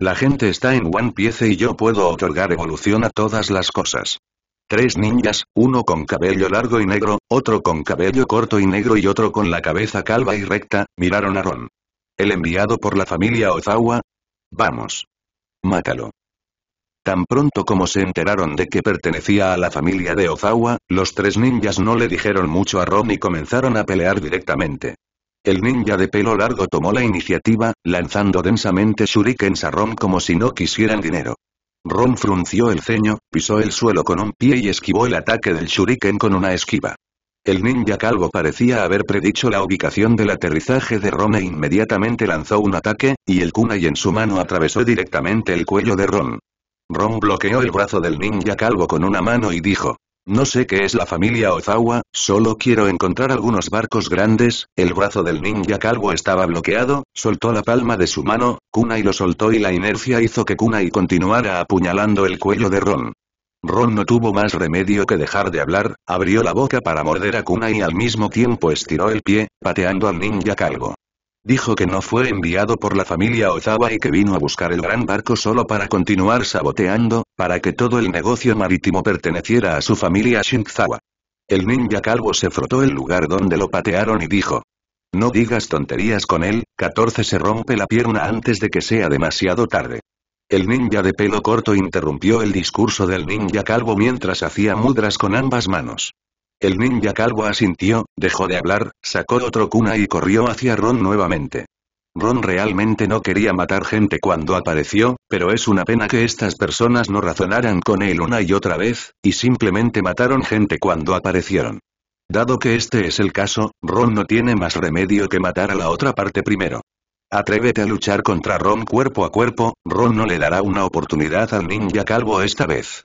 La gente está en One Piece y yo puedo otorgar evolución a todas las cosas. Tres ninjas, uno con cabello largo y negro, otro con cabello corto y negro y otro con la cabeza calva y recta, miraron a Ron. El enviado por la familia Ozawa. Vamos. Mátalo. Tan pronto como se enteraron de que pertenecía a la familia de Ozawa, los tres ninjas no le dijeron mucho a Ron y comenzaron a pelear directamente. El ninja de pelo largo tomó la iniciativa, lanzando densamente shurikens a Ron como si no quisieran dinero. Ron frunció el ceño, pisó el suelo con un pie y esquivó el ataque del shuriken con una esquiva. El ninja calvo parecía haber predicho la ubicación del aterrizaje de Ron e inmediatamente lanzó un ataque, y el kunai en su mano atravesó directamente el cuello de Ron. Ron bloqueó el brazo del ninja calvo con una mano y dijo, no sé qué es la familia Ozawa, solo quiero encontrar algunos barcos grandes, el brazo del ninja calvo estaba bloqueado, soltó la palma de su mano, y lo soltó y la inercia hizo que y continuara apuñalando el cuello de Ron. Ron no tuvo más remedio que dejar de hablar, abrió la boca para morder a Kunai y al mismo tiempo estiró el pie, pateando al ninja calvo. Dijo que no fue enviado por la familia Ozawa y que vino a buscar el gran barco solo para continuar saboteando, para que todo el negocio marítimo perteneciera a su familia Shinzawa. El ninja calvo se frotó el lugar donde lo patearon y dijo. No digas tonterías con él, 14 se rompe la pierna antes de que sea demasiado tarde. El ninja de pelo corto interrumpió el discurso del ninja calvo mientras hacía mudras con ambas manos. El ninja calvo asintió, dejó de hablar, sacó otro cuna y corrió hacia Ron nuevamente. Ron realmente no quería matar gente cuando apareció, pero es una pena que estas personas no razonaran con él una y otra vez, y simplemente mataron gente cuando aparecieron. Dado que este es el caso, Ron no tiene más remedio que matar a la otra parte primero. Atrévete a luchar contra Ron cuerpo a cuerpo, Ron no le dará una oportunidad al ninja calvo esta vez.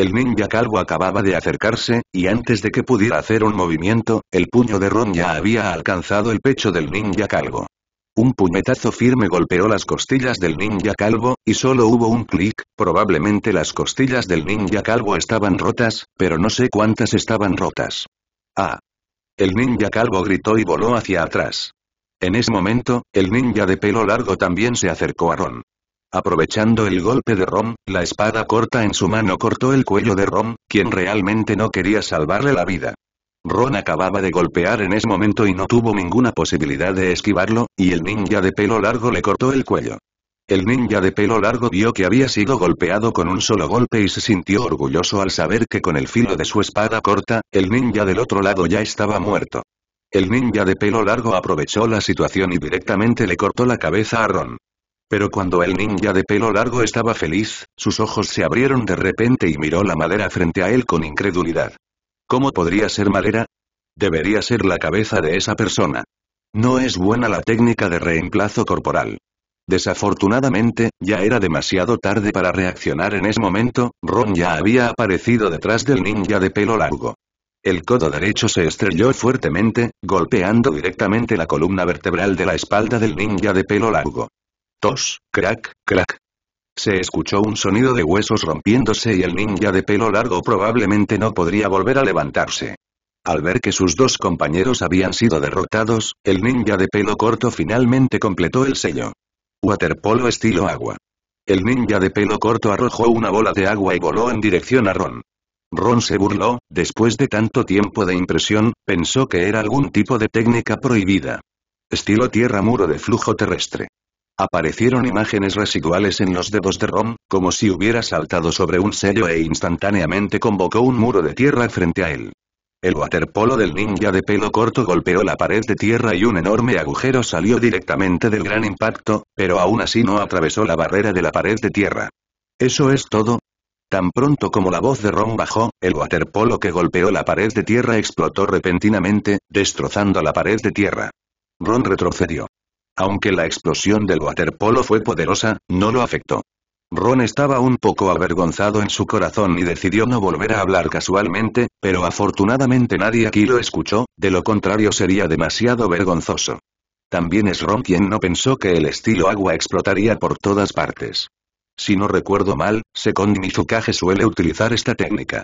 El ninja calvo acababa de acercarse, y antes de que pudiera hacer un movimiento, el puño de Ron ya había alcanzado el pecho del ninja calvo. Un puñetazo firme golpeó las costillas del ninja calvo, y solo hubo un clic, probablemente las costillas del ninja calvo estaban rotas, pero no sé cuántas estaban rotas. ¡Ah! El ninja calvo gritó y voló hacia atrás. En ese momento, el ninja de pelo largo también se acercó a Ron. Aprovechando el golpe de ron la espada corta en su mano cortó el cuello de ron quien realmente no quería salvarle la vida. Ron acababa de golpear en ese momento y no tuvo ninguna posibilidad de esquivarlo, y el ninja de pelo largo le cortó el cuello. El ninja de pelo largo vio que había sido golpeado con un solo golpe y se sintió orgulloso al saber que con el filo de su espada corta, el ninja del otro lado ya estaba muerto. El ninja de pelo largo aprovechó la situación y directamente le cortó la cabeza a Ron. Pero cuando el ninja de pelo largo estaba feliz, sus ojos se abrieron de repente y miró la madera frente a él con incredulidad. ¿Cómo podría ser madera? Debería ser la cabeza de esa persona. No es buena la técnica de reemplazo corporal. Desafortunadamente, ya era demasiado tarde para reaccionar en ese momento, Ron ya había aparecido detrás del ninja de pelo largo. El codo derecho se estrelló fuertemente, golpeando directamente la columna vertebral de la espalda del ninja de pelo largo. Tos, crack, crack. Se escuchó un sonido de huesos rompiéndose y el ninja de pelo largo probablemente no podría volver a levantarse. Al ver que sus dos compañeros habían sido derrotados, el ninja de pelo corto finalmente completó el sello. Waterpolo estilo agua. El ninja de pelo corto arrojó una bola de agua y voló en dirección a Ron. Ron se burló, después de tanto tiempo de impresión, pensó que era algún tipo de técnica prohibida. Estilo tierra muro de flujo terrestre. Aparecieron imágenes residuales en los dedos de Ron, como si hubiera saltado sobre un sello e instantáneamente convocó un muro de tierra frente a él. El waterpolo del ninja de pelo corto golpeó la pared de tierra y un enorme agujero salió directamente del gran impacto, pero aún así no atravesó la barrera de la pared de tierra. ¿Eso es todo? Tan pronto como la voz de Ron bajó, el waterpolo que golpeó la pared de tierra explotó repentinamente, destrozando la pared de tierra. Ron retrocedió. Aunque la explosión del waterpolo fue poderosa, no lo afectó. Ron estaba un poco avergonzado en su corazón y decidió no volver a hablar casualmente, pero afortunadamente nadie aquí lo escuchó, de lo contrario sería demasiado vergonzoso. También es Ron quien no pensó que el estilo agua explotaría por todas partes. Si no recuerdo mal, Second Mizukage suele utilizar esta técnica.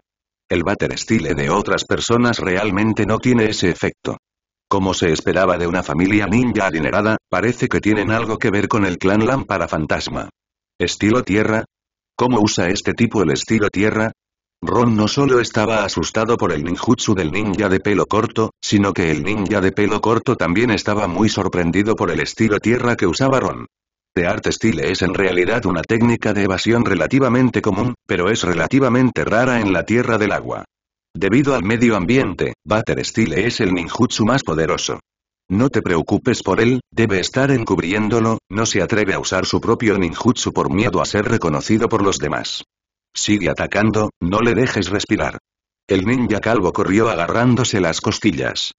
El waterstile de otras personas realmente no tiene ese efecto. Como se esperaba de una familia ninja adinerada, parece que tienen algo que ver con el clan Lámpara Fantasma. ¿Estilo tierra? ¿Cómo usa este tipo el estilo tierra? Ron no solo estaba asustado por el ninjutsu del ninja de pelo corto, sino que el ninja de pelo corto también estaba muy sorprendido por el estilo tierra que usaba Ron. The Art Style es en realidad una técnica de evasión relativamente común, pero es relativamente rara en la Tierra del Agua. Debido al medio ambiente, Butter Style es el ninjutsu más poderoso. No te preocupes por él, debe estar encubriéndolo, no se atreve a usar su propio ninjutsu por miedo a ser reconocido por los demás. Sigue atacando, no le dejes respirar. El ninja calvo corrió agarrándose las costillas.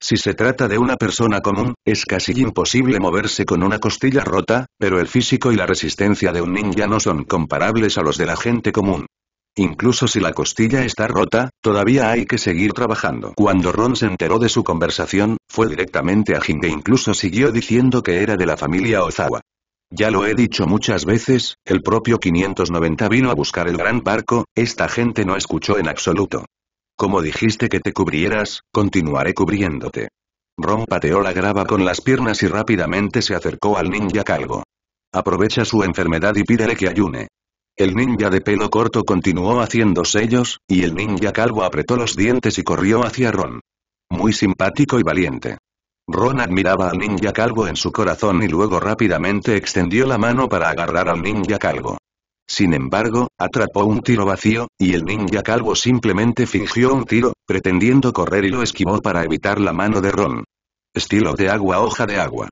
Si se trata de una persona común, es casi imposible moverse con una costilla rota, pero el físico y la resistencia de un ninja no son comparables a los de la gente común. Incluso si la costilla está rota, todavía hay que seguir trabajando. Cuando Ron se enteró de su conversación, fue directamente a Jin e incluso siguió diciendo que era de la familia Ozawa. Ya lo he dicho muchas veces, el propio 590 vino a buscar el gran barco, esta gente no escuchó en absoluto. Como dijiste que te cubrieras, continuaré cubriéndote. Ron pateó la grava con las piernas y rápidamente se acercó al ninja calvo. Aprovecha su enfermedad y pídele que ayune. El ninja de pelo corto continuó haciendo sellos, y el ninja calvo apretó los dientes y corrió hacia Ron. Muy simpático y valiente. Ron admiraba al ninja calvo en su corazón y luego rápidamente extendió la mano para agarrar al ninja calvo. Sin embargo, atrapó un tiro vacío, y el ninja calvo simplemente fingió un tiro, pretendiendo correr y lo esquivó para evitar la mano de Ron. Estilo de agua hoja de agua.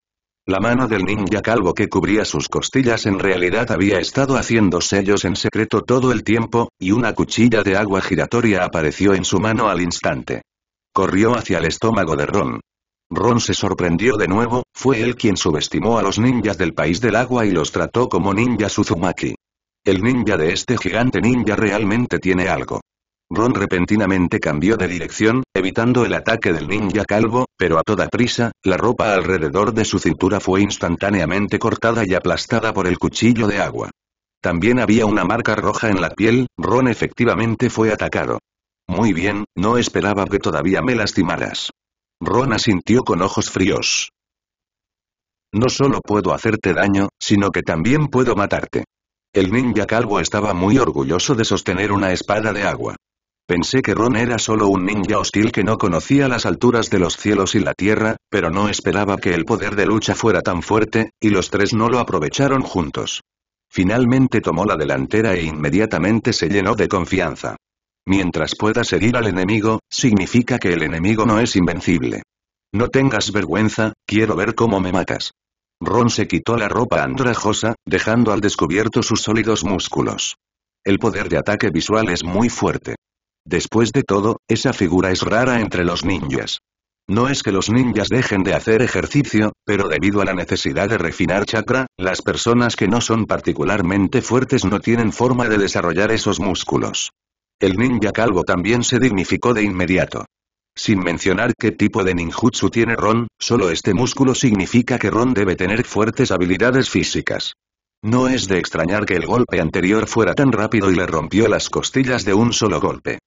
La mano del ninja calvo que cubría sus costillas en realidad había estado haciendo sellos en secreto todo el tiempo, y una cuchilla de agua giratoria apareció en su mano al instante. Corrió hacia el estómago de Ron. Ron se sorprendió de nuevo, fue él quien subestimó a los ninjas del país del agua y los trató como ninja Suzumaki. El ninja de este gigante ninja realmente tiene algo. Ron repentinamente cambió de dirección, evitando el ataque del ninja calvo, pero a toda prisa, la ropa alrededor de su cintura fue instantáneamente cortada y aplastada por el cuchillo de agua. También había una marca roja en la piel, Ron efectivamente fue atacado. Muy bien, no esperaba que todavía me lastimaras. Ron asintió con ojos fríos. No solo puedo hacerte daño, sino que también puedo matarte. El ninja calvo estaba muy orgulloso de sostener una espada de agua. Pensé que Ron era solo un ninja hostil que no conocía las alturas de los cielos y la tierra, pero no esperaba que el poder de lucha fuera tan fuerte, y los tres no lo aprovecharon juntos. Finalmente tomó la delantera e inmediatamente se llenó de confianza. Mientras pueda seguir al enemigo, significa que el enemigo no es invencible. No tengas vergüenza, quiero ver cómo me matas. Ron se quitó la ropa andrajosa, dejando al descubierto sus sólidos músculos. El poder de ataque visual es muy fuerte. Después de todo, esa figura es rara entre los ninjas. No es que los ninjas dejen de hacer ejercicio, pero debido a la necesidad de refinar chakra, las personas que no son particularmente fuertes no tienen forma de desarrollar esos músculos. El ninja calvo también se dignificó de inmediato. Sin mencionar qué tipo de ninjutsu tiene Ron, solo este músculo significa que Ron debe tener fuertes habilidades físicas. No es de extrañar que el golpe anterior fuera tan rápido y le rompió las costillas de un solo golpe.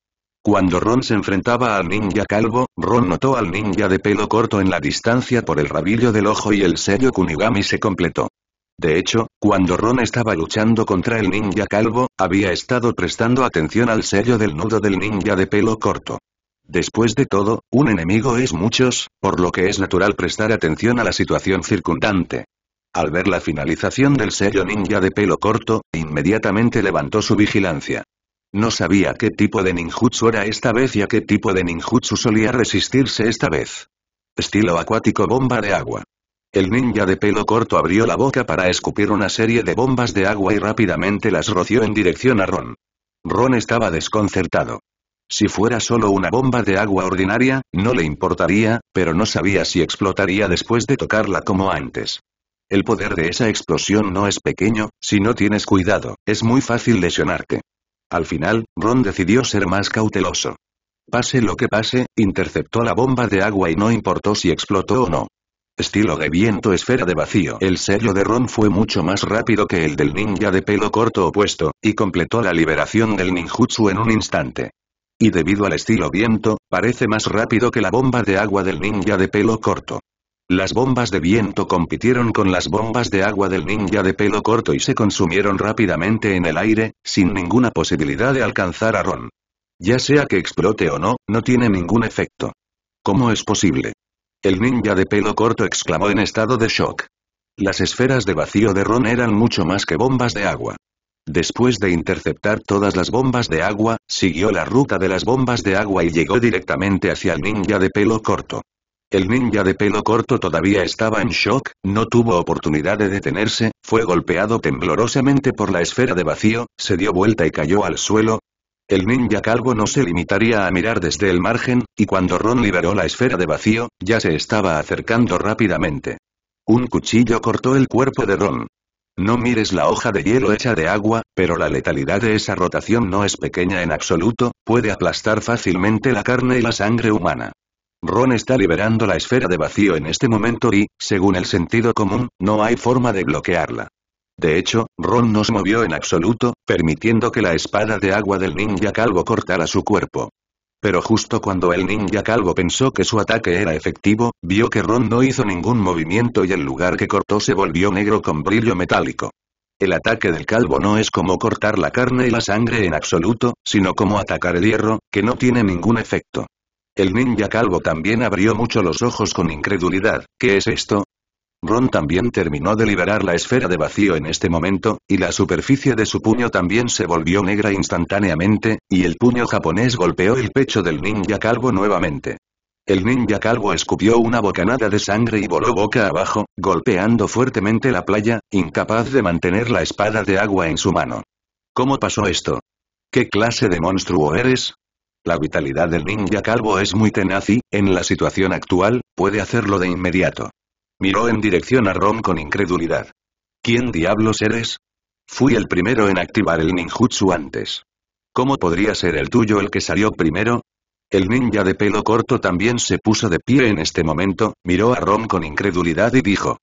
Cuando Ron se enfrentaba al ninja calvo, Ron notó al ninja de pelo corto en la distancia por el rabillo del ojo y el sello Kunigami se completó. De hecho, cuando Ron estaba luchando contra el ninja calvo, había estado prestando atención al sello del nudo del ninja de pelo corto. Después de todo, un enemigo es muchos, por lo que es natural prestar atención a la situación circundante. Al ver la finalización del sello ninja de pelo corto, inmediatamente levantó su vigilancia. No sabía qué tipo de ninjutsu era esta vez y a qué tipo de ninjutsu solía resistirse esta vez. Estilo acuático bomba de agua. El ninja de pelo corto abrió la boca para escupir una serie de bombas de agua y rápidamente las roció en dirección a Ron. Ron estaba desconcertado. Si fuera solo una bomba de agua ordinaria, no le importaría, pero no sabía si explotaría después de tocarla como antes. El poder de esa explosión no es pequeño, si no tienes cuidado, es muy fácil lesionarte. Al final, Ron decidió ser más cauteloso. Pase lo que pase, interceptó la bomba de agua y no importó si explotó o no. Estilo de viento esfera de vacío. El sello de Ron fue mucho más rápido que el del ninja de pelo corto opuesto, y completó la liberación del ninjutsu en un instante. Y debido al estilo viento, parece más rápido que la bomba de agua del ninja de pelo corto. Las bombas de viento compitieron con las bombas de agua del ninja de pelo corto y se consumieron rápidamente en el aire, sin ninguna posibilidad de alcanzar a Ron. Ya sea que explote o no, no tiene ningún efecto. ¿Cómo es posible? El ninja de pelo corto exclamó en estado de shock. Las esferas de vacío de Ron eran mucho más que bombas de agua. Después de interceptar todas las bombas de agua, siguió la ruta de las bombas de agua y llegó directamente hacia el ninja de pelo corto. El ninja de pelo corto todavía estaba en shock, no tuvo oportunidad de detenerse, fue golpeado temblorosamente por la esfera de vacío, se dio vuelta y cayó al suelo. El ninja calvo no se limitaría a mirar desde el margen, y cuando Ron liberó la esfera de vacío, ya se estaba acercando rápidamente. Un cuchillo cortó el cuerpo de Ron. No mires la hoja de hielo hecha de agua, pero la letalidad de esa rotación no es pequeña en absoluto, puede aplastar fácilmente la carne y la sangre humana. Ron está liberando la esfera de vacío en este momento y, según el sentido común, no hay forma de bloquearla. De hecho, Ron no se movió en absoluto, permitiendo que la espada de agua del ninja calvo cortara su cuerpo. Pero justo cuando el ninja calvo pensó que su ataque era efectivo, vio que Ron no hizo ningún movimiento y el lugar que cortó se volvió negro con brillo metálico. El ataque del calvo no es como cortar la carne y la sangre en absoluto, sino como atacar el hierro, que no tiene ningún efecto. El ninja calvo también abrió mucho los ojos con incredulidad. ¿Qué es esto? Ron también terminó de liberar la esfera de vacío en este momento, y la superficie de su puño también se volvió negra instantáneamente, y el puño japonés golpeó el pecho del ninja calvo nuevamente. El ninja calvo escupió una bocanada de sangre y voló boca abajo, golpeando fuertemente la playa, incapaz de mantener la espada de agua en su mano. ¿Cómo pasó esto? ¿Qué clase de monstruo eres? La vitalidad del ninja calvo es muy tenaz y, en la situación actual, puede hacerlo de inmediato. Miró en dirección a Ron con incredulidad. ¿Quién diablos eres? Fui el primero en activar el ninjutsu antes. ¿Cómo podría ser el tuyo el que salió primero? El ninja de pelo corto también se puso de pie en este momento, miró a Ron con incredulidad y dijo.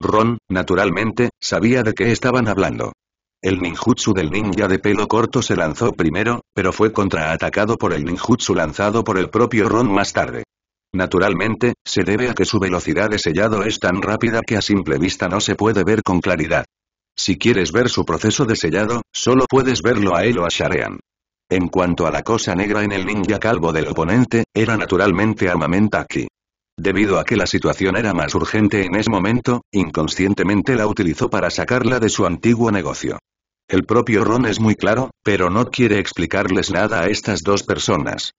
Ron, naturalmente, sabía de qué estaban hablando. El ninjutsu del ninja de pelo corto se lanzó primero, pero fue contraatacado por el ninjutsu lanzado por el propio Ron más tarde. Naturalmente, se debe a que su velocidad de sellado es tan rápida que a simple vista no se puede ver con claridad. Si quieres ver su proceso de sellado, solo puedes verlo a él o a Sharean. En cuanto a la cosa negra en el ninja calvo del oponente, era naturalmente armamentaki. Debido a que la situación era más urgente en ese momento, inconscientemente la utilizó para sacarla de su antiguo negocio. El propio Ron es muy claro, pero no quiere explicarles nada a estas dos personas.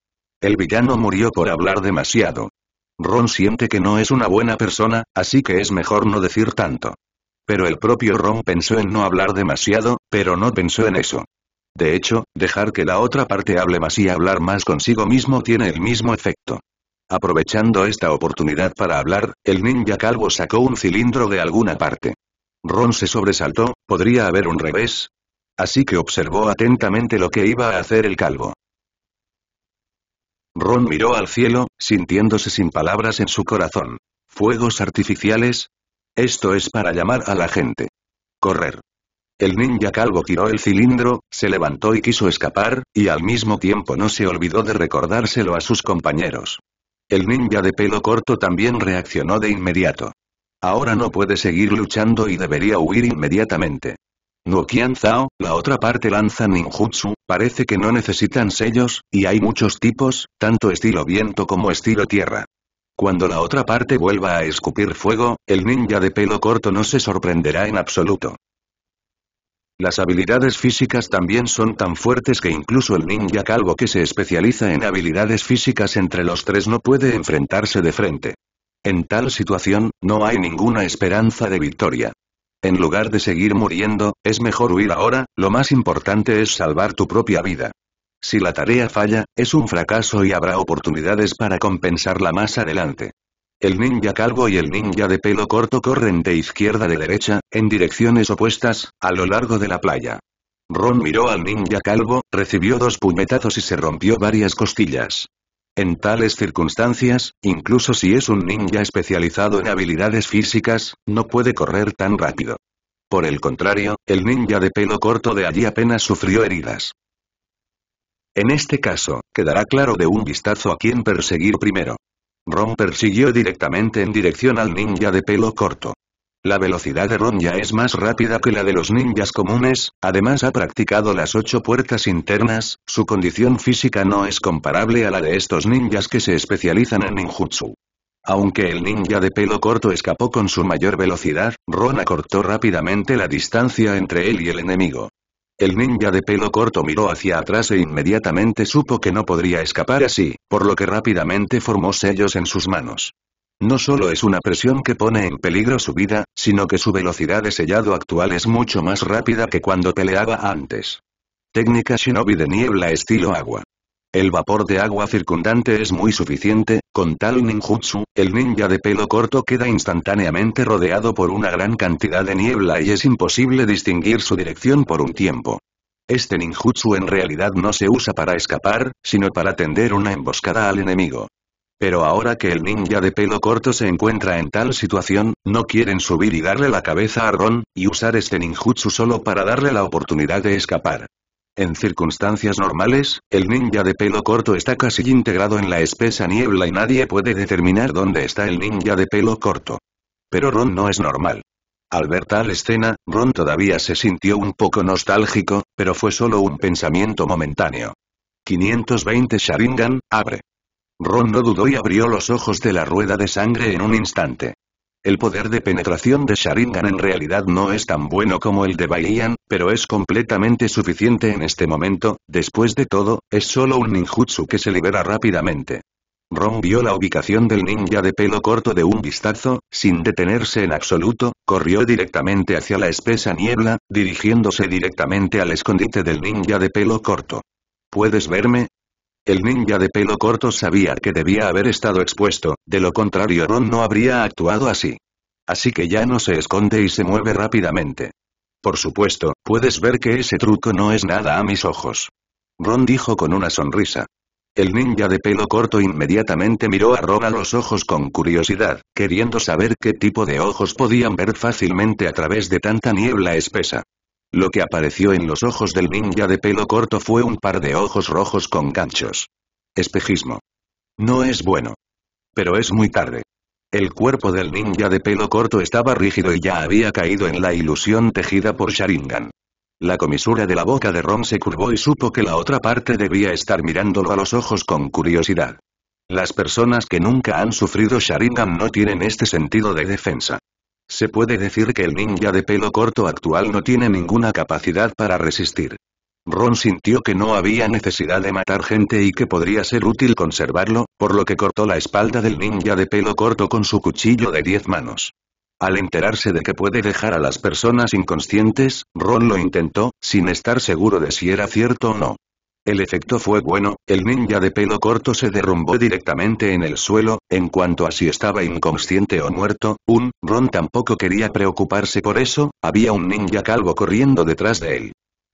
El villano murió por hablar demasiado. Ron siente que no es una buena persona, así que es mejor no decir tanto. Pero el propio Ron pensó en no hablar demasiado, pero no pensó en eso. De hecho, dejar que la otra parte hable más y hablar más consigo mismo tiene el mismo efecto. Aprovechando esta oportunidad para hablar, el ninja calvo sacó un cilindro de alguna parte. Ron se sobresaltó, ¿podría haber un revés? Así que observó atentamente lo que iba a hacer el calvo. Ron miró al cielo, sintiéndose sin palabras en su corazón. ¿Fuegos artificiales? Esto es para llamar a la gente. Correr. El ninja calvo tiró el cilindro, se levantó y quiso escapar, y al mismo tiempo no se olvidó de recordárselo a sus compañeros. El ninja de pelo corto también reaccionó de inmediato. Ahora no puede seguir luchando y debería huir inmediatamente. Nuokian Zhao, la otra parte lanza ninjutsu, parece que no necesitan sellos, y hay muchos tipos, tanto estilo viento como estilo tierra. Cuando la otra parte vuelva a escupir fuego, el ninja de pelo corto no se sorprenderá en absoluto. Las habilidades físicas también son tan fuertes que incluso el ninja calvo que se especializa en habilidades físicas entre los tres no puede enfrentarse de frente. En tal situación, no hay ninguna esperanza de victoria. En lugar de seguir muriendo, es mejor huir ahora, lo más importante es salvar tu propia vida. Si la tarea falla, es un fracaso y habrá oportunidades para compensarla más adelante. El ninja calvo y el ninja de pelo corto corren de izquierda de derecha, en direcciones opuestas, a lo largo de la playa. Ron miró al ninja calvo, recibió dos puñetazos y se rompió varias costillas. En tales circunstancias, incluso si es un ninja especializado en habilidades físicas, no puede correr tan rápido. Por el contrario, el ninja de pelo corto de allí apenas sufrió heridas. En este caso, quedará claro de un vistazo a quién perseguir primero. Ron persiguió directamente en dirección al ninja de pelo corto. La velocidad de Ron ya es más rápida que la de los ninjas comunes, además ha practicado las ocho puertas internas, su condición física no es comparable a la de estos ninjas que se especializan en ninjutsu. Aunque el ninja de pelo corto escapó con su mayor velocidad, Ron acortó rápidamente la distancia entre él y el enemigo. El ninja de pelo corto miró hacia atrás e inmediatamente supo que no podría escapar así, por lo que rápidamente formó sellos en sus manos. No solo es una presión que pone en peligro su vida, sino que su velocidad de sellado actual es mucho más rápida que cuando peleaba antes. Técnica Shinobi de niebla estilo agua. El vapor de agua circundante es muy suficiente, con tal ninjutsu, el ninja de pelo corto queda instantáneamente rodeado por una gran cantidad de niebla y es imposible distinguir su dirección por un tiempo. Este ninjutsu en realidad no se usa para escapar, sino para tender una emboscada al enemigo. Pero ahora que el ninja de pelo corto se encuentra en tal situación, no quieren subir y darle la cabeza a Ron, y usar este ninjutsu solo para darle la oportunidad de escapar. En circunstancias normales, el ninja de pelo corto está casi integrado en la espesa niebla y nadie puede determinar dónde está el ninja de pelo corto. Pero Ron no es normal. Al ver tal escena, Ron todavía se sintió un poco nostálgico, pero fue solo un pensamiento momentáneo. 520 Sharingan, abre. Ron no dudó y abrió los ojos de la rueda de sangre en un instante. El poder de penetración de Sharingan en realidad no es tan bueno como el de Baiyan, pero es completamente suficiente en este momento, después de todo, es solo un ninjutsu que se libera rápidamente. Ron vio la ubicación del ninja de pelo corto de un vistazo, sin detenerse en absoluto, corrió directamente hacia la espesa niebla, dirigiéndose directamente al escondite del ninja de pelo corto. ¿Puedes verme? El ninja de pelo corto sabía que debía haber estado expuesto, de lo contrario Ron no habría actuado así. Así que ya no se esconde y se mueve rápidamente. Por supuesto, puedes ver que ese truco no es nada a mis ojos. Ron dijo con una sonrisa. El ninja de pelo corto inmediatamente miró a Ron a los ojos con curiosidad, queriendo saber qué tipo de ojos podían ver fácilmente a través de tanta niebla espesa. Lo que apareció en los ojos del ninja de pelo corto fue un par de ojos rojos con ganchos. Espejismo. No es bueno. Pero es muy tarde. El cuerpo del ninja de pelo corto estaba rígido y ya había caído en la ilusión tejida por Sharingan. La comisura de la boca de Ron se curvó y supo que la otra parte debía estar mirándolo a los ojos con curiosidad. Las personas que nunca han sufrido Sharingan no tienen este sentido de defensa. Se puede decir que el ninja de pelo corto actual no tiene ninguna capacidad para resistir. Ron sintió que no había necesidad de matar gente y que podría ser útil conservarlo, por lo que cortó la espalda del ninja de pelo corto con su cuchillo de diez manos. Al enterarse de que puede dejar a las personas inconscientes, Ron lo intentó, sin estar seguro de si era cierto o no. El efecto fue bueno, el ninja de pelo corto se derrumbó directamente en el suelo, en cuanto a si estaba inconsciente o muerto, un, Ron tampoco quería preocuparse por eso, había un ninja calvo corriendo detrás de él.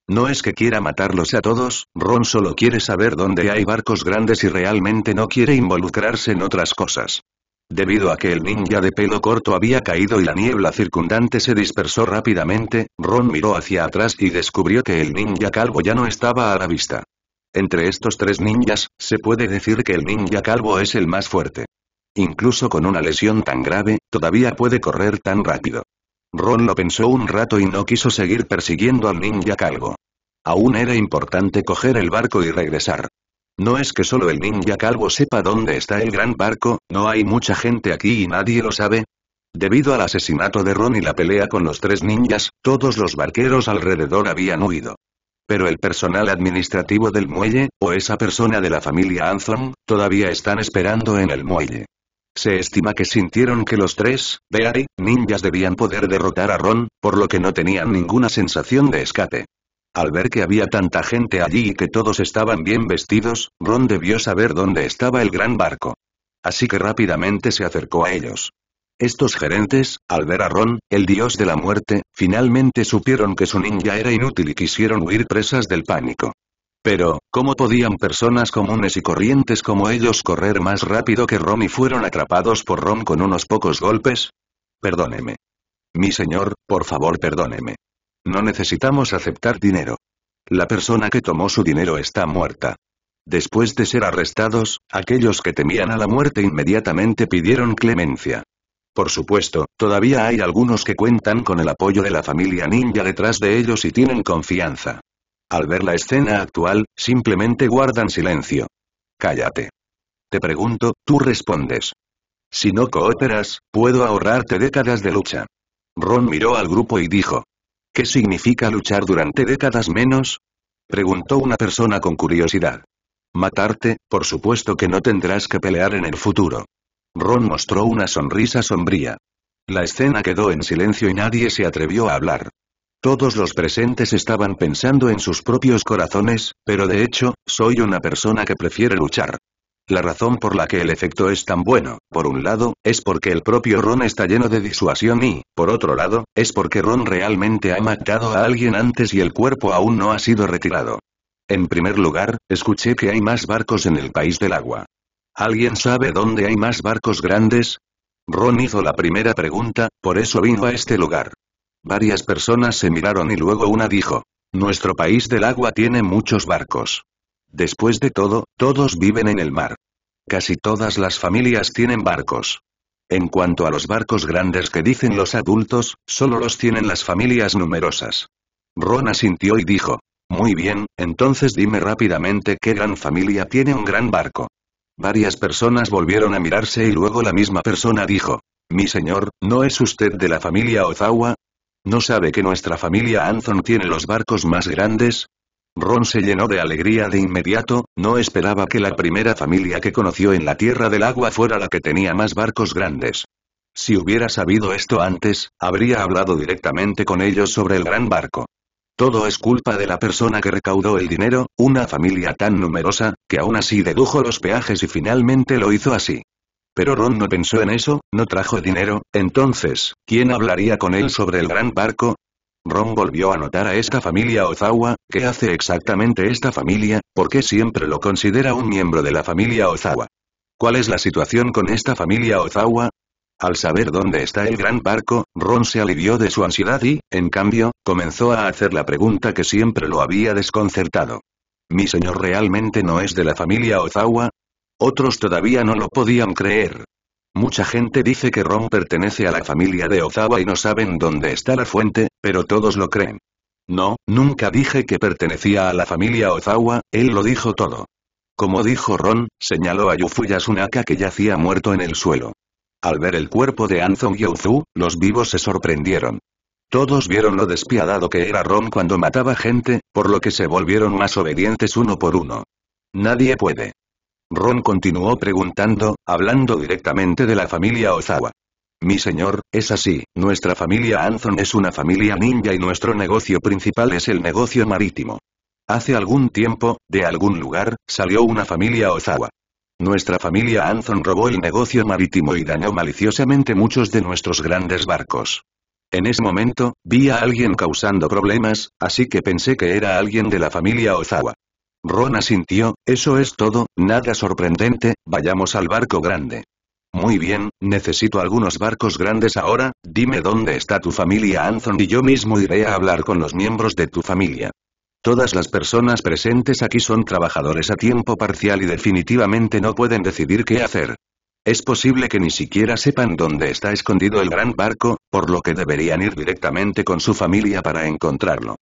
No es que quiera matarlos a todos, Ron solo quiere saber dónde hay barcos grandes y realmente no quiere involucrarse en otras cosas. Debido a que el ninja de pelo corto había caído y la niebla circundante se dispersó rápidamente, Ron miró hacia atrás y descubrió que el ninja calvo ya no estaba a la vista. Entre estos tres ninjas, se puede decir que el ninja calvo es el más fuerte. Incluso con una lesión tan grave, todavía puede correr tan rápido. Ron lo pensó un rato y no quiso seguir persiguiendo al ninja calvo. Aún era importante coger el barco y regresar. No es que solo el ninja calvo sepa dónde está el gran barco, no hay mucha gente aquí y nadie lo sabe. Debido al asesinato de Ron y la pelea con los tres ninjas, todos los barqueros alrededor habían huido. Pero el personal administrativo del muelle, o esa persona de la familia Anthem, todavía están esperando en el muelle. Se estima que sintieron que los tres, Beari, ninjas debían poder derrotar a Ron, por lo que no tenían ninguna sensación de escape. Al ver que había tanta gente allí y que todos estaban bien vestidos, Ron debió saber dónde estaba el gran barco. Así que rápidamente se acercó a ellos. Estos gerentes, al ver a Ron, el dios de la muerte, finalmente supieron que su ninja era inútil y quisieron huir presas del pánico. Pero, ¿cómo podían personas comunes y corrientes como ellos correr más rápido que Ron y fueron atrapados por Ron con unos pocos golpes? Perdóneme. Mi señor, por favor perdóneme. No necesitamos aceptar dinero. La persona que tomó su dinero está muerta. Después de ser arrestados, aquellos que temían a la muerte inmediatamente pidieron clemencia. Por supuesto, todavía hay algunos que cuentan con el apoyo de la familia ninja detrás de ellos y tienen confianza. Al ver la escena actual, simplemente guardan silencio. Cállate. Te pregunto, tú respondes. Si no cooperas, puedo ahorrarte décadas de lucha. Ron miró al grupo y dijo. ¿Qué significa luchar durante décadas menos? Preguntó una persona con curiosidad. Matarte, por supuesto que no tendrás que pelear en el futuro. Ron mostró una sonrisa sombría. La escena quedó en silencio y nadie se atrevió a hablar. Todos los presentes estaban pensando en sus propios corazones, pero de hecho, soy una persona que prefiere luchar. La razón por la que el efecto es tan bueno, por un lado, es porque el propio Ron está lleno de disuasión y, por otro lado, es porque Ron realmente ha matado a alguien antes y el cuerpo aún no ha sido retirado. En primer lugar, escuché que hay más barcos en el país del agua. ¿Alguien sabe dónde hay más barcos grandes? Ron hizo la primera pregunta, por eso vino a este lugar. Varias personas se miraron y luego una dijo, Nuestro país del agua tiene muchos barcos. Después de todo, todos viven en el mar. Casi todas las familias tienen barcos. En cuanto a los barcos grandes que dicen los adultos, solo los tienen las familias numerosas. Ron asintió y dijo, Muy bien, entonces dime rápidamente qué gran familia tiene un gran barco. Varias personas volvieron a mirarse y luego la misma persona dijo. Mi señor, ¿no es usted de la familia Ozawa? ¿No sabe que nuestra familia Anthon tiene los barcos más grandes? Ron se llenó de alegría de inmediato, no esperaba que la primera familia que conoció en la Tierra del Agua fuera la que tenía más barcos grandes. Si hubiera sabido esto antes, habría hablado directamente con ellos sobre el gran barco. Todo es culpa de la persona que recaudó el dinero, una familia tan numerosa, que aún así dedujo los peajes y finalmente lo hizo así. Pero Ron no pensó en eso, no trajo dinero, entonces, ¿quién hablaría con él sobre el gran barco? Ron volvió a notar a esta familia Ozawa, ¿qué hace exactamente esta familia? porque siempre lo considera un miembro de la familia Ozawa? ¿Cuál es la situación con esta familia Ozawa? Al saber dónde está el gran barco, Ron se alivió de su ansiedad y, en cambio, comenzó a hacer la pregunta que siempre lo había desconcertado. ¿Mi señor realmente no es de la familia Ozawa? Otros todavía no lo podían creer. Mucha gente dice que Ron pertenece a la familia de Ozawa y no saben dónde está la fuente, pero todos lo creen. No, nunca dije que pertenecía a la familia Ozawa, él lo dijo todo. Como dijo Ron, señaló a Yufuya Sunaka que yacía muerto en el suelo. Al ver el cuerpo de Anzong Youzu, los vivos se sorprendieron. Todos vieron lo despiadado que era Ron cuando mataba gente, por lo que se volvieron más obedientes uno por uno. Nadie puede. Ron continuó preguntando, hablando directamente de la familia Ozawa. Mi señor, es así, nuestra familia Anzon es una familia ninja y nuestro negocio principal es el negocio marítimo. Hace algún tiempo, de algún lugar, salió una familia Ozawa. Nuestra familia Anson robó el negocio marítimo y dañó maliciosamente muchos de nuestros grandes barcos. En ese momento, vi a alguien causando problemas, así que pensé que era alguien de la familia Ozawa. Ron sintió: eso es todo, nada sorprendente, vayamos al barco grande. Muy bien, necesito algunos barcos grandes ahora, dime dónde está tu familia Anthon y yo mismo iré a hablar con los miembros de tu familia. Todas las personas presentes aquí son trabajadores a tiempo parcial y definitivamente no pueden decidir qué hacer. Es posible que ni siquiera sepan dónde está escondido el gran barco, por lo que deberían ir directamente con su familia para encontrarlo.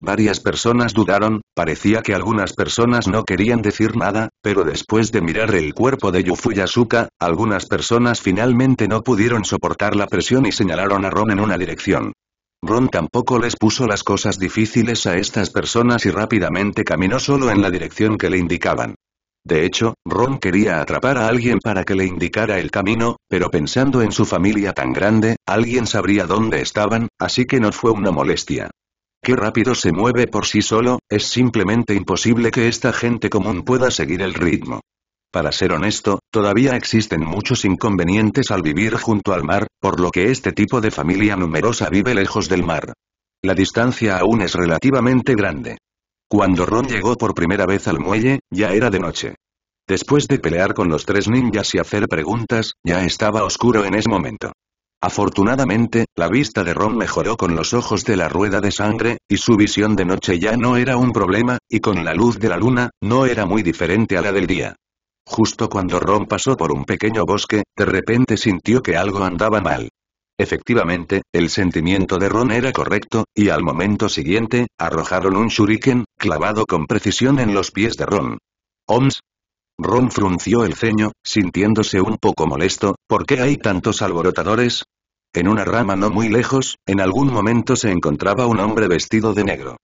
Varias personas dudaron, parecía que algunas personas no querían decir nada, pero después de mirar el cuerpo de Yufuyasuka, algunas personas finalmente no pudieron soportar la presión y señalaron a Ron en una dirección. Ron tampoco les puso las cosas difíciles a estas personas y rápidamente caminó solo en la dirección que le indicaban. De hecho, Ron quería atrapar a alguien para que le indicara el camino, pero pensando en su familia tan grande, alguien sabría dónde estaban, así que no fue una molestia. Qué rápido se mueve por sí solo, es simplemente imposible que esta gente común pueda seguir el ritmo. Para ser honesto, todavía existen muchos inconvenientes al vivir junto al mar, por lo que este tipo de familia numerosa vive lejos del mar. La distancia aún es relativamente grande. Cuando Ron llegó por primera vez al muelle, ya era de noche. Después de pelear con los tres ninjas y hacer preguntas, ya estaba oscuro en ese momento. Afortunadamente, la vista de Ron mejoró con los ojos de la rueda de sangre, y su visión de noche ya no era un problema, y con la luz de la luna, no era muy diferente a la del día. Justo cuando Ron pasó por un pequeño bosque, de repente sintió que algo andaba mal. Efectivamente, el sentimiento de Ron era correcto, y al momento siguiente, arrojaron un shuriken, clavado con precisión en los pies de Ron. ¿Oms? Ron frunció el ceño, sintiéndose un poco molesto, ¿por qué hay tantos alborotadores? En una rama no muy lejos, en algún momento se encontraba un hombre vestido de negro.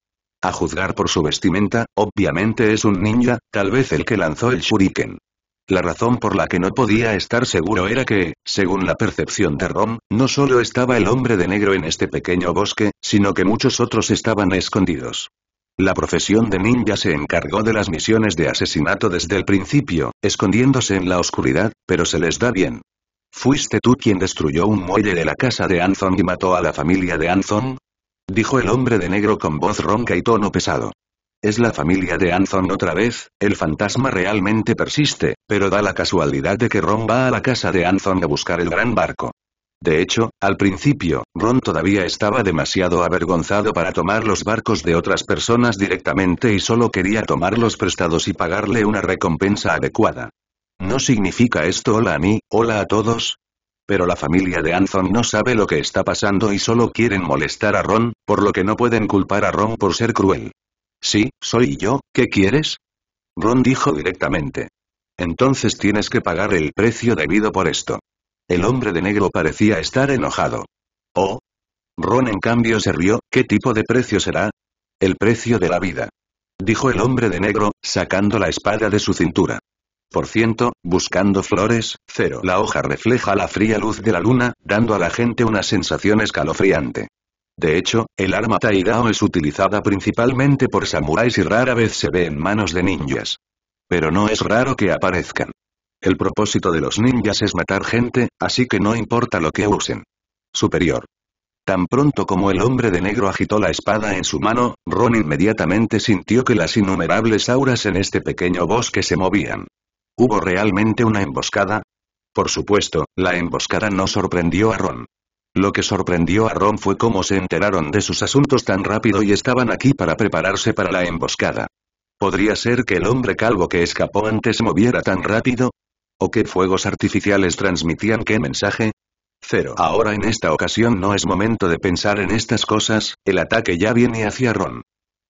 A juzgar por su vestimenta, obviamente es un ninja, tal vez el que lanzó el shuriken. La razón por la que no podía estar seguro era que, según la percepción de Ron, no solo estaba el hombre de negro en este pequeño bosque, sino que muchos otros estaban escondidos. La profesión de ninja se encargó de las misiones de asesinato desde el principio, escondiéndose en la oscuridad, pero se les da bien. ¿Fuiste tú quien destruyó un muelle de la casa de Anthon y mató a la familia de Anthon? Dijo el hombre de negro con voz ronca y tono pesado. Es la familia de Anthon otra vez, el fantasma realmente persiste, pero da la casualidad de que Ron va a la casa de Anthon a buscar el gran barco. De hecho, al principio, Ron todavía estaba demasiado avergonzado para tomar los barcos de otras personas directamente y solo quería tomarlos prestados y pagarle una recompensa adecuada. ¿No significa esto hola a mí, hola a todos? Pero la familia de Anthon no sabe lo que está pasando y solo quieren molestar a Ron, por lo que no pueden culpar a Ron por ser cruel. Sí, soy yo, ¿qué quieres? Ron dijo directamente. Entonces tienes que pagar el precio debido por esto. El hombre de negro parecía estar enojado. Oh. Ron en cambio se rió, ¿qué tipo de precio será? El precio de la vida. Dijo el hombre de negro, sacando la espada de su cintura. Por ciento, buscando flores, cero. La hoja refleja la fría luz de la luna, dando a la gente una sensación escalofriante. De hecho, el arma Taigao es utilizada principalmente por samuráis y rara vez se ve en manos de ninjas. Pero no es raro que aparezcan. El propósito de los ninjas es matar gente, así que no importa lo que usen. Superior. Tan pronto como el hombre de negro agitó la espada en su mano, Ron inmediatamente sintió que las innumerables auras en este pequeño bosque se movían. ¿Hubo realmente una emboscada? Por supuesto, la emboscada no sorprendió a Ron. Lo que sorprendió a Ron fue cómo se enteraron de sus asuntos tan rápido y estaban aquí para prepararse para la emboscada. ¿Podría ser que el hombre calvo que escapó antes moviera tan rápido? ¿O qué fuegos artificiales transmitían qué mensaje? Cero. Ahora en esta ocasión no es momento de pensar en estas cosas, el ataque ya viene hacia Ron.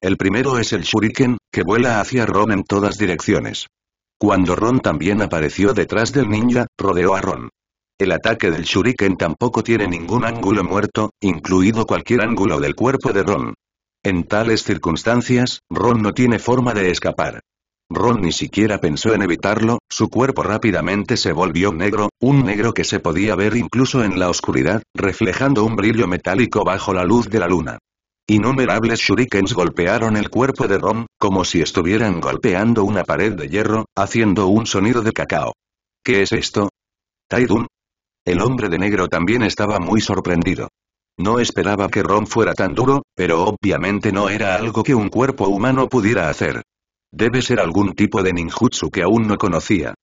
El primero es el shuriken, que vuela hacia Ron en todas direcciones. Cuando Ron también apareció detrás del ninja, rodeó a Ron. El ataque del shuriken tampoco tiene ningún ángulo muerto, incluido cualquier ángulo del cuerpo de Ron. En tales circunstancias, Ron no tiene forma de escapar. Ron ni siquiera pensó en evitarlo, su cuerpo rápidamente se volvió negro, un negro que se podía ver incluso en la oscuridad, reflejando un brillo metálico bajo la luz de la luna. Innumerables shurikens golpearon el cuerpo de Ron, como si estuvieran golpeando una pared de hierro, haciendo un sonido de cacao. ¿Qué es esto? Taidun, el hombre de negro también estaba muy sorprendido. No esperaba que Ron fuera tan duro, pero obviamente no era algo que un cuerpo humano pudiera hacer. Debe ser algún tipo de ninjutsu que aún no conocía.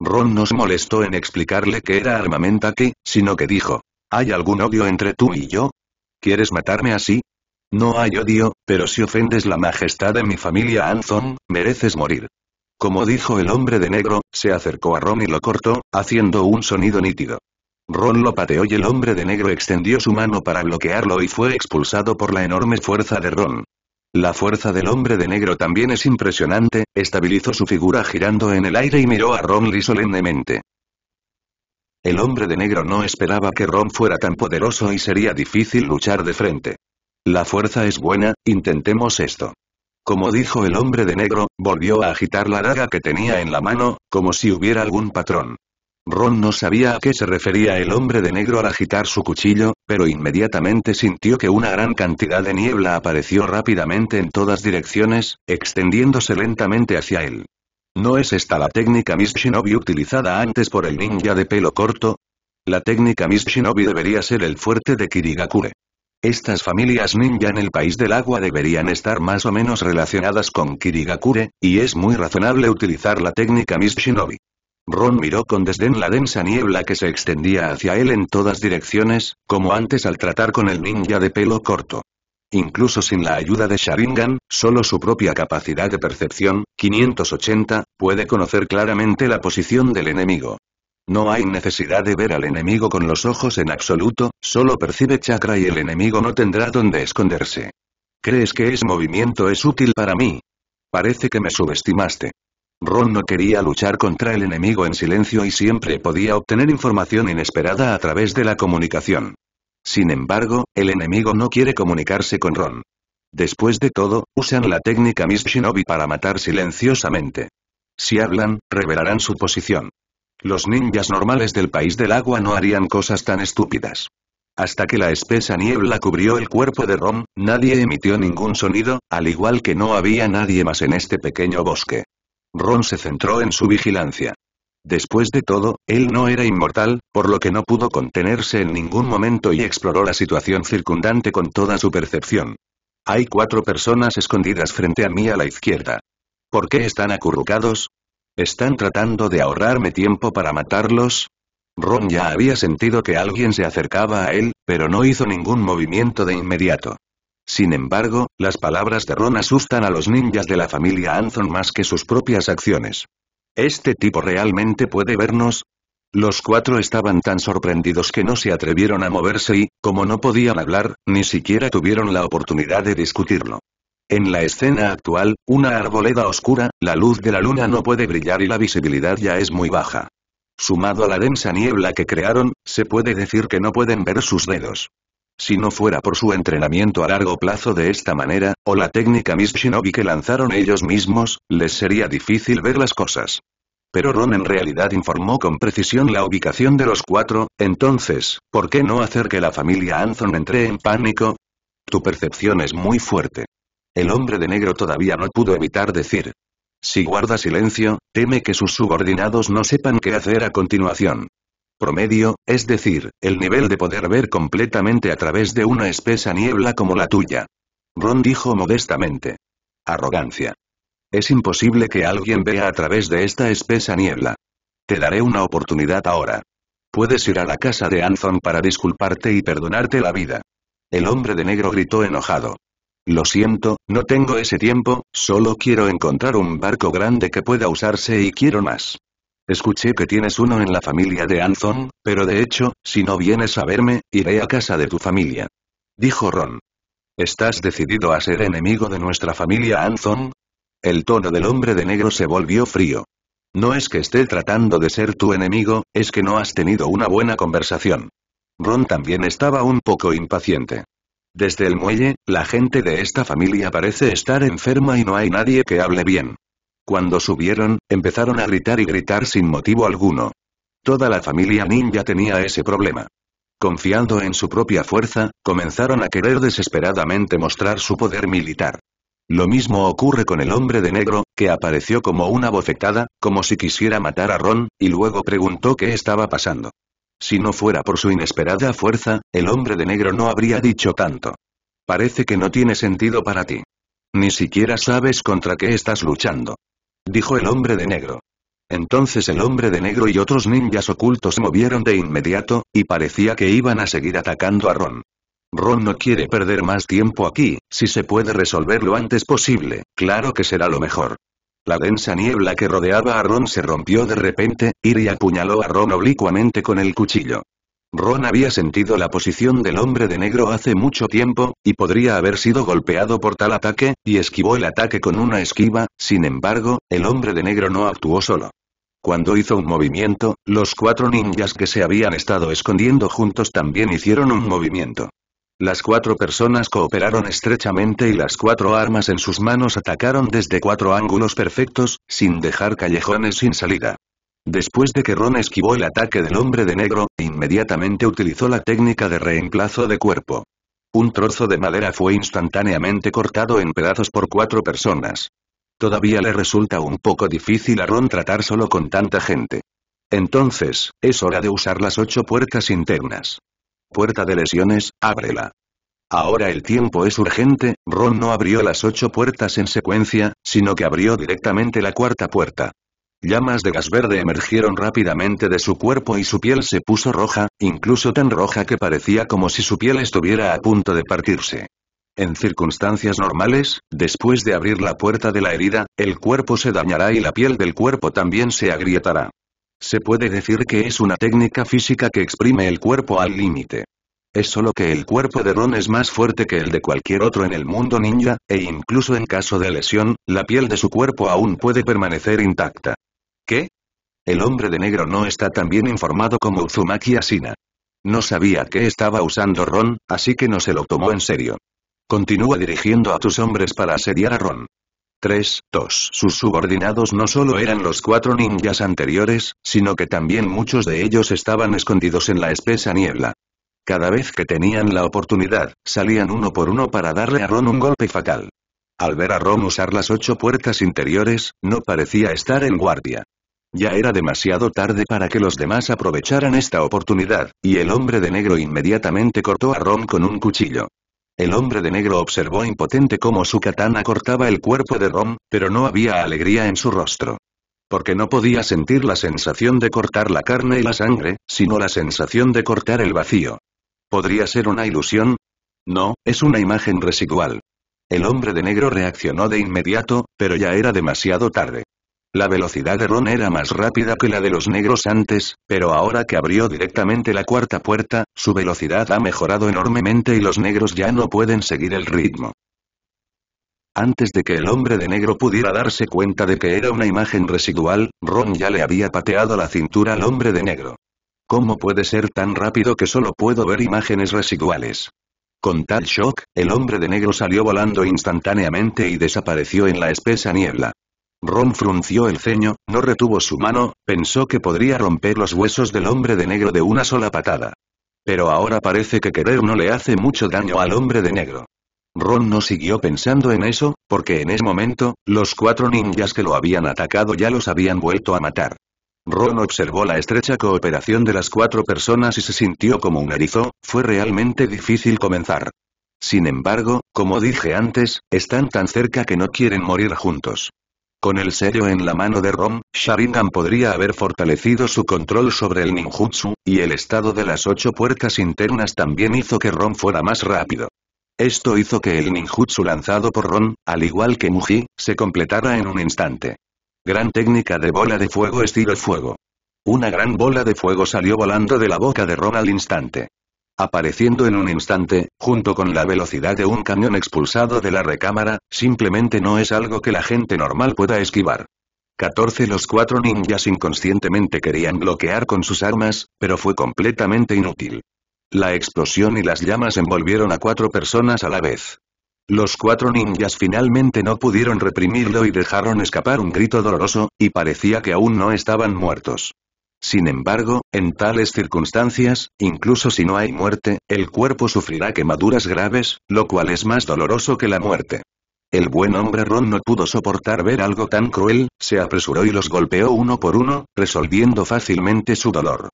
Ron no se molestó en explicarle que era armamenta sino que dijo, ¿hay algún odio entre tú y yo? ¿Quieres matarme así? No hay odio, pero si ofendes la majestad de mi familia Anson, mereces morir. Como dijo el hombre de negro, se acercó a Ron y lo cortó, haciendo un sonido nítido. Ron lo pateó y el hombre de negro extendió su mano para bloquearlo y fue expulsado por la enorme fuerza de Ron. La fuerza del hombre de negro también es impresionante, estabilizó su figura girando en el aire y miró a Ron Lee solemnemente. El hombre de negro no esperaba que Ron fuera tan poderoso y sería difícil luchar de frente. La fuerza es buena, intentemos esto. Como dijo el hombre de negro, volvió a agitar la daga que tenía en la mano, como si hubiera algún patrón. Ron no sabía a qué se refería el hombre de negro al agitar su cuchillo, pero inmediatamente sintió que una gran cantidad de niebla apareció rápidamente en todas direcciones, extendiéndose lentamente hacia él. ¿No es esta la técnica Miss Shinobi utilizada antes por el ninja de pelo corto? La técnica Miss Shinobi debería ser el fuerte de Kirigakure. Estas familias ninja en el país del agua deberían estar más o menos relacionadas con Kirigakure, y es muy razonable utilizar la técnica Miss Shinobi. Ron miró con desdén la densa niebla que se extendía hacia él en todas direcciones, como antes al tratar con el ninja de pelo corto. Incluso sin la ayuda de Sharingan, solo su propia capacidad de percepción, 580, puede conocer claramente la posición del enemigo. No hay necesidad de ver al enemigo con los ojos en absoluto, solo percibe chakra y el enemigo no tendrá dónde esconderse. ¿Crees que ese movimiento es útil para mí? Parece que me subestimaste. Ron no quería luchar contra el enemigo en silencio y siempre podía obtener información inesperada a través de la comunicación. Sin embargo, el enemigo no quiere comunicarse con Ron. Después de todo, usan la técnica Miss Shinobi para matar silenciosamente. Si hablan, revelarán su posición. Los ninjas normales del país del agua no harían cosas tan estúpidas. Hasta que la espesa niebla cubrió el cuerpo de Ron, nadie emitió ningún sonido, al igual que no había nadie más en este pequeño bosque. Ron se centró en su vigilancia. Después de todo, él no era inmortal, por lo que no pudo contenerse en ningún momento y exploró la situación circundante con toda su percepción. Hay cuatro personas escondidas frente a mí a la izquierda. ¿Por qué están acurrucados? ¿Están tratando de ahorrarme tiempo para matarlos? Ron ya había sentido que alguien se acercaba a él, pero no hizo ningún movimiento de inmediato. Sin embargo, las palabras de Ron asustan a los ninjas de la familia Anson más que sus propias acciones. ¿Este tipo realmente puede vernos? Los cuatro estaban tan sorprendidos que no se atrevieron a moverse y, como no podían hablar, ni siquiera tuvieron la oportunidad de discutirlo. En la escena actual, una arboleda oscura, la luz de la luna no puede brillar y la visibilidad ya es muy baja. Sumado a la densa niebla que crearon, se puede decir que no pueden ver sus dedos. Si no fuera por su entrenamiento a largo plazo de esta manera, o la técnica Miss Shinobi que lanzaron ellos mismos, les sería difícil ver las cosas. Pero Ron en realidad informó con precisión la ubicación de los cuatro, entonces, ¿por qué no hacer que la familia Anson entre en pánico? Tu percepción es muy fuerte. El hombre de negro todavía no pudo evitar decir. Si guarda silencio, teme que sus subordinados no sepan qué hacer a continuación promedio, es decir, el nivel de poder ver completamente a través de una espesa niebla como la tuya. Ron dijo modestamente. Arrogancia. Es imposible que alguien vea a través de esta espesa niebla. Te daré una oportunidad ahora. Puedes ir a la casa de Anthon para disculparte y perdonarte la vida. El hombre de negro gritó enojado. Lo siento, no tengo ese tiempo, solo quiero encontrar un barco grande que pueda usarse y quiero más. Escuché que tienes uno en la familia de Anthon, pero de hecho, si no vienes a verme, iré a casa de tu familia. Dijo Ron. ¿Estás decidido a ser enemigo de nuestra familia Anthon? El tono del hombre de negro se volvió frío. No es que esté tratando de ser tu enemigo, es que no has tenido una buena conversación. Ron también estaba un poco impaciente. Desde el muelle, la gente de esta familia parece estar enferma y no hay nadie que hable bien. Cuando subieron, empezaron a gritar y gritar sin motivo alguno. Toda la familia ninja tenía ese problema. Confiando en su propia fuerza, comenzaron a querer desesperadamente mostrar su poder militar. Lo mismo ocurre con el hombre de negro, que apareció como una bofetada, como si quisiera matar a Ron, y luego preguntó qué estaba pasando. Si no fuera por su inesperada fuerza, el hombre de negro no habría dicho tanto. Parece que no tiene sentido para ti. Ni siquiera sabes contra qué estás luchando dijo el hombre de negro. Entonces el hombre de negro y otros ninjas ocultos se movieron de inmediato, y parecía que iban a seguir atacando a Ron. Ron no quiere perder más tiempo aquí, si se puede resolver lo antes posible, claro que será lo mejor. La densa niebla que rodeaba a Ron se rompió de repente, y apuñaló a Ron oblicuamente con el cuchillo. Ron había sentido la posición del hombre de negro hace mucho tiempo, y podría haber sido golpeado por tal ataque, y esquivó el ataque con una esquiva, sin embargo, el hombre de negro no actuó solo. Cuando hizo un movimiento, los cuatro ninjas que se habían estado escondiendo juntos también hicieron un movimiento. Las cuatro personas cooperaron estrechamente y las cuatro armas en sus manos atacaron desde cuatro ángulos perfectos, sin dejar callejones sin salida. Después de que Ron esquivó el ataque del hombre de negro, inmediatamente utilizó la técnica de reemplazo de cuerpo. Un trozo de madera fue instantáneamente cortado en pedazos por cuatro personas. Todavía le resulta un poco difícil a Ron tratar solo con tanta gente. Entonces, es hora de usar las ocho puertas internas. Puerta de lesiones, ábrela. Ahora el tiempo es urgente, Ron no abrió las ocho puertas en secuencia, sino que abrió directamente la cuarta puerta. Llamas de gas verde emergieron rápidamente de su cuerpo y su piel se puso roja, incluso tan roja que parecía como si su piel estuviera a punto de partirse. En circunstancias normales, después de abrir la puerta de la herida, el cuerpo se dañará y la piel del cuerpo también se agrietará. Se puede decir que es una técnica física que exprime el cuerpo al límite. Es solo que el cuerpo de Ron es más fuerte que el de cualquier otro en el mundo ninja, e incluso en caso de lesión, la piel de su cuerpo aún puede permanecer intacta. ¿Qué? El hombre de negro no está tan bien informado como Uzumaki Asina. No sabía que estaba usando Ron, así que no se lo tomó en serio. Continúa dirigiendo a tus hombres para asediar a Ron. 3. 2. Sus subordinados no solo eran los cuatro ninjas anteriores, sino que también muchos de ellos estaban escondidos en la espesa niebla. Cada vez que tenían la oportunidad, salían uno por uno para darle a Ron un golpe fatal. Al ver a Rom usar las ocho puertas interiores, no parecía estar en guardia. Ya era demasiado tarde para que los demás aprovecharan esta oportunidad, y el hombre de negro inmediatamente cortó a Rom con un cuchillo. El hombre de negro observó impotente cómo su katana cortaba el cuerpo de Rom, pero no había alegría en su rostro. Porque no podía sentir la sensación de cortar la carne y la sangre, sino la sensación de cortar el vacío. ¿Podría ser una ilusión? No, es una imagen residual. El hombre de negro reaccionó de inmediato, pero ya era demasiado tarde. La velocidad de Ron era más rápida que la de los negros antes, pero ahora que abrió directamente la cuarta puerta, su velocidad ha mejorado enormemente y los negros ya no pueden seguir el ritmo. Antes de que el hombre de negro pudiera darse cuenta de que era una imagen residual, Ron ya le había pateado la cintura al hombre de negro. ¿Cómo puede ser tan rápido que solo puedo ver imágenes residuales? Con tal shock, el hombre de negro salió volando instantáneamente y desapareció en la espesa niebla. Ron frunció el ceño, no retuvo su mano, pensó que podría romper los huesos del hombre de negro de una sola patada. Pero ahora parece que querer no le hace mucho daño al hombre de negro. Ron no siguió pensando en eso, porque en ese momento, los cuatro ninjas que lo habían atacado ya los habían vuelto a matar. Ron observó la estrecha cooperación de las cuatro personas y se sintió como un erizo, fue realmente difícil comenzar. Sin embargo, como dije antes, están tan cerca que no quieren morir juntos. Con el sello en la mano de Ron, Sharingan podría haber fortalecido su control sobre el ninjutsu, y el estado de las ocho puertas internas también hizo que Ron fuera más rápido. Esto hizo que el ninjutsu lanzado por Ron, al igual que Muji, se completara en un instante. Gran técnica de bola de fuego estilo fuego. Una gran bola de fuego salió volando de la boca de Ron al instante. Apareciendo en un instante, junto con la velocidad de un cañón expulsado de la recámara, simplemente no es algo que la gente normal pueda esquivar. 14 Los cuatro ninjas inconscientemente querían bloquear con sus armas, pero fue completamente inútil. La explosión y las llamas envolvieron a cuatro personas a la vez. Los cuatro ninjas finalmente no pudieron reprimirlo y dejaron escapar un grito doloroso, y parecía que aún no estaban muertos. Sin embargo, en tales circunstancias, incluso si no hay muerte, el cuerpo sufrirá quemaduras graves, lo cual es más doloroso que la muerte. El buen hombre Ron no pudo soportar ver algo tan cruel, se apresuró y los golpeó uno por uno, resolviendo fácilmente su dolor.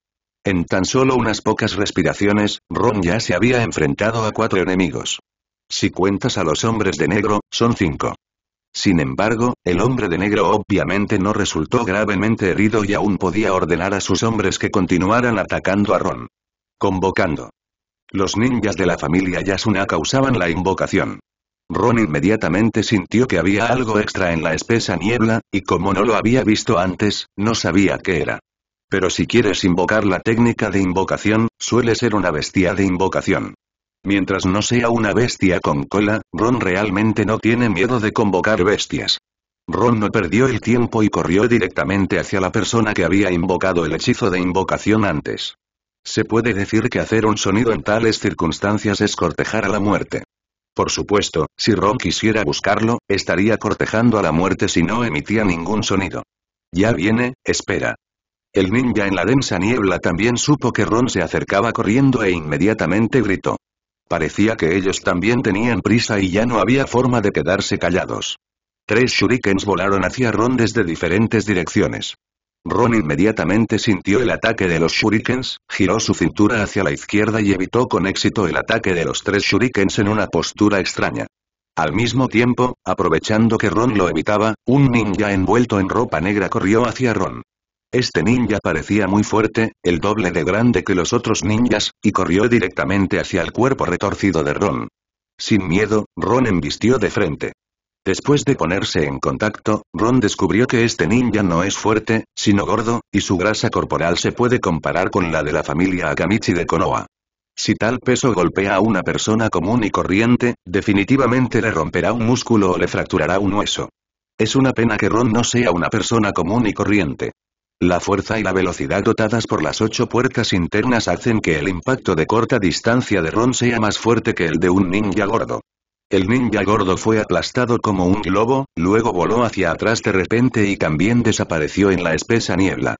En tan solo unas pocas respiraciones, Ron ya se había enfrentado a cuatro enemigos. Si cuentas a los hombres de negro, son cinco. Sin embargo, el hombre de negro obviamente no resultó gravemente herido y aún podía ordenar a sus hombres que continuaran atacando a Ron. Convocando. Los ninjas de la familia Yasuna causaban la invocación. Ron inmediatamente sintió que había algo extra en la espesa niebla, y como no lo había visto antes, no sabía qué era. Pero si quieres invocar la técnica de invocación, suele ser una bestia de invocación. Mientras no sea una bestia con cola, Ron realmente no tiene miedo de convocar bestias. Ron no perdió el tiempo y corrió directamente hacia la persona que había invocado el hechizo de invocación antes. Se puede decir que hacer un sonido en tales circunstancias es cortejar a la muerte. Por supuesto, si Ron quisiera buscarlo, estaría cortejando a la muerte si no emitía ningún sonido. Ya viene, espera. El ninja en la densa niebla también supo que Ron se acercaba corriendo e inmediatamente gritó. Parecía que ellos también tenían prisa y ya no había forma de quedarse callados. Tres shurikens volaron hacia Ron desde diferentes direcciones. Ron inmediatamente sintió el ataque de los shurikens, giró su cintura hacia la izquierda y evitó con éxito el ataque de los tres shurikens en una postura extraña. Al mismo tiempo, aprovechando que Ron lo evitaba, un ninja envuelto en ropa negra corrió hacia Ron. Este ninja parecía muy fuerte, el doble de grande que los otros ninjas, y corrió directamente hacia el cuerpo retorcido de Ron. Sin miedo, Ron embistió de frente. Después de ponerse en contacto, Ron descubrió que este ninja no es fuerte, sino gordo, y su grasa corporal se puede comparar con la de la familia Akamichi de Konoha. Si tal peso golpea a una persona común y corriente, definitivamente le romperá un músculo o le fracturará un hueso. Es una pena que Ron no sea una persona común y corriente. La fuerza y la velocidad dotadas por las ocho puertas internas hacen que el impacto de corta distancia de Ron sea más fuerte que el de un ninja gordo. El ninja gordo fue aplastado como un globo, luego voló hacia atrás de repente y también desapareció en la espesa niebla.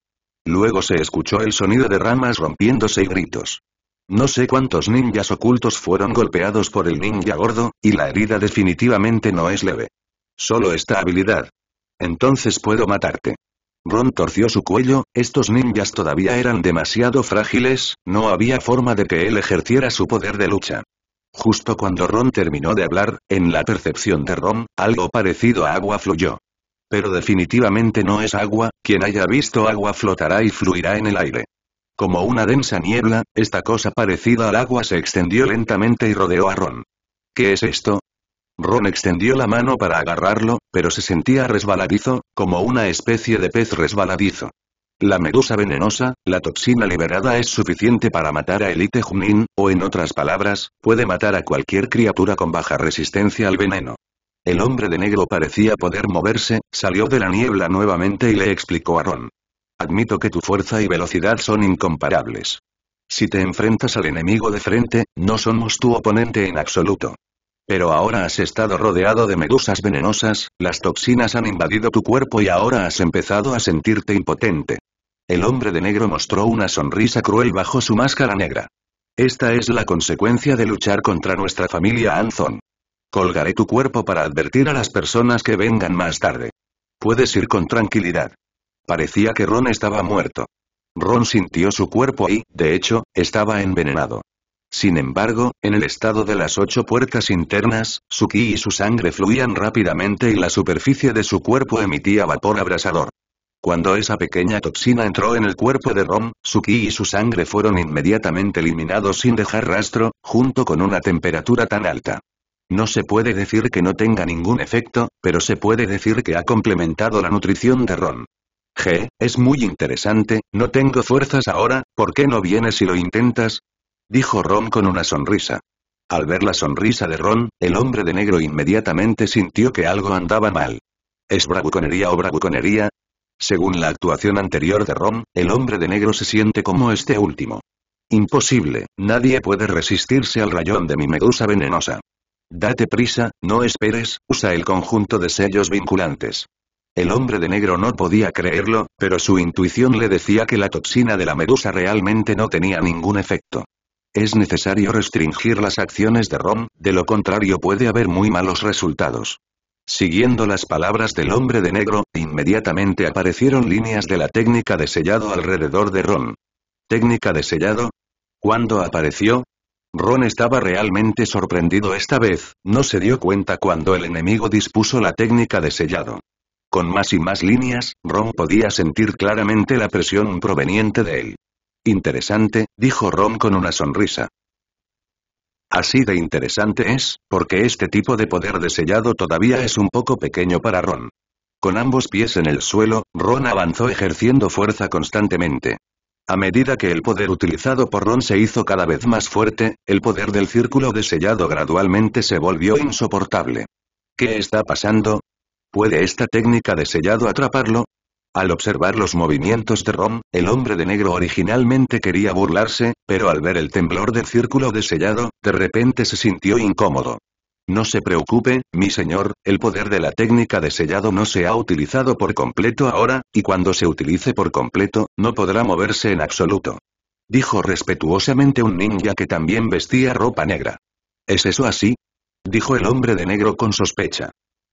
Luego se escuchó el sonido de ramas rompiéndose y gritos. No sé cuántos ninjas ocultos fueron golpeados por el ninja gordo, y la herida definitivamente no es leve. Solo esta habilidad. Entonces puedo matarte. Ron torció su cuello, estos ninjas todavía eran demasiado frágiles, no había forma de que él ejerciera su poder de lucha. Justo cuando Ron terminó de hablar, en la percepción de Ron, algo parecido a agua fluyó. Pero definitivamente no es agua, quien haya visto agua flotará y fluirá en el aire. Como una densa niebla, esta cosa parecida al agua se extendió lentamente y rodeó a Ron. ¿Qué es esto? Ron extendió la mano para agarrarlo, pero se sentía resbaladizo, como una especie de pez resbaladizo. La medusa venenosa, la toxina liberada es suficiente para matar a Elite Junin, o en otras palabras, puede matar a cualquier criatura con baja resistencia al veneno. El hombre de negro parecía poder moverse, salió de la niebla nuevamente y le explicó a Ron. Admito que tu fuerza y velocidad son incomparables. Si te enfrentas al enemigo de frente, no somos tu oponente en absoluto. Pero ahora has estado rodeado de medusas venenosas, las toxinas han invadido tu cuerpo y ahora has empezado a sentirte impotente. El hombre de negro mostró una sonrisa cruel bajo su máscara negra. Esta es la consecuencia de luchar contra nuestra familia Anthon. Colgaré tu cuerpo para advertir a las personas que vengan más tarde. Puedes ir con tranquilidad. Parecía que Ron estaba muerto. Ron sintió su cuerpo y, de hecho, estaba envenenado. Sin embargo, en el estado de las ocho puertas internas, su ki y su sangre fluían rápidamente y la superficie de su cuerpo emitía vapor abrasador. Cuando esa pequeña toxina entró en el cuerpo de Ron, su ki y su sangre fueron inmediatamente eliminados sin dejar rastro, junto con una temperatura tan alta. No se puede decir que no tenga ningún efecto, pero se puede decir que ha complementado la nutrición de Ron. G, es muy interesante, no tengo fuerzas ahora, ¿por qué no vienes si lo intentas? Dijo Ron con una sonrisa. Al ver la sonrisa de Ron, el hombre de negro inmediatamente sintió que algo andaba mal. ¿Es bravuconería o bravuconería? Según la actuación anterior de Ron, el hombre de negro se siente como este último. Imposible, nadie puede resistirse al rayón de mi medusa venenosa. Date prisa, no esperes, usa el conjunto de sellos vinculantes. El hombre de negro no podía creerlo, pero su intuición le decía que la toxina de la medusa realmente no tenía ningún efecto. Es necesario restringir las acciones de Ron, de lo contrario puede haber muy malos resultados. Siguiendo las palabras del hombre de negro, inmediatamente aparecieron líneas de la técnica de sellado alrededor de Ron. ¿Técnica de sellado? ¿Cuándo apareció? Ron estaba realmente sorprendido esta vez, no se dio cuenta cuando el enemigo dispuso la técnica de sellado. Con más y más líneas, Ron podía sentir claramente la presión proveniente de él. Interesante, dijo Ron con una sonrisa. Así de interesante es, porque este tipo de poder de sellado todavía es un poco pequeño para Ron. Con ambos pies en el suelo, Ron avanzó ejerciendo fuerza constantemente. A medida que el poder utilizado por Ron se hizo cada vez más fuerte, el poder del círculo de sellado gradualmente se volvió insoportable. ¿Qué está pasando? ¿Puede esta técnica de sellado atraparlo? Al observar los movimientos de Rom, el hombre de negro originalmente quería burlarse, pero al ver el temblor del círculo de sellado, de repente se sintió incómodo. No se preocupe, mi señor, el poder de la técnica de sellado no se ha utilizado por completo ahora, y cuando se utilice por completo, no podrá moverse en absoluto. Dijo respetuosamente un ninja que también vestía ropa negra. ¿Es eso así? Dijo el hombre de negro con sospecha.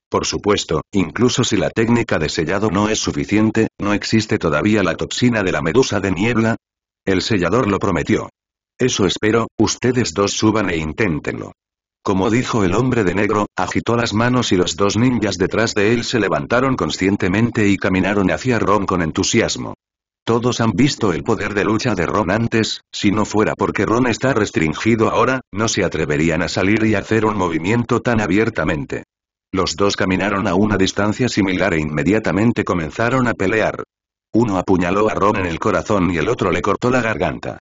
Por supuesto, incluso si la técnica de sellado no es suficiente, ¿no existe todavía la toxina de la medusa de niebla? El sellador lo prometió. Eso espero, ustedes dos suban e inténtenlo. Como dijo el hombre de negro, agitó las manos y los dos ninjas detrás de él se levantaron conscientemente y caminaron hacia Ron con entusiasmo. Todos han visto el poder de lucha de Ron antes, si no fuera porque Ron está restringido ahora, no se atreverían a salir y hacer un movimiento tan abiertamente. Los dos caminaron a una distancia similar e inmediatamente comenzaron a pelear. Uno apuñaló a Ron en el corazón y el otro le cortó la garganta.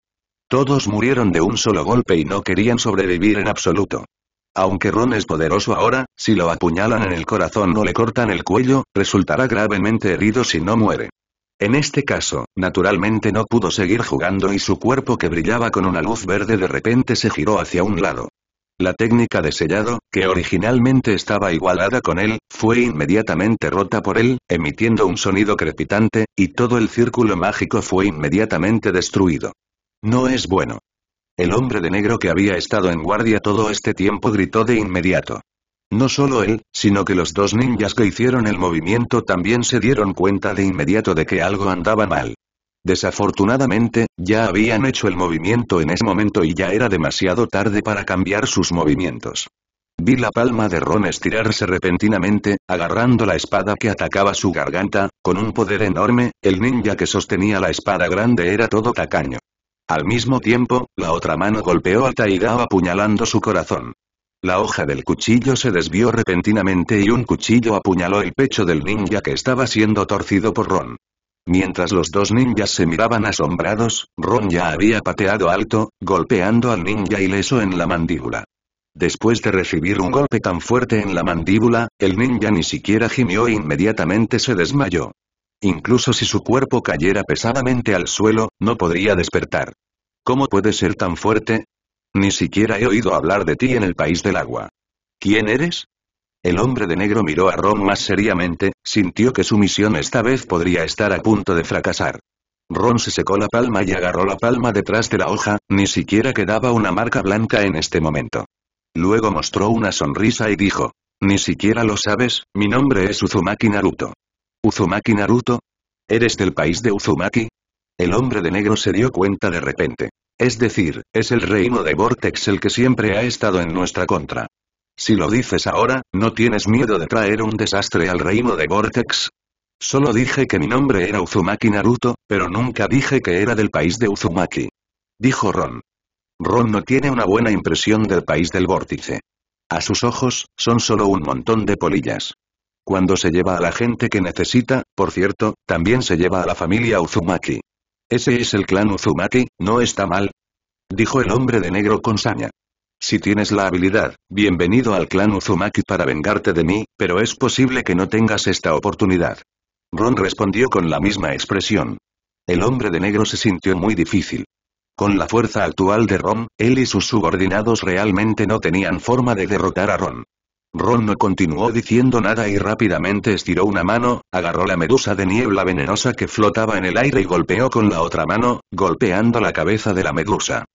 Todos murieron de un solo golpe y no querían sobrevivir en absoluto. Aunque Ron es poderoso ahora, si lo apuñalan en el corazón o le cortan el cuello, resultará gravemente herido si no muere. En este caso, naturalmente no pudo seguir jugando y su cuerpo que brillaba con una luz verde de repente se giró hacia un lado. La técnica de sellado, que originalmente estaba igualada con él, fue inmediatamente rota por él, emitiendo un sonido crepitante, y todo el círculo mágico fue inmediatamente destruido. No es bueno. El hombre de negro que había estado en guardia todo este tiempo gritó de inmediato. No solo él, sino que los dos ninjas que hicieron el movimiento también se dieron cuenta de inmediato de que algo andaba mal. Desafortunadamente, ya habían hecho el movimiento en ese momento y ya era demasiado tarde para cambiar sus movimientos. Vi la palma de Ron estirarse repentinamente, agarrando la espada que atacaba su garganta, con un poder enorme, el ninja que sostenía la espada grande era todo tacaño. Al mismo tiempo, la otra mano golpeó a Taigao apuñalando su corazón. La hoja del cuchillo se desvió repentinamente y un cuchillo apuñaló el pecho del ninja que estaba siendo torcido por Ron. Mientras los dos ninjas se miraban asombrados, Ron ya había pateado alto, golpeando al ninja ileso en la mandíbula. Después de recibir un golpe tan fuerte en la mandíbula, el ninja ni siquiera gimió e inmediatamente se desmayó. Incluso si su cuerpo cayera pesadamente al suelo, no podría despertar. ¿Cómo puede ser tan fuerte? Ni siquiera he oído hablar de ti en el país del agua. ¿Quién eres? El hombre de negro miró a Ron más seriamente, sintió que su misión esta vez podría estar a punto de fracasar. Ron se secó la palma y agarró la palma detrás de la hoja, ni siquiera quedaba una marca blanca en este momento. Luego mostró una sonrisa y dijo, ni siquiera lo sabes, mi nombre es Uzumaki Naruto. ¿Uzumaki Naruto? ¿Eres del país de Uzumaki? El hombre de negro se dio cuenta de repente. Es decir, es el reino de Vortex el que siempre ha estado en nuestra contra. Si lo dices ahora, ¿no tienes miedo de traer un desastre al reino de Vortex? Solo dije que mi nombre era Uzumaki Naruto, pero nunca dije que era del país de Uzumaki. Dijo Ron. Ron no tiene una buena impresión del país del vórtice. A sus ojos, son solo un montón de polillas. Cuando se lleva a la gente que necesita, por cierto, también se lleva a la familia Uzumaki. Ese es el clan Uzumaki, ¿no está mal? Dijo el hombre de negro con saña. Si tienes la habilidad, bienvenido al clan Uzumaki para vengarte de mí, pero es posible que no tengas esta oportunidad. Ron respondió con la misma expresión. El hombre de negro se sintió muy difícil. Con la fuerza actual de Ron, él y sus subordinados realmente no tenían forma de derrotar a Ron. Ron no continuó diciendo nada y rápidamente estiró una mano, agarró la medusa de niebla venenosa que flotaba en el aire y golpeó con la otra mano, golpeando la cabeza de la medusa.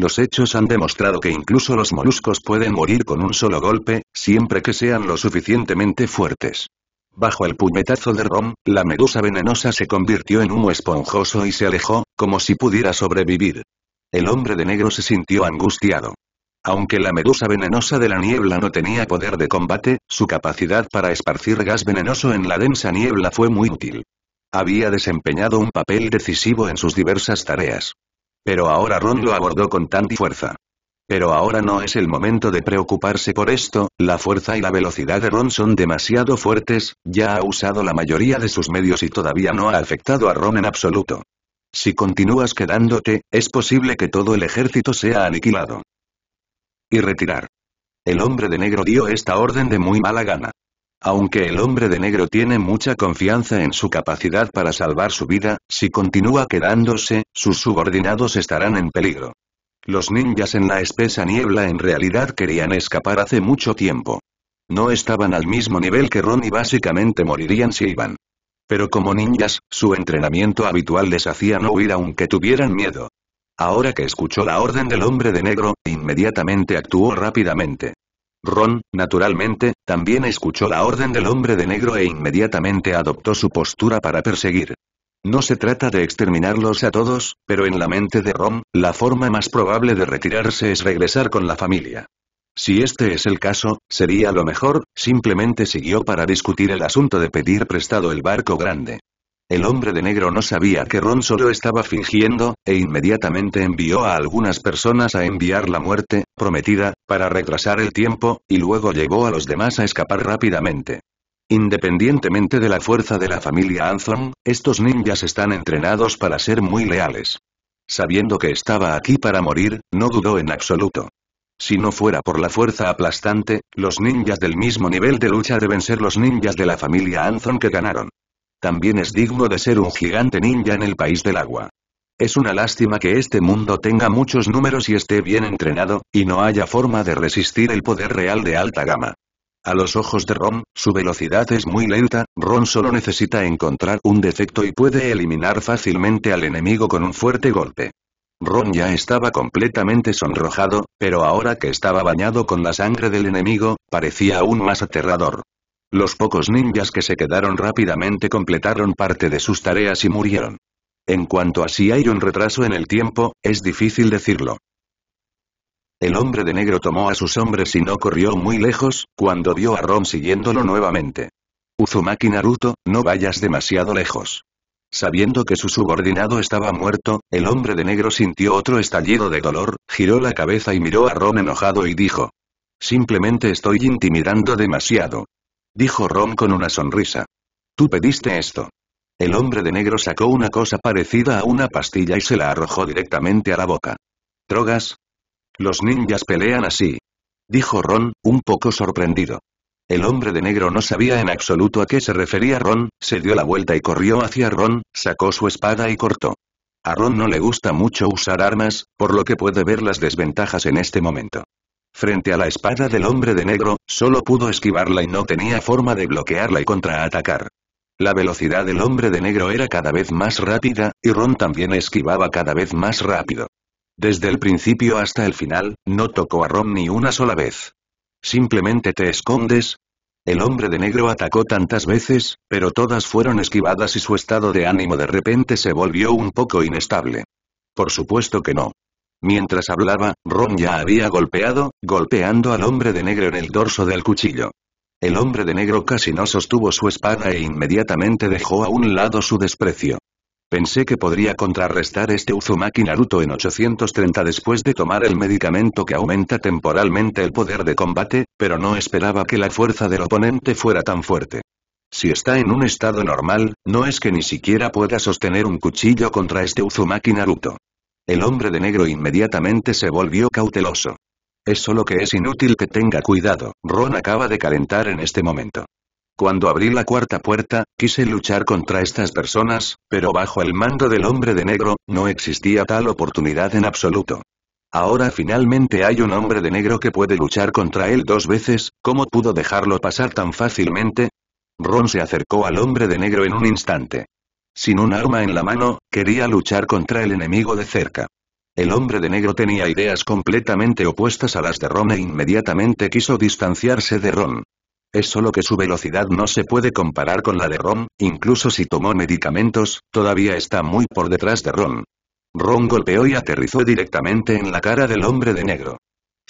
Los hechos han demostrado que incluso los moluscos pueden morir con un solo golpe, siempre que sean lo suficientemente fuertes. Bajo el puñetazo de Rom, la medusa venenosa se convirtió en humo esponjoso y se alejó, como si pudiera sobrevivir. El hombre de negro se sintió angustiado. Aunque la medusa venenosa de la niebla no tenía poder de combate, su capacidad para esparcir gas venenoso en la densa niebla fue muy útil. Había desempeñado un papel decisivo en sus diversas tareas. Pero ahora Ron lo abordó con tanta fuerza. Pero ahora no es el momento de preocuparse por esto, la fuerza y la velocidad de Ron son demasiado fuertes, ya ha usado la mayoría de sus medios y todavía no ha afectado a Ron en absoluto. Si continúas quedándote, es posible que todo el ejército sea aniquilado. Y retirar. El hombre de negro dio esta orden de muy mala gana. Aunque el hombre de negro tiene mucha confianza en su capacidad para salvar su vida, si continúa quedándose, sus subordinados estarán en peligro. Los ninjas en la espesa niebla en realidad querían escapar hace mucho tiempo. No estaban al mismo nivel que Ron y básicamente morirían si iban. Pero como ninjas, su entrenamiento habitual les hacía no huir aunque tuvieran miedo. Ahora que escuchó la orden del hombre de negro, inmediatamente actuó rápidamente. Ron, naturalmente, también escuchó la orden del hombre de negro e inmediatamente adoptó su postura para perseguir. No se trata de exterminarlos a todos, pero en la mente de Ron, la forma más probable de retirarse es regresar con la familia. Si este es el caso, sería lo mejor, simplemente siguió para discutir el asunto de pedir prestado el barco grande. El hombre de negro no sabía que Ron solo estaba fingiendo, e inmediatamente envió a algunas personas a enviar la muerte, prometida, para retrasar el tiempo, y luego llevó a los demás a escapar rápidamente. Independientemente de la fuerza de la familia Anthon, estos ninjas están entrenados para ser muy leales. Sabiendo que estaba aquí para morir, no dudó en absoluto. Si no fuera por la fuerza aplastante, los ninjas del mismo nivel de lucha deben ser los ninjas de la familia Anthon que ganaron. También es digno de ser un gigante ninja en el país del agua. Es una lástima que este mundo tenga muchos números y esté bien entrenado, y no haya forma de resistir el poder real de alta gama. A los ojos de Ron, su velocidad es muy lenta, Ron solo necesita encontrar un defecto y puede eliminar fácilmente al enemigo con un fuerte golpe. Ron ya estaba completamente sonrojado, pero ahora que estaba bañado con la sangre del enemigo, parecía aún más aterrador. Los pocos ninjas que se quedaron rápidamente completaron parte de sus tareas y murieron. En cuanto a si hay un retraso en el tiempo, es difícil decirlo. El hombre de negro tomó a sus hombres y no corrió muy lejos, cuando vio a Ron siguiéndolo nuevamente. Uzumaki Naruto, no vayas demasiado lejos. Sabiendo que su subordinado estaba muerto, el hombre de negro sintió otro estallido de dolor, giró la cabeza y miró a Ron enojado y dijo. Simplemente estoy intimidando demasiado. Dijo Ron con una sonrisa. Tú pediste esto. El hombre de negro sacó una cosa parecida a una pastilla y se la arrojó directamente a la boca. ¿Drogas? Los ninjas pelean así. Dijo Ron, un poco sorprendido. El hombre de negro no sabía en absoluto a qué se refería Ron, se dio la vuelta y corrió hacia Ron, sacó su espada y cortó. A Ron no le gusta mucho usar armas, por lo que puede ver las desventajas en este momento. Frente a la espada del hombre de negro, solo pudo esquivarla y no tenía forma de bloquearla y contraatacar. La velocidad del hombre de negro era cada vez más rápida, y Ron también esquivaba cada vez más rápido. Desde el principio hasta el final, no tocó a Ron ni una sola vez. Simplemente te escondes, el hombre de negro atacó tantas veces, pero todas fueron esquivadas y su estado de ánimo de repente se volvió un poco inestable. Por supuesto que no. Mientras hablaba, Ron ya había golpeado, golpeando al hombre de negro en el dorso del cuchillo. El hombre de negro casi no sostuvo su espada e inmediatamente dejó a un lado su desprecio. Pensé que podría contrarrestar este Uzumaki Naruto en 830 después de tomar el medicamento que aumenta temporalmente el poder de combate, pero no esperaba que la fuerza del oponente fuera tan fuerte. Si está en un estado normal, no es que ni siquiera pueda sostener un cuchillo contra este Uzumaki Naruto. El hombre de negro inmediatamente se volvió cauteloso. Es solo que es inútil que tenga cuidado, Ron acaba de calentar en este momento. Cuando abrí la cuarta puerta, quise luchar contra estas personas, pero bajo el mando del hombre de negro, no existía tal oportunidad en absoluto. Ahora finalmente hay un hombre de negro que puede luchar contra él dos veces, ¿cómo pudo dejarlo pasar tan fácilmente? Ron se acercó al hombre de negro en un instante. Sin un arma en la mano, quería luchar contra el enemigo de cerca. El hombre de negro tenía ideas completamente opuestas a las de Ron e inmediatamente quiso distanciarse de Ron. Es solo que su velocidad no se puede comparar con la de Ron, incluso si tomó medicamentos, todavía está muy por detrás de Ron. Ron golpeó y aterrizó directamente en la cara del hombre de negro.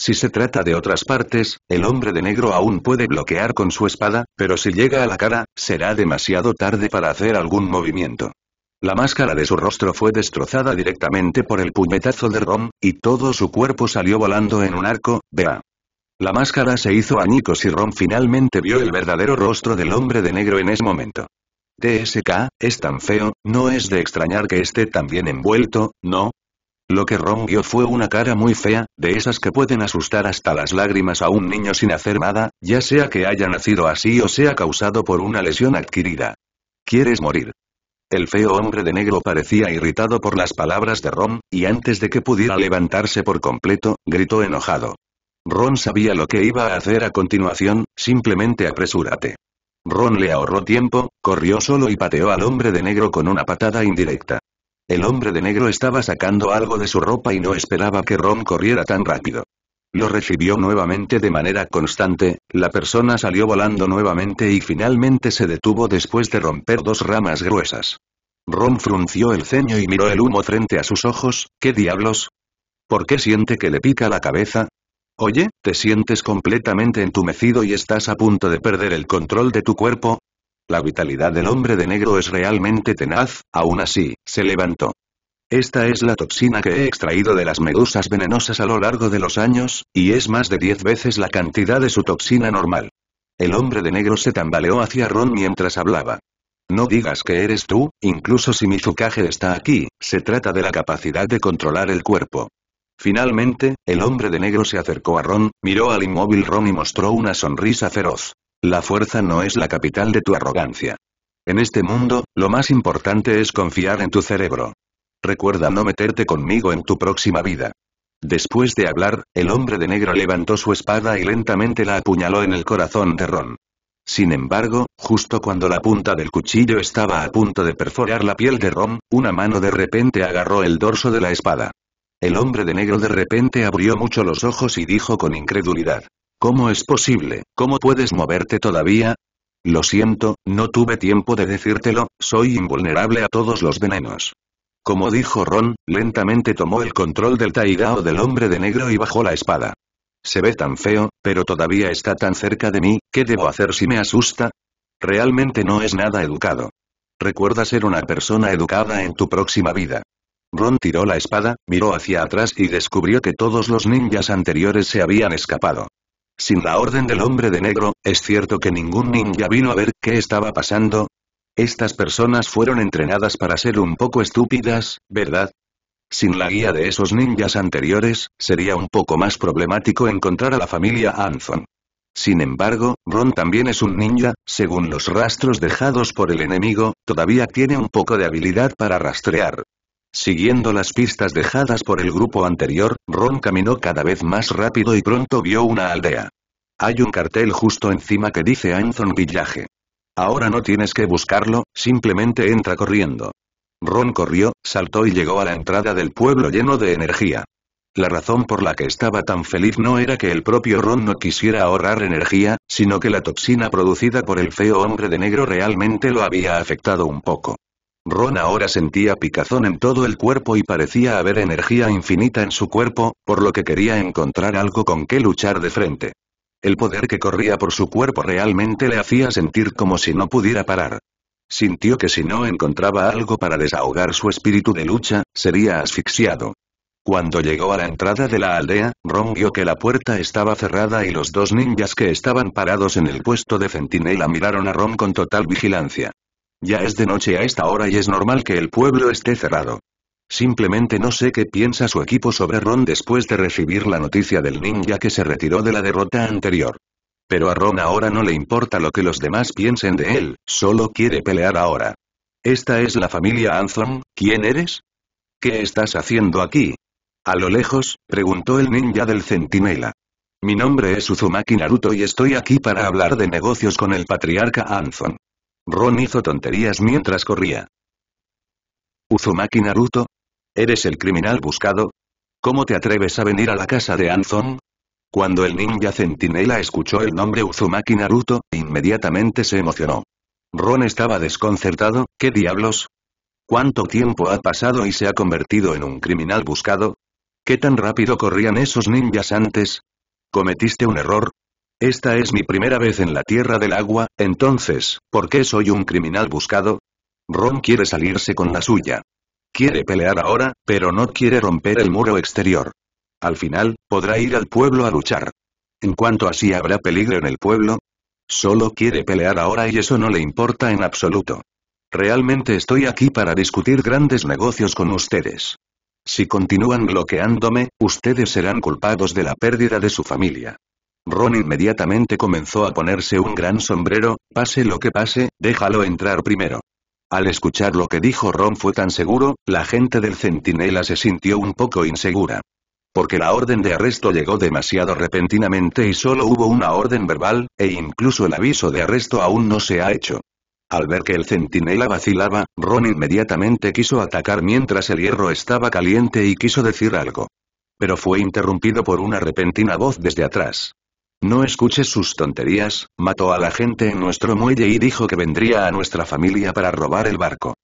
Si se trata de otras partes, el hombre de negro aún puede bloquear con su espada, pero si llega a la cara, será demasiado tarde para hacer algún movimiento. La máscara de su rostro fue destrozada directamente por el puñetazo de Rom, y todo su cuerpo salió volando en un arco, vea. La máscara se hizo añicos y Rom finalmente vio el verdadero rostro del hombre de negro en ese momento. TSK, es tan feo, no es de extrañar que esté tan bien envuelto, ¿no? Lo que Ron vio fue una cara muy fea, de esas que pueden asustar hasta las lágrimas a un niño sin hacer nada, ya sea que haya nacido así o sea causado por una lesión adquirida. ¿Quieres morir? El feo hombre de negro parecía irritado por las palabras de Ron, y antes de que pudiera levantarse por completo, gritó enojado. Ron sabía lo que iba a hacer a continuación, simplemente apresúrate. Ron le ahorró tiempo, corrió solo y pateó al hombre de negro con una patada indirecta. El hombre de negro estaba sacando algo de su ropa y no esperaba que Ron corriera tan rápido. Lo recibió nuevamente de manera constante, la persona salió volando nuevamente y finalmente se detuvo después de romper dos ramas gruesas. Ron frunció el ceño y miró el humo frente a sus ojos, ¿qué diablos? ¿Por qué siente que le pica la cabeza? Oye, te sientes completamente entumecido y estás a punto de perder el control de tu cuerpo, la vitalidad del hombre de negro es realmente tenaz, aún así, se levantó. Esta es la toxina que he extraído de las medusas venenosas a lo largo de los años, y es más de 10 veces la cantidad de su toxina normal. El hombre de negro se tambaleó hacia Ron mientras hablaba. No digas que eres tú, incluso si mi zucaje está aquí, se trata de la capacidad de controlar el cuerpo. Finalmente, el hombre de negro se acercó a Ron, miró al inmóvil Ron y mostró una sonrisa feroz. La fuerza no es la capital de tu arrogancia. En este mundo, lo más importante es confiar en tu cerebro. Recuerda no meterte conmigo en tu próxima vida. Después de hablar, el hombre de negro levantó su espada y lentamente la apuñaló en el corazón de Ron. Sin embargo, justo cuando la punta del cuchillo estaba a punto de perforar la piel de Ron, una mano de repente agarró el dorso de la espada. El hombre de negro de repente abrió mucho los ojos y dijo con incredulidad. ¿Cómo es posible? ¿Cómo puedes moverte todavía? Lo siento, no tuve tiempo de decírtelo, soy invulnerable a todos los venenos. Como dijo Ron, lentamente tomó el control del taigao del hombre de negro y bajó la espada. Se ve tan feo, pero todavía está tan cerca de mí, ¿qué debo hacer si me asusta? Realmente no es nada educado. Recuerda ser una persona educada en tu próxima vida. Ron tiró la espada, miró hacia atrás y descubrió que todos los ninjas anteriores se habían escapado. Sin la orden del hombre de negro, es cierto que ningún ninja vino a ver qué estaba pasando. Estas personas fueron entrenadas para ser un poco estúpidas, ¿verdad? Sin la guía de esos ninjas anteriores, sería un poco más problemático encontrar a la familia Anson. Sin embargo, Ron también es un ninja, según los rastros dejados por el enemigo, todavía tiene un poco de habilidad para rastrear. Siguiendo las pistas dejadas por el grupo anterior, Ron caminó cada vez más rápido y pronto vio una aldea. Hay un cartel justo encima que dice Anthon Village. Ahora no tienes que buscarlo, simplemente entra corriendo. Ron corrió, saltó y llegó a la entrada del pueblo lleno de energía. La razón por la que estaba tan feliz no era que el propio Ron no quisiera ahorrar energía, sino que la toxina producida por el feo hombre de negro realmente lo había afectado un poco. Ron ahora sentía picazón en todo el cuerpo y parecía haber energía infinita en su cuerpo, por lo que quería encontrar algo con que luchar de frente. El poder que corría por su cuerpo realmente le hacía sentir como si no pudiera parar. Sintió que si no encontraba algo para desahogar su espíritu de lucha, sería asfixiado. Cuando llegó a la entrada de la aldea, Ron vio que la puerta estaba cerrada y los dos ninjas que estaban parados en el puesto de centinela miraron a Ron con total vigilancia. Ya es de noche a esta hora y es normal que el pueblo esté cerrado. Simplemente no sé qué piensa su equipo sobre Ron después de recibir la noticia del ninja que se retiró de la derrota anterior. Pero a Ron ahora no le importa lo que los demás piensen de él, solo quiere pelear ahora. Esta es la familia Anthon, ¿quién eres? ¿Qué estás haciendo aquí? A lo lejos, preguntó el ninja del centinela. Mi nombre es Uzumaki Naruto y estoy aquí para hablar de negocios con el patriarca Anthon. Ron hizo tonterías mientras corría. Uzumaki Naruto. ¿Eres el criminal buscado? ¿Cómo te atreves a venir a la casa de Anzon? Cuando el ninja centinela escuchó el nombre Uzumaki Naruto, inmediatamente se emocionó. Ron estaba desconcertado, ¿qué diablos? ¿Cuánto tiempo ha pasado y se ha convertido en un criminal buscado? ¿Qué tan rápido corrían esos ninjas antes? ¿Cometiste un error? Esta es mi primera vez en la Tierra del Agua, entonces, ¿por qué soy un criminal buscado? Ron quiere salirse con la suya. Quiere pelear ahora, pero no quiere romper el muro exterior. Al final, podrá ir al pueblo a luchar. En cuanto así habrá peligro en el pueblo, solo quiere pelear ahora y eso no le importa en absoluto. Realmente estoy aquí para discutir grandes negocios con ustedes. Si continúan bloqueándome, ustedes serán culpados de la pérdida de su familia. Ron inmediatamente comenzó a ponerse un gran sombrero, pase lo que pase, déjalo entrar primero. Al escuchar lo que dijo Ron fue tan seguro, la gente del centinela se sintió un poco insegura. Porque la orden de arresto llegó demasiado repentinamente y solo hubo una orden verbal, e incluso el aviso de arresto aún no se ha hecho. Al ver que el centinela vacilaba, Ron inmediatamente quiso atacar mientras el hierro estaba caliente y quiso decir algo. Pero fue interrumpido por una repentina voz desde atrás. No escuches sus tonterías, mató a la gente en nuestro muelle y dijo que vendría a nuestra familia para robar el barco.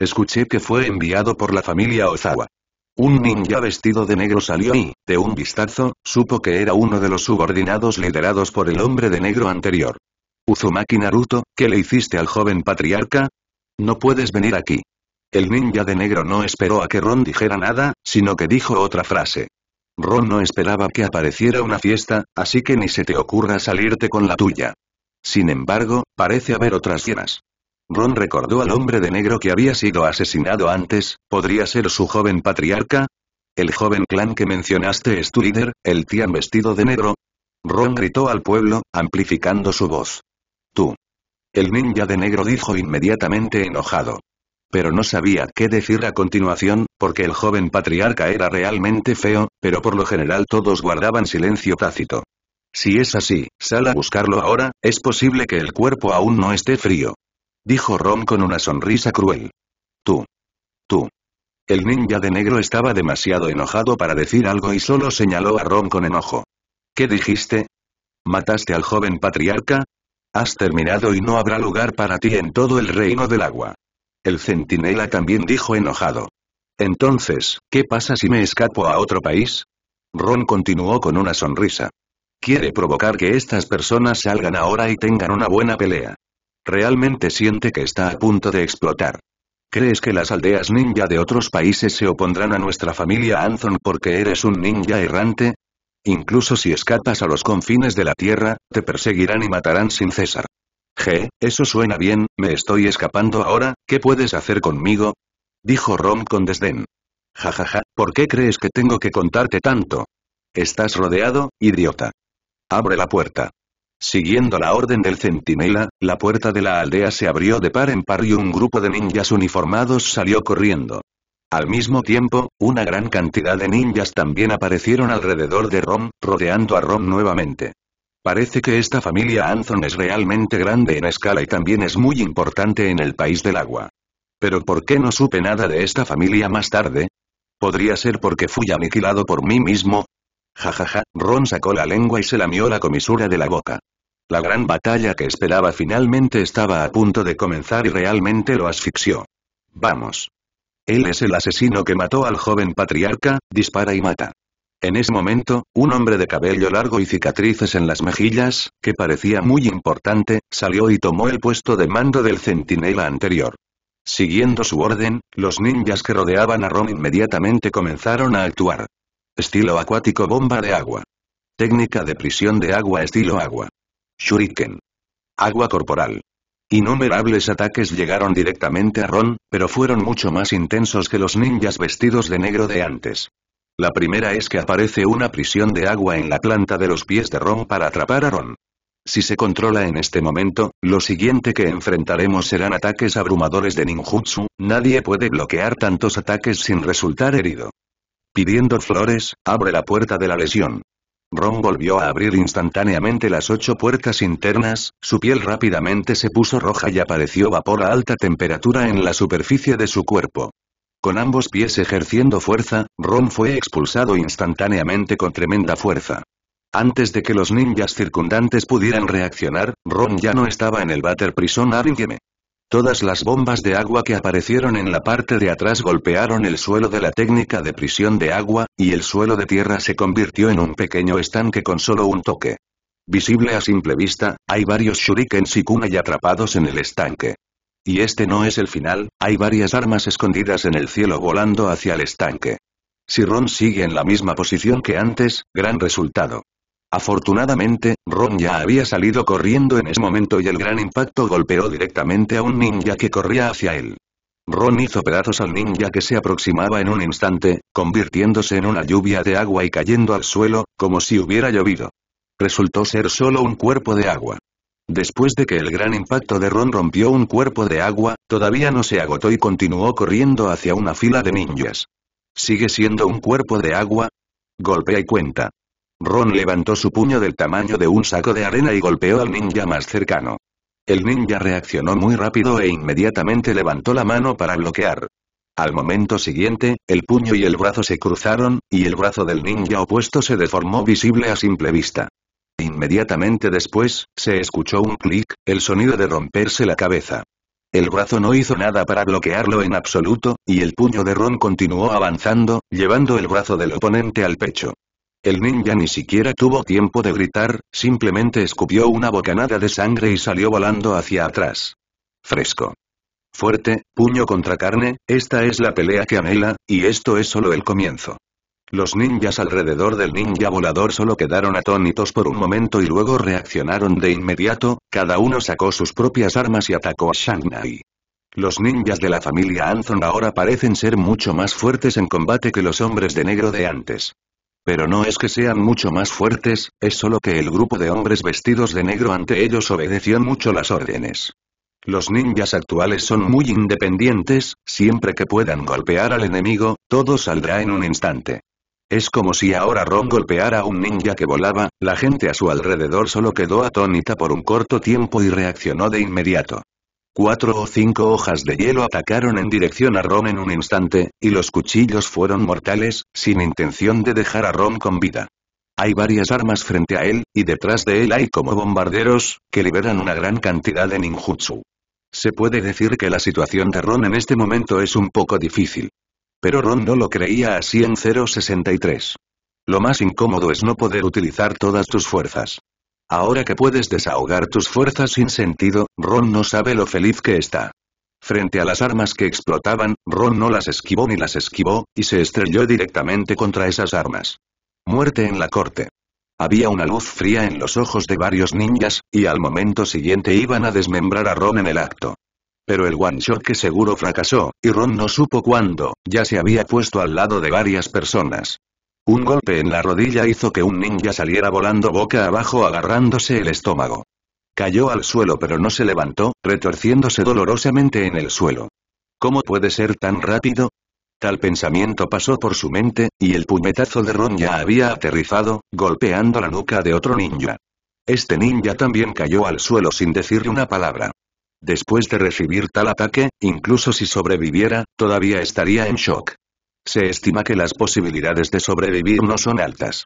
Escuché que fue enviado por la familia Ozawa. Un ninja vestido de negro salió y, de un vistazo, supo que era uno de los subordinados liderados por el hombre de negro anterior. Uzumaki Naruto, ¿qué le hiciste al joven patriarca? No puedes venir aquí. El ninja de negro no esperó a que Ron dijera nada, sino que dijo otra frase. Ron no esperaba que apareciera una fiesta, así que ni se te ocurra salirte con la tuya. Sin embargo, parece haber otras llenas. Ron recordó al hombre de negro que había sido asesinado antes, ¿podría ser su joven patriarca? ¿El joven clan que mencionaste es tu líder, el tian vestido de negro? Ron gritó al pueblo, amplificando su voz. Tú. El ninja de negro dijo inmediatamente enojado pero no sabía qué decir a continuación, porque el joven patriarca era realmente feo, pero por lo general todos guardaban silencio tácito. Si es así, sal a buscarlo ahora, es posible que el cuerpo aún no esté frío. Dijo Ron con una sonrisa cruel. Tú. Tú. El ninja de negro estaba demasiado enojado para decir algo y solo señaló a Ron con enojo. ¿Qué dijiste? ¿Mataste al joven patriarca? Has terminado y no habrá lugar para ti en todo el reino del agua. El centinela también dijo enojado. Entonces, ¿qué pasa si me escapo a otro país? Ron continuó con una sonrisa. Quiere provocar que estas personas salgan ahora y tengan una buena pelea. Realmente siente que está a punto de explotar. ¿Crees que las aldeas ninja de otros países se opondrán a nuestra familia Anthon porque eres un ninja errante? Incluso si escapas a los confines de la Tierra, te perseguirán y matarán sin cesar. Je, eso suena bien, me estoy escapando ahora, ¿qué puedes hacer conmigo? Dijo Rom con desdén. Jajaja, ja, ja, ¿por qué crees que tengo que contarte tanto? Estás rodeado, idiota. Abre la puerta. Siguiendo la orden del centinela, la puerta de la aldea se abrió de par en par y un grupo de ninjas uniformados salió corriendo. Al mismo tiempo, una gran cantidad de ninjas también aparecieron alrededor de Rom, rodeando a Rom nuevamente. Parece que esta familia Anson es realmente grande en escala y también es muy importante en el país del agua. Pero ¿por qué no supe nada de esta familia más tarde? ¿Podría ser porque fui aniquilado por mí mismo? Jajaja, Ron sacó la lengua y se lamió la comisura de la boca. La gran batalla que esperaba finalmente estaba a punto de comenzar y realmente lo asfixió. Vamos. Él es el asesino que mató al joven patriarca, dispara y mata. En ese momento, un hombre de cabello largo y cicatrices en las mejillas, que parecía muy importante, salió y tomó el puesto de mando del centinela anterior. Siguiendo su orden, los ninjas que rodeaban a Ron inmediatamente comenzaron a actuar. Estilo acuático bomba de agua. Técnica de prisión de agua estilo agua. Shuriken. Agua corporal. Innumerables ataques llegaron directamente a Ron, pero fueron mucho más intensos que los ninjas vestidos de negro de antes. La primera es que aparece una prisión de agua en la planta de los pies de Ron para atrapar a Ron. Si se controla en este momento, lo siguiente que enfrentaremos serán ataques abrumadores de ninjutsu, nadie puede bloquear tantos ataques sin resultar herido. Pidiendo flores, abre la puerta de la lesión. Ron volvió a abrir instantáneamente las ocho puertas internas, su piel rápidamente se puso roja y apareció vapor a alta temperatura en la superficie de su cuerpo. Con ambos pies ejerciendo fuerza, Ron fue expulsado instantáneamente con tremenda fuerza. Antes de que los ninjas circundantes pudieran reaccionar, Ron ya no estaba en el Butter Prison Aringeme. Todas las bombas de agua que aparecieron en la parte de atrás golpearon el suelo de la técnica de prisión de agua, y el suelo de tierra se convirtió en un pequeño estanque con solo un toque. Visible a simple vista, hay varios shurikens y atrapados en el estanque. Y este no es el final, hay varias armas escondidas en el cielo volando hacia el estanque. Si Ron sigue en la misma posición que antes, gran resultado. Afortunadamente, Ron ya había salido corriendo en ese momento y el gran impacto golpeó directamente a un ninja que corría hacia él. Ron hizo pedazos al ninja que se aproximaba en un instante, convirtiéndose en una lluvia de agua y cayendo al suelo, como si hubiera llovido. Resultó ser solo un cuerpo de agua. Después de que el gran impacto de Ron rompió un cuerpo de agua, todavía no se agotó y continuó corriendo hacia una fila de ninjas. ¿Sigue siendo un cuerpo de agua? Golpea y cuenta. Ron levantó su puño del tamaño de un saco de arena y golpeó al ninja más cercano. El ninja reaccionó muy rápido e inmediatamente levantó la mano para bloquear. Al momento siguiente, el puño y el brazo se cruzaron, y el brazo del ninja opuesto se deformó visible a simple vista. Inmediatamente después, se escuchó un clic, el sonido de romperse la cabeza. El brazo no hizo nada para bloquearlo en absoluto, y el puño de Ron continuó avanzando, llevando el brazo del oponente al pecho. El ninja ni siquiera tuvo tiempo de gritar, simplemente escupió una bocanada de sangre y salió volando hacia atrás. Fresco. Fuerte, puño contra carne, esta es la pelea que anhela, y esto es solo el comienzo. Los ninjas alrededor del ninja volador solo quedaron atónitos por un momento y luego reaccionaron de inmediato, cada uno sacó sus propias armas y atacó a Shanghai. Los ninjas de la familia Anson ahora parecen ser mucho más fuertes en combate que los hombres de negro de antes. Pero no es que sean mucho más fuertes, es solo que el grupo de hombres vestidos de negro ante ellos obedeció mucho las órdenes. Los ninjas actuales son muy independientes, siempre que puedan golpear al enemigo, todo saldrá en un instante. Es como si ahora Ron golpeara a un ninja que volaba, la gente a su alrededor solo quedó atónita por un corto tiempo y reaccionó de inmediato. Cuatro o cinco hojas de hielo atacaron en dirección a Ron en un instante, y los cuchillos fueron mortales, sin intención de dejar a Ron con vida. Hay varias armas frente a él, y detrás de él hay como bombarderos, que liberan una gran cantidad de ninjutsu. Se puede decir que la situación de Ron en este momento es un poco difícil. Pero Ron no lo creía así en 063. Lo más incómodo es no poder utilizar todas tus fuerzas. Ahora que puedes desahogar tus fuerzas sin sentido, Ron no sabe lo feliz que está. Frente a las armas que explotaban, Ron no las esquivó ni las esquivó, y se estrelló directamente contra esas armas. Muerte en la corte. Había una luz fría en los ojos de varios ninjas, y al momento siguiente iban a desmembrar a Ron en el acto. Pero el one-shot que seguro fracasó, y Ron no supo cuándo, ya se había puesto al lado de varias personas. Un golpe en la rodilla hizo que un ninja saliera volando boca abajo agarrándose el estómago. Cayó al suelo pero no se levantó, retorciéndose dolorosamente en el suelo. ¿Cómo puede ser tan rápido? Tal pensamiento pasó por su mente, y el puñetazo de Ron ya había aterrizado, golpeando la nuca de otro ninja. Este ninja también cayó al suelo sin decir una palabra. Después de recibir tal ataque, incluso si sobreviviera, todavía estaría en shock. Se estima que las posibilidades de sobrevivir no son altas.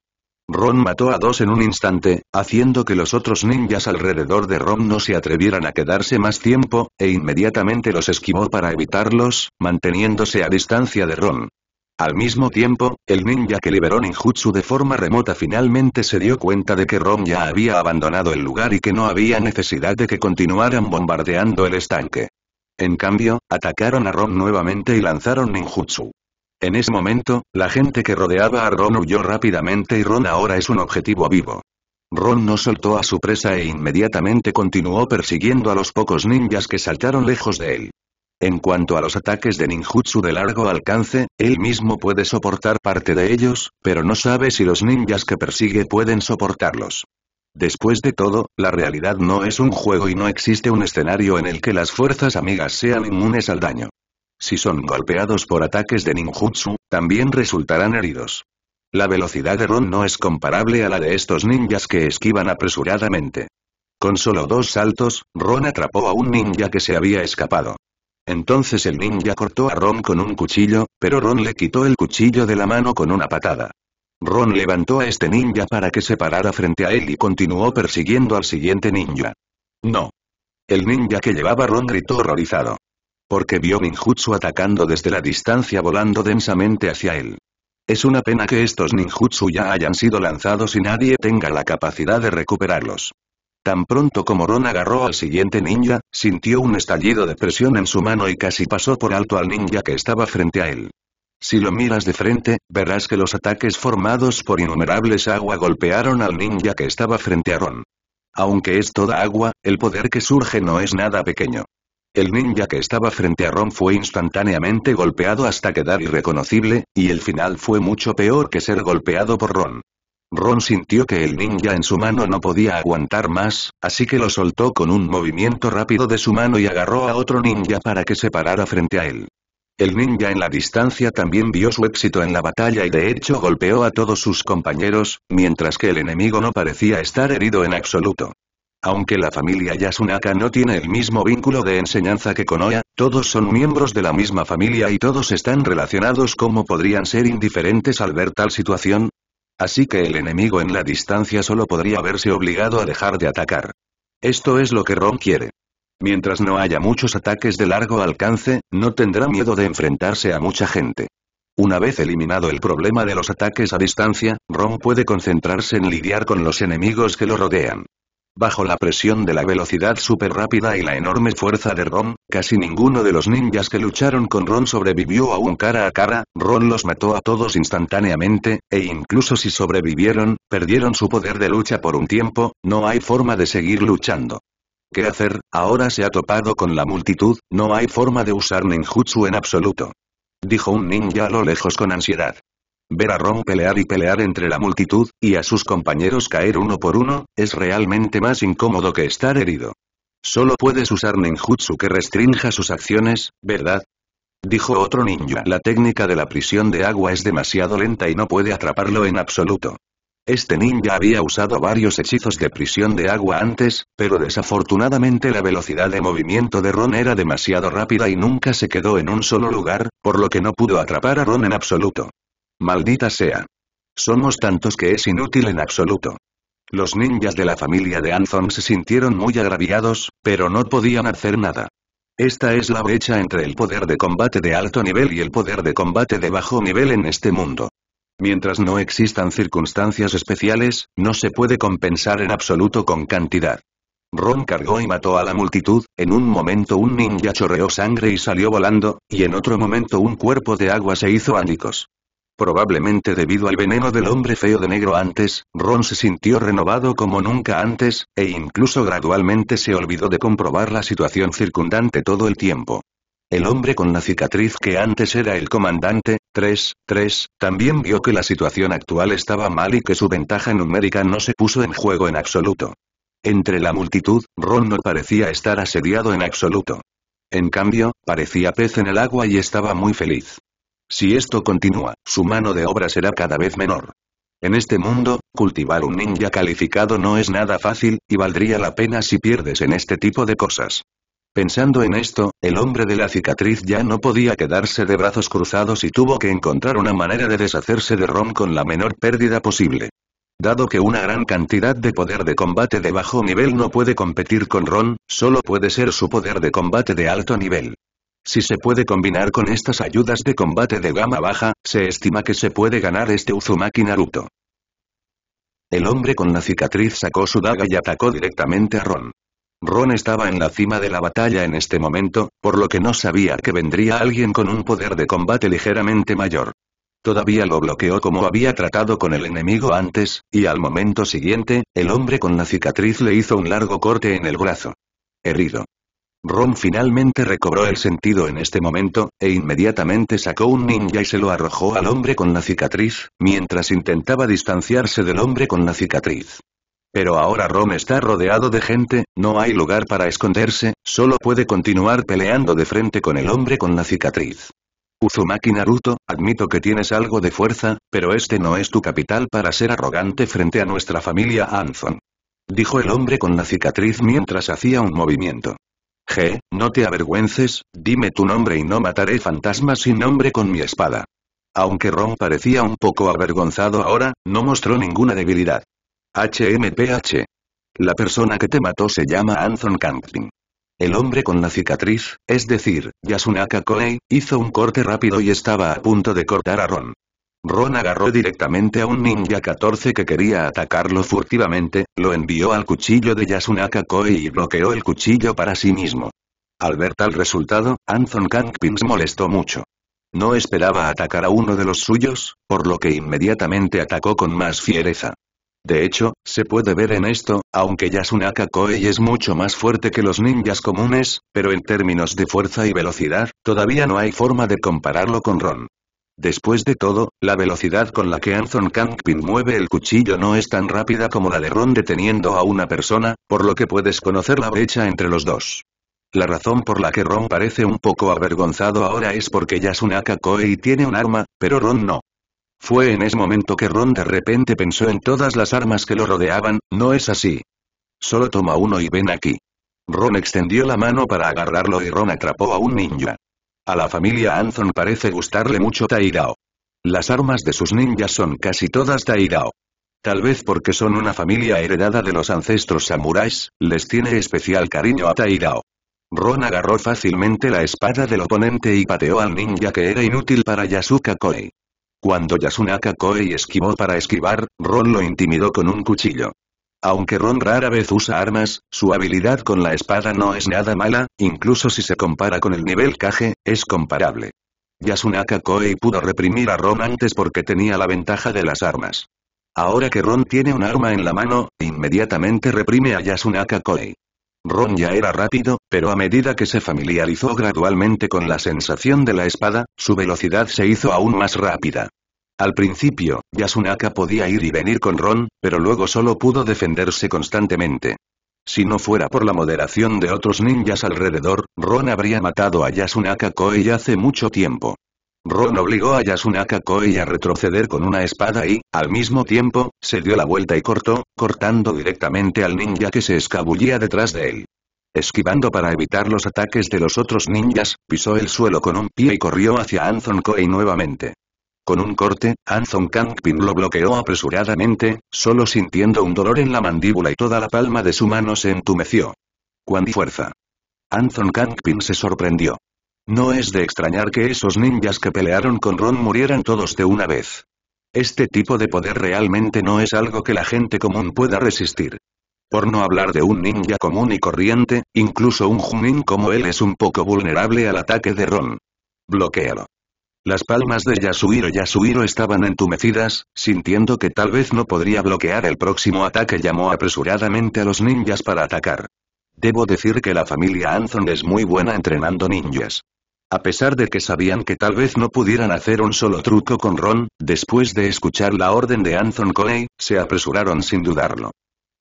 Ron mató a dos en un instante, haciendo que los otros ninjas alrededor de Ron no se atrevieran a quedarse más tiempo, e inmediatamente los esquivó para evitarlos, manteniéndose a distancia de Ron. Al mismo tiempo, el ninja que liberó ninjutsu de forma remota finalmente se dio cuenta de que Ron ya había abandonado el lugar y que no había necesidad de que continuaran bombardeando el estanque. En cambio, atacaron a Ron nuevamente y lanzaron ninjutsu. En ese momento, la gente que rodeaba a Ron huyó rápidamente y Ron ahora es un objetivo vivo. Ron no soltó a su presa e inmediatamente continuó persiguiendo a los pocos ninjas que saltaron lejos de él. En cuanto a los ataques de ninjutsu de largo alcance, él mismo puede soportar parte de ellos, pero no sabe si los ninjas que persigue pueden soportarlos. Después de todo, la realidad no es un juego y no existe un escenario en el que las fuerzas amigas sean inmunes al daño. Si son golpeados por ataques de ninjutsu, también resultarán heridos. La velocidad de Ron no es comparable a la de estos ninjas que esquivan apresuradamente. Con solo dos saltos, Ron atrapó a un ninja que se había escapado. Entonces el ninja cortó a Ron con un cuchillo, pero Ron le quitó el cuchillo de la mano con una patada. Ron levantó a este ninja para que se parara frente a él y continuó persiguiendo al siguiente ninja. No. El ninja que llevaba Ron gritó horrorizado. Porque vio ninjutsu atacando desde la distancia volando densamente hacia él. Es una pena que estos ninjutsu ya hayan sido lanzados y nadie tenga la capacidad de recuperarlos. Tan pronto como Ron agarró al siguiente ninja, sintió un estallido de presión en su mano y casi pasó por alto al ninja que estaba frente a él. Si lo miras de frente, verás que los ataques formados por innumerables agua golpearon al ninja que estaba frente a Ron. Aunque es toda agua, el poder que surge no es nada pequeño. El ninja que estaba frente a Ron fue instantáneamente golpeado hasta quedar irreconocible, y el final fue mucho peor que ser golpeado por Ron. Ron sintió que el ninja en su mano no podía aguantar más, así que lo soltó con un movimiento rápido de su mano y agarró a otro ninja para que se parara frente a él. El ninja en la distancia también vio su éxito en la batalla y de hecho golpeó a todos sus compañeros, mientras que el enemigo no parecía estar herido en absoluto. Aunque la familia Yasunaka no tiene el mismo vínculo de enseñanza que Konoha, todos son miembros de la misma familia y todos están relacionados como podrían ser indiferentes al ver tal situación, Así que el enemigo en la distancia solo podría verse obligado a dejar de atacar. Esto es lo que Ron quiere. Mientras no haya muchos ataques de largo alcance, no tendrá miedo de enfrentarse a mucha gente. Una vez eliminado el problema de los ataques a distancia, Ron puede concentrarse en lidiar con los enemigos que lo rodean. Bajo la presión de la velocidad súper rápida y la enorme fuerza de Ron, casi ninguno de los ninjas que lucharon con Ron sobrevivió a un cara a cara, Ron los mató a todos instantáneamente, e incluso si sobrevivieron, perdieron su poder de lucha por un tiempo, no hay forma de seguir luchando. ¿Qué hacer? Ahora se ha topado con la multitud, no hay forma de usar ninjutsu en absoluto. Dijo un ninja a lo lejos con ansiedad. Ver a Ron pelear y pelear entre la multitud, y a sus compañeros caer uno por uno, es realmente más incómodo que estar herido. Solo puedes usar ninjutsu que restrinja sus acciones, ¿verdad? Dijo otro ninja. La técnica de la prisión de agua es demasiado lenta y no puede atraparlo en absoluto. Este ninja había usado varios hechizos de prisión de agua antes, pero desafortunadamente la velocidad de movimiento de Ron era demasiado rápida y nunca se quedó en un solo lugar, por lo que no pudo atrapar a Ron en absoluto. Maldita sea. Somos tantos que es inútil en absoluto. Los ninjas de la familia de Anthon se sintieron muy agraviados, pero no podían hacer nada. Esta es la brecha entre el poder de combate de alto nivel y el poder de combate de bajo nivel en este mundo. Mientras no existan circunstancias especiales, no se puede compensar en absoluto con cantidad. Ron cargó y mató a la multitud, en un momento un ninja chorreó sangre y salió volando, y en otro momento un cuerpo de agua se hizo ánicos. Probablemente debido al veneno del hombre feo de negro antes, Ron se sintió renovado como nunca antes, e incluso gradualmente se olvidó de comprobar la situación circundante todo el tiempo. El hombre con la cicatriz que antes era el comandante, 3-3, también vio que la situación actual estaba mal y que su ventaja numérica no se puso en juego en absoluto. Entre la multitud, Ron no parecía estar asediado en absoluto. En cambio, parecía pez en el agua y estaba muy feliz. Si esto continúa, su mano de obra será cada vez menor. En este mundo, cultivar un ninja calificado no es nada fácil, y valdría la pena si pierdes en este tipo de cosas. Pensando en esto, el hombre de la cicatriz ya no podía quedarse de brazos cruzados y tuvo que encontrar una manera de deshacerse de Ron con la menor pérdida posible. Dado que una gran cantidad de poder de combate de bajo nivel no puede competir con Ron, solo puede ser su poder de combate de alto nivel. Si se puede combinar con estas ayudas de combate de gama baja, se estima que se puede ganar este Uzumaki Naruto. El hombre con la cicatriz sacó su daga y atacó directamente a Ron. Ron estaba en la cima de la batalla en este momento, por lo que no sabía que vendría alguien con un poder de combate ligeramente mayor. Todavía lo bloqueó como había tratado con el enemigo antes, y al momento siguiente, el hombre con la cicatriz le hizo un largo corte en el brazo. Herido. Rom finalmente recobró el sentido en este momento, e inmediatamente sacó un ninja y se lo arrojó al hombre con la cicatriz, mientras intentaba distanciarse del hombre con la cicatriz. Pero ahora Rom está rodeado de gente, no hay lugar para esconderse, solo puede continuar peleando de frente con el hombre con la cicatriz. Uzumaki Naruto, admito que tienes algo de fuerza, pero este no es tu capital para ser arrogante frente a nuestra familia Anson. Dijo el hombre con la cicatriz mientras hacía un movimiento. G, no te avergüences, dime tu nombre y no mataré fantasmas sin nombre con mi espada. Aunque Ron parecía un poco avergonzado ahora, no mostró ninguna debilidad. HMPH. La persona que te mató se llama Anthony Kanklin. El hombre con la cicatriz, es decir, Yasunaka Koei, hizo un corte rápido y estaba a punto de cortar a Ron. Ron agarró directamente a un ninja 14 que quería atacarlo furtivamente, lo envió al cuchillo de Yasunaka Koe y bloqueó el cuchillo para sí mismo. Al ver tal resultado, Anson Kangpins molestó mucho. No esperaba atacar a uno de los suyos, por lo que inmediatamente atacó con más fiereza. De hecho, se puede ver en esto, aunque Yasunaka Koei es mucho más fuerte que los ninjas comunes, pero en términos de fuerza y velocidad, todavía no hay forma de compararlo con Ron. Después de todo, la velocidad con la que Anson Kangpin mueve el cuchillo no es tan rápida como la de Ron deteniendo a una persona, por lo que puedes conocer la brecha entre los dos. La razón por la que Ron parece un poco avergonzado ahora es porque Yasunaka y tiene un arma, pero Ron no. Fue en ese momento que Ron de repente pensó en todas las armas que lo rodeaban, no es así. Solo toma uno y ven aquí. Ron extendió la mano para agarrarlo y Ron atrapó a un ninja. A la familia Anson parece gustarle mucho Tairao. Las armas de sus ninjas son casi todas Tairao. Tal vez porque son una familia heredada de los ancestros samuráis, les tiene especial cariño a Tairao. Ron agarró fácilmente la espada del oponente y pateó al ninja que era inútil para Yasuka koi Cuando Yasunaka Koei esquivó para esquivar, Ron lo intimidó con un cuchillo. Aunque Ron rara vez usa armas, su habilidad con la espada no es nada mala, incluso si se compara con el nivel Kage, es comparable. Yasunaka Koei pudo reprimir a Ron antes porque tenía la ventaja de las armas. Ahora que Ron tiene un arma en la mano, inmediatamente reprime a Yasunaka Koei. Ron ya era rápido, pero a medida que se familiarizó gradualmente con la sensación de la espada, su velocidad se hizo aún más rápida. Al principio, Yasunaka podía ir y venir con Ron, pero luego solo pudo defenderse constantemente. Si no fuera por la moderación de otros ninjas alrededor, Ron habría matado a Yasunaka Koei hace mucho tiempo. Ron obligó a Yasunaka Koei a retroceder con una espada y, al mismo tiempo, se dio la vuelta y cortó, cortando directamente al ninja que se escabullía detrás de él. Esquivando para evitar los ataques de los otros ninjas, pisó el suelo con un pie y corrió hacia Anthon Koei nuevamente. Con un corte, Anson Kangpin lo bloqueó apresuradamente, solo sintiendo un dolor en la mandíbula y toda la palma de su mano se entumeció. ¡Cuán fuerza! Anson Kangpin se sorprendió. No es de extrañar que esos ninjas que pelearon con Ron murieran todos de una vez. Este tipo de poder realmente no es algo que la gente común pueda resistir. Por no hablar de un ninja común y corriente, incluso un Junin como él es un poco vulnerable al ataque de Ron. Bloquéalo. Las palmas de Yasuhiro Yasuhiro estaban entumecidas, sintiendo que tal vez no podría bloquear el próximo ataque llamó apresuradamente a los ninjas para atacar. Debo decir que la familia Anthon es muy buena entrenando ninjas. A pesar de que sabían que tal vez no pudieran hacer un solo truco con Ron, después de escuchar la orden de Anthon Coley, se apresuraron sin dudarlo.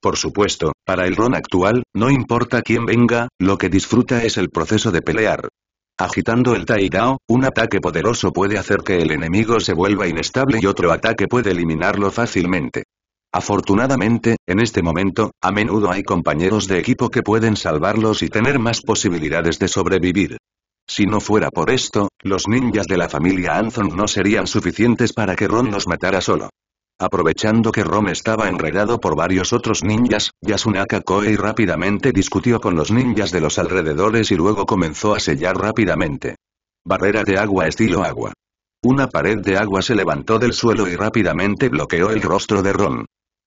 Por supuesto, para el Ron actual, no importa quién venga, lo que disfruta es el proceso de pelear. Agitando el Taidao, un ataque poderoso puede hacer que el enemigo se vuelva inestable y otro ataque puede eliminarlo fácilmente. Afortunadamente, en este momento, a menudo hay compañeros de equipo que pueden salvarlos y tener más posibilidades de sobrevivir. Si no fuera por esto, los ninjas de la familia Anthon no serían suficientes para que Ron los matara solo. Aprovechando que Ron estaba enredado por varios otros ninjas, Yasunaka Koei rápidamente discutió con los ninjas de los alrededores y luego comenzó a sellar rápidamente. Barrera de agua estilo agua. Una pared de agua se levantó del suelo y rápidamente bloqueó el rostro de Ron.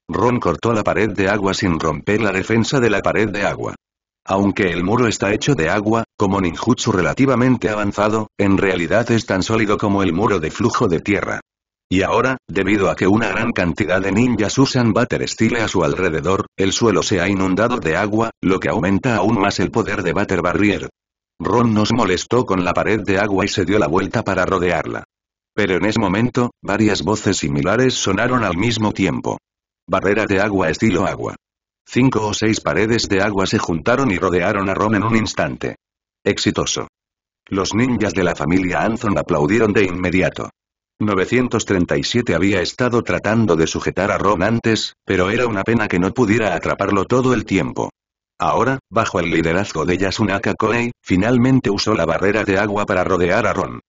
Ron cortó la pared de agua sin romper la defensa de la pared de agua. Aunque el muro está hecho de agua, como ninjutsu relativamente avanzado, en realidad es tan sólido como el muro de flujo de tierra. Y ahora, debido a que una gran cantidad de ninjas usan Butter Style a su alrededor, el suelo se ha inundado de agua, lo que aumenta aún más el poder de Butter Barrier. Ron nos molestó con la pared de agua y se dio la vuelta para rodearla. Pero en ese momento, varias voces similares sonaron al mismo tiempo. Barrera de agua estilo agua. Cinco o seis paredes de agua se juntaron y rodearon a Ron en un instante. Exitoso. Los ninjas de la familia Anson aplaudieron de inmediato. 937 había estado tratando de sujetar a Ron antes, pero era una pena que no pudiera atraparlo todo el tiempo. Ahora, bajo el liderazgo de Yasunaka Koei, finalmente usó la barrera de agua para rodear a Ron.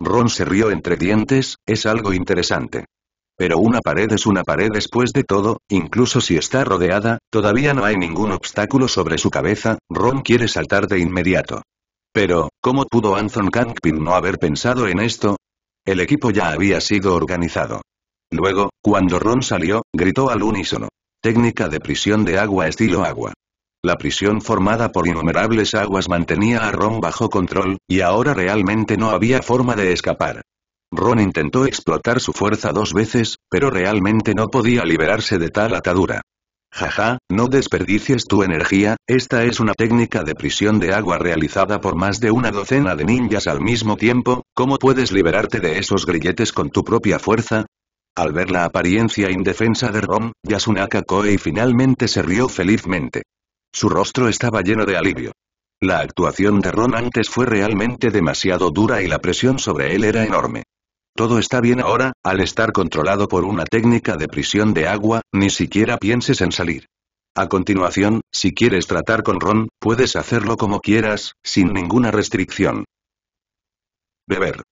Ron se rió entre dientes, es algo interesante. Pero una pared es una pared después de todo, incluso si está rodeada, todavía no hay ningún obstáculo sobre su cabeza, Ron quiere saltar de inmediato. Pero, ¿cómo pudo Anson Kangpin no haber pensado en esto? El equipo ya había sido organizado. Luego, cuando Ron salió, gritó al unísono. Técnica de prisión de agua estilo agua. La prisión formada por innumerables aguas mantenía a Ron bajo control, y ahora realmente no había forma de escapar. Ron intentó explotar su fuerza dos veces, pero realmente no podía liberarse de tal atadura. Jaja, no desperdicies tu energía, esta es una técnica de prisión de agua realizada por más de una docena de ninjas al mismo tiempo, ¿cómo puedes liberarte de esos grilletes con tu propia fuerza? Al ver la apariencia indefensa de Ron, Yasunaka Koei finalmente se rió felizmente. Su rostro estaba lleno de alivio. La actuación de Ron antes fue realmente demasiado dura y la presión sobre él era enorme. Todo está bien ahora, al estar controlado por una técnica de prisión de agua, ni siquiera pienses en salir. A continuación, si quieres tratar con Ron, puedes hacerlo como quieras, sin ninguna restricción. Beber.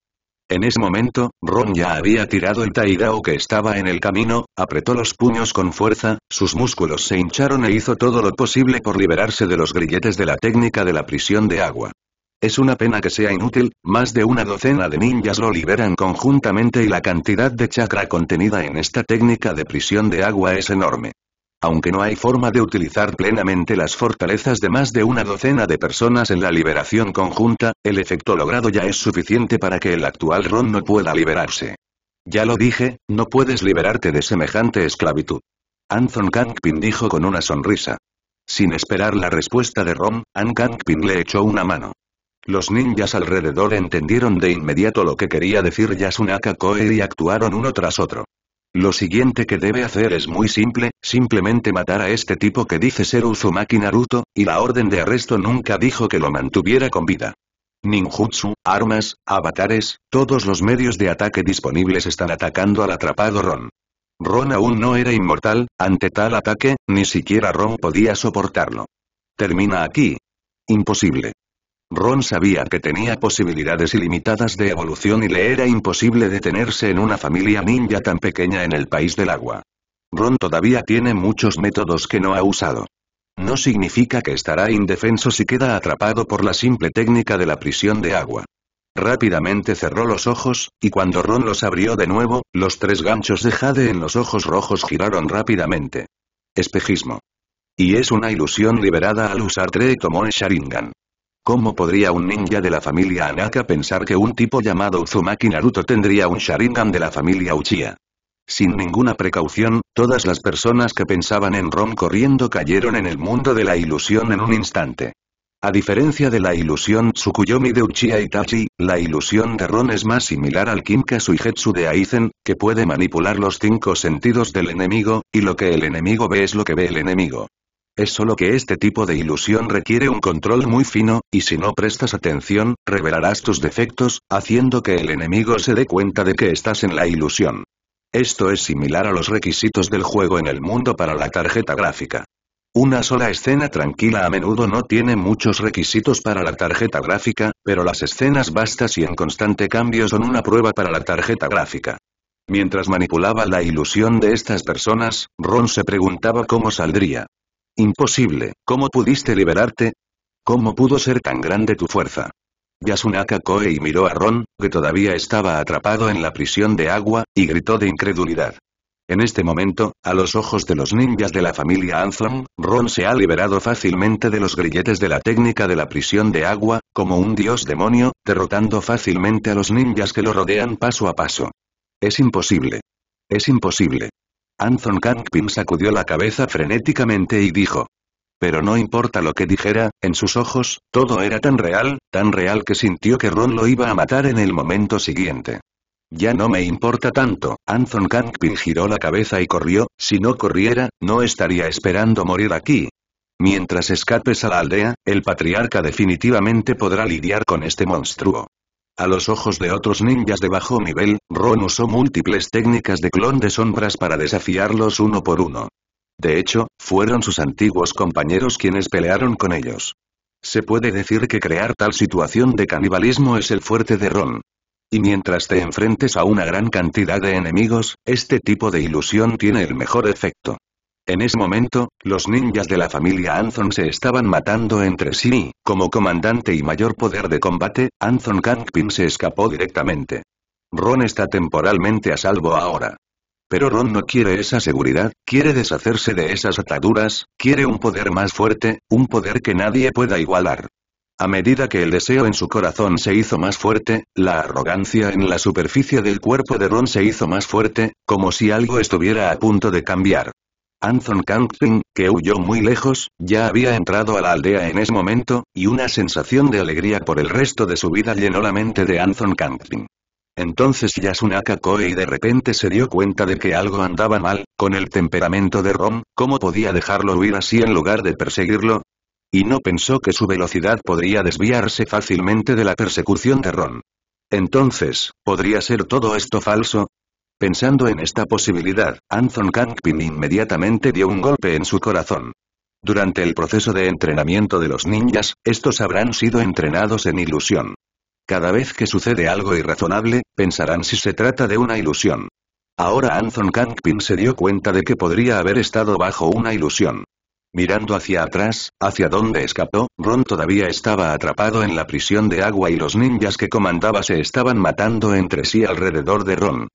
En ese momento, Ron ya había tirado el taidao que estaba en el camino, apretó los puños con fuerza, sus músculos se hincharon e hizo todo lo posible por liberarse de los grilletes de la técnica de la prisión de agua. Es una pena que sea inútil, más de una docena de ninjas lo liberan conjuntamente y la cantidad de chakra contenida en esta técnica de prisión de agua es enorme. Aunque no hay forma de utilizar plenamente las fortalezas de más de una docena de personas en la liberación conjunta, el efecto logrado ya es suficiente para que el actual Ron no pueda liberarse. Ya lo dije, no puedes liberarte de semejante esclavitud. Anthon Kangpin dijo con una sonrisa. Sin esperar la respuesta de Ron, An Kangpin le echó una mano. Los ninjas alrededor entendieron de inmediato lo que quería decir Yasunaka Koe y actuaron uno tras otro. Lo siguiente que debe hacer es muy simple, simplemente matar a este tipo que dice ser Uzumaki Naruto, y la orden de arresto nunca dijo que lo mantuviera con vida. Ninjutsu, armas, avatares, todos los medios de ataque disponibles están atacando al atrapado Ron. Ron aún no era inmortal, ante tal ataque, ni siquiera Ron podía soportarlo. Termina aquí. Imposible. Ron sabía que tenía posibilidades ilimitadas de evolución y le era imposible detenerse en una familia ninja tan pequeña en el país del agua. Ron todavía tiene muchos métodos que no ha usado. No significa que estará indefenso si queda atrapado por la simple técnica de la prisión de agua. Rápidamente cerró los ojos, y cuando Ron los abrió de nuevo, los tres ganchos de Jade en los ojos rojos giraron rápidamente. Espejismo. Y es una ilusión liberada al usar Tre Sharingan. ¿Cómo podría un ninja de la familia Anaka pensar que un tipo llamado Uzumaki Naruto tendría un Sharingan de la familia Uchiha? Sin ninguna precaución, todas las personas que pensaban en Ron corriendo cayeron en el mundo de la ilusión en un instante. A diferencia de la ilusión Tsukuyomi de Uchiha Itachi, la ilusión de Ron es más similar al Kimka Jetsu de Aizen, que puede manipular los cinco sentidos del enemigo, y lo que el enemigo ve es lo que ve el enemigo es solo que este tipo de ilusión requiere un control muy fino, y si no prestas atención, revelarás tus defectos, haciendo que el enemigo se dé cuenta de que estás en la ilusión. Esto es similar a los requisitos del juego en el mundo para la tarjeta gráfica. Una sola escena tranquila a menudo no tiene muchos requisitos para la tarjeta gráfica, pero las escenas vastas y en constante cambio son una prueba para la tarjeta gráfica. Mientras manipulaba la ilusión de estas personas, Ron se preguntaba cómo saldría. Imposible, ¿cómo pudiste liberarte? ¿Cómo pudo ser tan grande tu fuerza? Yasunaka y miró a Ron, que todavía estaba atrapado en la prisión de agua, y gritó de incredulidad. En este momento, a los ojos de los ninjas de la familia Anthem, Ron se ha liberado fácilmente de los grilletes de la técnica de la prisión de agua, como un dios demonio, derrotando fácilmente a los ninjas que lo rodean paso a paso. Es imposible. Es imposible. Anson Kangpin sacudió la cabeza frenéticamente y dijo. Pero no importa lo que dijera, en sus ojos, todo era tan real, tan real que sintió que Ron lo iba a matar en el momento siguiente. Ya no me importa tanto, Anson Kangpin giró la cabeza y corrió, si no corriera, no estaría esperando morir aquí. Mientras escapes a la aldea, el patriarca definitivamente podrá lidiar con este monstruo. A los ojos de otros ninjas de bajo nivel, Ron usó múltiples técnicas de clon de sombras para desafiarlos uno por uno. De hecho, fueron sus antiguos compañeros quienes pelearon con ellos. Se puede decir que crear tal situación de canibalismo es el fuerte de Ron. Y mientras te enfrentes a una gran cantidad de enemigos, este tipo de ilusión tiene el mejor efecto. En ese momento, los ninjas de la familia Anthon se estaban matando entre sí y, como comandante y mayor poder de combate, Anzon Kangpin se escapó directamente. Ron está temporalmente a salvo ahora. Pero Ron no quiere esa seguridad, quiere deshacerse de esas ataduras, quiere un poder más fuerte, un poder que nadie pueda igualar. A medida que el deseo en su corazón se hizo más fuerte, la arrogancia en la superficie del cuerpo de Ron se hizo más fuerte, como si algo estuviera a punto de cambiar anthon Kangping, que huyó muy lejos, ya había entrado a la aldea en ese momento, y una sensación de alegría por el resto de su vida llenó la mente de anthon Kangping. Entonces Yasunaka y de repente se dio cuenta de que algo andaba mal, con el temperamento de Ron, ¿cómo podía dejarlo huir así en lugar de perseguirlo? Y no pensó que su velocidad podría desviarse fácilmente de la persecución de Ron. Entonces, ¿podría ser todo esto falso? Pensando en esta posibilidad, Anthony Kangpin inmediatamente dio un golpe en su corazón. Durante el proceso de entrenamiento de los ninjas, estos habrán sido entrenados en ilusión. Cada vez que sucede algo irrazonable, pensarán si se trata de una ilusión. Ahora Anthony Kangpin se dio cuenta de que podría haber estado bajo una ilusión. Mirando hacia atrás, hacia donde escapó, Ron todavía estaba atrapado en la prisión de agua y los ninjas que comandaba se estaban matando entre sí alrededor de Ron.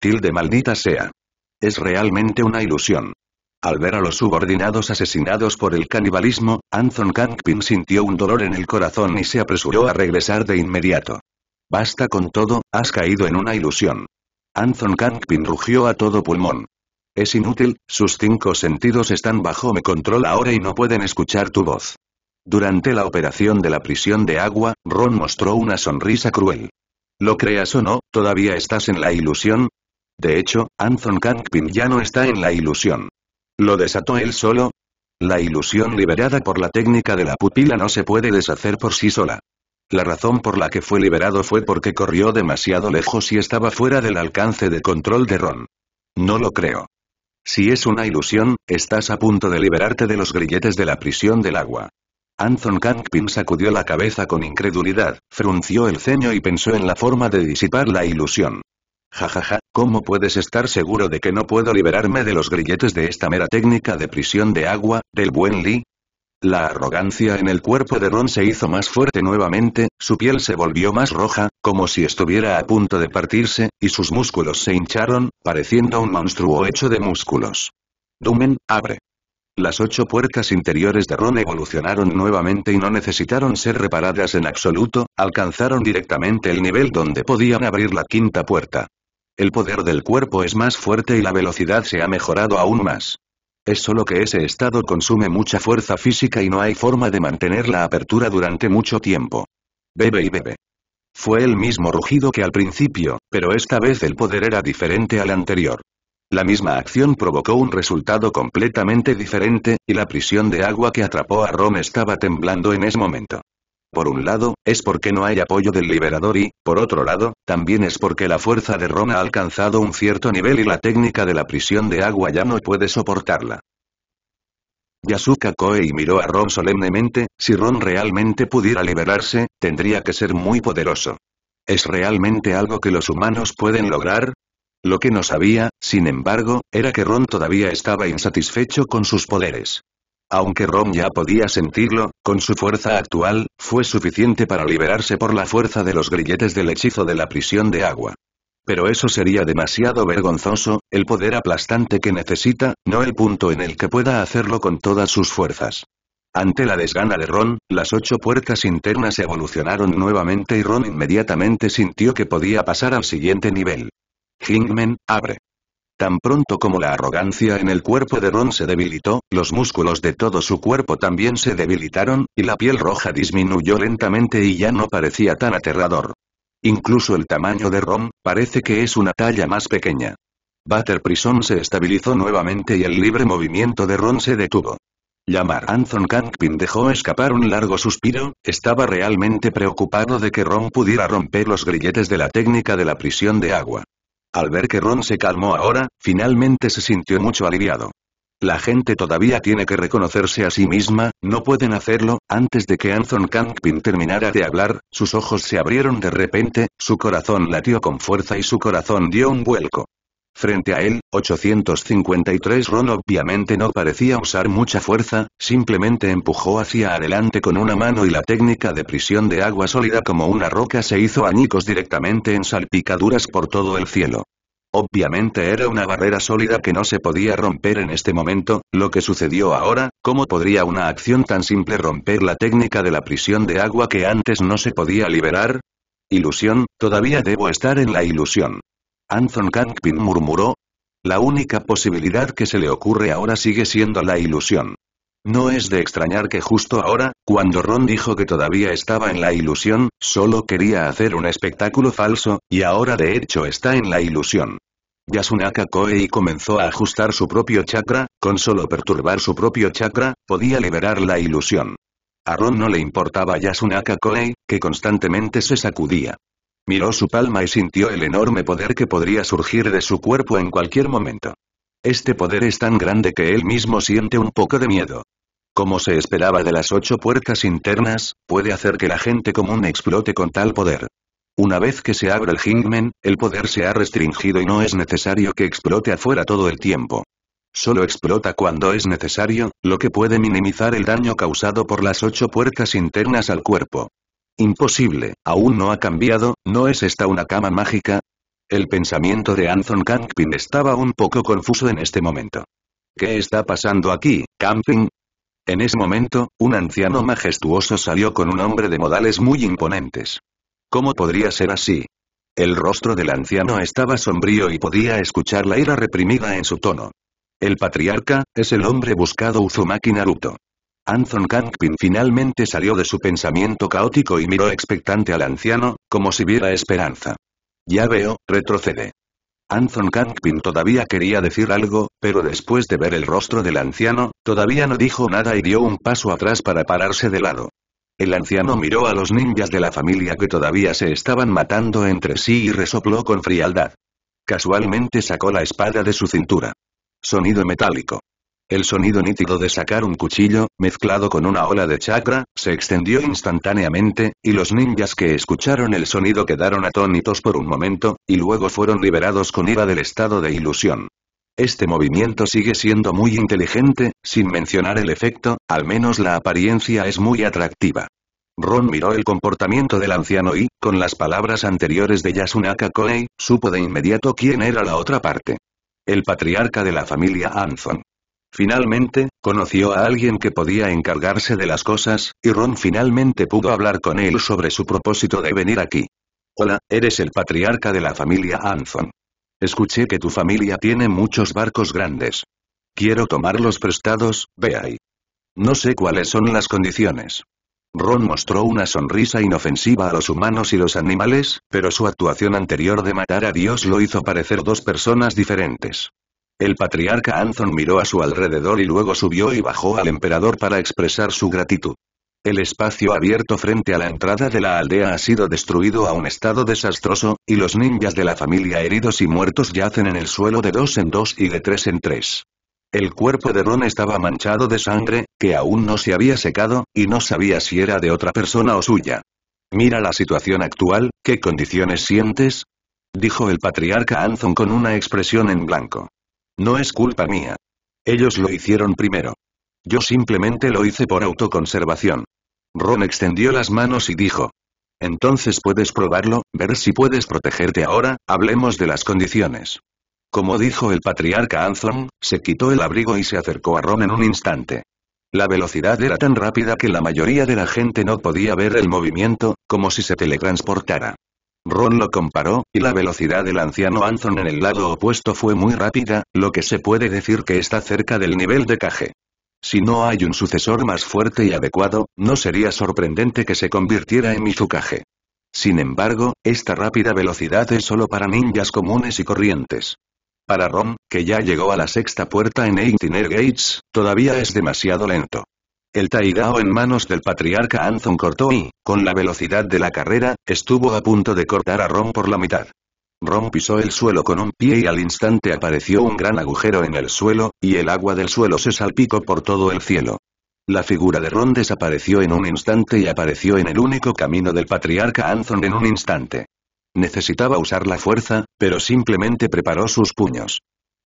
Tilde maldita sea. Es realmente una ilusión. Al ver a los subordinados asesinados por el canibalismo, Anson Kangpin sintió un dolor en el corazón y se apresuró a regresar de inmediato. Basta con todo, has caído en una ilusión. Anson Kangpin rugió a todo pulmón. Es inútil, sus cinco sentidos están bajo mi control ahora y no pueden escuchar tu voz. Durante la operación de la prisión de agua, Ron mostró una sonrisa cruel. Lo creas o no, todavía estás en la ilusión, de hecho, Anthony Kangpin ya no está en la ilusión. ¿Lo desató él solo? La ilusión liberada por la técnica de la pupila no se puede deshacer por sí sola. La razón por la que fue liberado fue porque corrió demasiado lejos y estaba fuera del alcance de control de Ron. No lo creo. Si es una ilusión, estás a punto de liberarte de los grilletes de la prisión del agua. Anthony Kangpin sacudió la cabeza con incredulidad, frunció el ceño y pensó en la forma de disipar la ilusión. Jajaja, ¿cómo puedes estar seguro de que no puedo liberarme de los grilletes de esta mera técnica de prisión de agua, del buen Lee? La arrogancia en el cuerpo de Ron se hizo más fuerte nuevamente, su piel se volvió más roja, como si estuviera a punto de partirse, y sus músculos se hincharon, pareciendo un monstruo hecho de músculos. Dumen, abre. Las ocho puertas interiores de Ron evolucionaron nuevamente y no necesitaron ser reparadas en absoluto, alcanzaron directamente el nivel donde podían abrir la quinta puerta. El poder del cuerpo es más fuerte y la velocidad se ha mejorado aún más. Es solo que ese estado consume mucha fuerza física y no hay forma de mantener la apertura durante mucho tiempo. Bebe y bebe. Fue el mismo rugido que al principio, pero esta vez el poder era diferente al anterior. La misma acción provocó un resultado completamente diferente, y la prisión de agua que atrapó a Rome estaba temblando en ese momento. Por un lado, es porque no hay apoyo del liberador y, por otro lado, también es porque la fuerza de Ron ha alcanzado un cierto nivel y la técnica de la prisión de agua ya no puede soportarla. Yasuka Koei miró a Ron solemnemente, si Ron realmente pudiera liberarse, tendría que ser muy poderoso. ¿Es realmente algo que los humanos pueden lograr? Lo que no sabía, sin embargo, era que Ron todavía estaba insatisfecho con sus poderes. Aunque Ron ya podía sentirlo, con su fuerza actual, fue suficiente para liberarse por la fuerza de los grilletes del hechizo de la prisión de agua. Pero eso sería demasiado vergonzoso, el poder aplastante que necesita, no el punto en el que pueda hacerlo con todas sus fuerzas. Ante la desgana de Ron, las ocho puertas internas evolucionaron nuevamente y Ron inmediatamente sintió que podía pasar al siguiente nivel. Hingman, abre. Tan pronto como la arrogancia en el cuerpo de Ron se debilitó, los músculos de todo su cuerpo también se debilitaron, y la piel roja disminuyó lentamente y ya no parecía tan aterrador. Incluso el tamaño de Ron, parece que es una talla más pequeña. Butter Prison se estabilizó nuevamente y el libre movimiento de Ron se detuvo. Llamar Anthony Kangpin dejó escapar un largo suspiro, estaba realmente preocupado de que Ron pudiera romper los grilletes de la técnica de la prisión de agua. Al ver que Ron se calmó ahora, finalmente se sintió mucho aliviado. La gente todavía tiene que reconocerse a sí misma, no pueden hacerlo, antes de que Anson Cankpin terminara de hablar, sus ojos se abrieron de repente, su corazón latió con fuerza y su corazón dio un vuelco. Frente a él, 853 Ron obviamente no parecía usar mucha fuerza, simplemente empujó hacia adelante con una mano y la técnica de prisión de agua sólida como una roca se hizo añicos directamente en salpicaduras por todo el cielo. Obviamente era una barrera sólida que no se podía romper en este momento, lo que sucedió ahora, ¿cómo podría una acción tan simple romper la técnica de la prisión de agua que antes no se podía liberar? Ilusión, todavía debo estar en la ilusión. Anson Kangpin murmuró. La única posibilidad que se le ocurre ahora sigue siendo la ilusión. No es de extrañar que justo ahora, cuando Ron dijo que todavía estaba en la ilusión, solo quería hacer un espectáculo falso, y ahora de hecho está en la ilusión. Yasunaka Koei comenzó a ajustar su propio chakra, con solo perturbar su propio chakra, podía liberar la ilusión. A Ron no le importaba Yasunaka Koei, que constantemente se sacudía. Miró su palma y sintió el enorme poder que podría surgir de su cuerpo en cualquier momento. Este poder es tan grande que él mismo siente un poco de miedo. Como se esperaba de las ocho puertas internas, puede hacer que la gente común explote con tal poder. Una vez que se abre el jingmen, el poder se ha restringido y no es necesario que explote afuera todo el tiempo. Solo explota cuando es necesario, lo que puede minimizar el daño causado por las ocho puertas internas al cuerpo. Imposible, aún no ha cambiado, ¿no es esta una cama mágica? El pensamiento de Anthony Camping estaba un poco confuso en este momento. ¿Qué está pasando aquí, Camping? En ese momento, un anciano majestuoso salió con un hombre de modales muy imponentes. ¿Cómo podría ser así? El rostro del anciano estaba sombrío y podía escuchar la ira reprimida en su tono. El patriarca, es el hombre buscado Uzumaki Naruto. Anson Kankpin finalmente salió de su pensamiento caótico y miró expectante al anciano, como si viera esperanza. Ya veo, retrocede. Anson Kangpin todavía quería decir algo, pero después de ver el rostro del anciano, todavía no dijo nada y dio un paso atrás para pararse de lado. El anciano miró a los ninjas de la familia que todavía se estaban matando entre sí y resopló con frialdad. Casualmente sacó la espada de su cintura. Sonido metálico. El sonido nítido de sacar un cuchillo, mezclado con una ola de chakra, se extendió instantáneamente, y los ninjas que escucharon el sonido quedaron atónitos por un momento, y luego fueron liberados con ira del estado de ilusión. Este movimiento sigue siendo muy inteligente, sin mencionar el efecto, al menos la apariencia es muy atractiva. Ron miró el comportamiento del anciano y, con las palabras anteriores de Yasunaka Koei, supo de inmediato quién era la otra parte. El patriarca de la familia Anson. Finalmente, conoció a alguien que podía encargarse de las cosas, y Ron finalmente pudo hablar con él sobre su propósito de venir aquí. Hola, eres el patriarca de la familia Anson. Escuché que tu familia tiene muchos barcos grandes. Quiero tomarlos prestados, ve ahí. No sé cuáles son las condiciones. Ron mostró una sonrisa inofensiva a los humanos y los animales, pero su actuación anterior de matar a Dios lo hizo parecer dos personas diferentes. El patriarca Anthon miró a su alrededor y luego subió y bajó al emperador para expresar su gratitud. El espacio abierto frente a la entrada de la aldea ha sido destruido a un estado desastroso, y los ninjas de la familia heridos y muertos yacen en el suelo de dos en dos y de tres en tres. El cuerpo de Ron estaba manchado de sangre, que aún no se había secado, y no sabía si era de otra persona o suya. Mira la situación actual, ¿qué condiciones sientes? Dijo el patriarca Anthon con una expresión en blanco. No es culpa mía. Ellos lo hicieron primero. Yo simplemente lo hice por autoconservación. Ron extendió las manos y dijo. Entonces puedes probarlo, ver si puedes protegerte ahora, hablemos de las condiciones. Como dijo el patriarca Anthon, se quitó el abrigo y se acercó a Ron en un instante. La velocidad era tan rápida que la mayoría de la gente no podía ver el movimiento, como si se teletransportara. Ron lo comparó, y la velocidad del anciano Anson en el lado opuesto fue muy rápida, lo que se puede decir que está cerca del nivel de Kage. Si no hay un sucesor más fuerte y adecuado, no sería sorprendente que se convirtiera en Mizukage. Sin embargo, esta rápida velocidad es solo para ninjas comunes y corrientes. Para Ron, que ya llegó a la sexta puerta en Eightiner Gates, todavía es demasiado lento. El taigao en manos del patriarca Anzon cortó y, con la velocidad de la carrera, estuvo a punto de cortar a Ron por la mitad. Ron pisó el suelo con un pie y al instante apareció un gran agujero en el suelo, y el agua del suelo se salpicó por todo el cielo. La figura de Ron desapareció en un instante y apareció en el único camino del patriarca Anzon en un instante. Necesitaba usar la fuerza, pero simplemente preparó sus puños.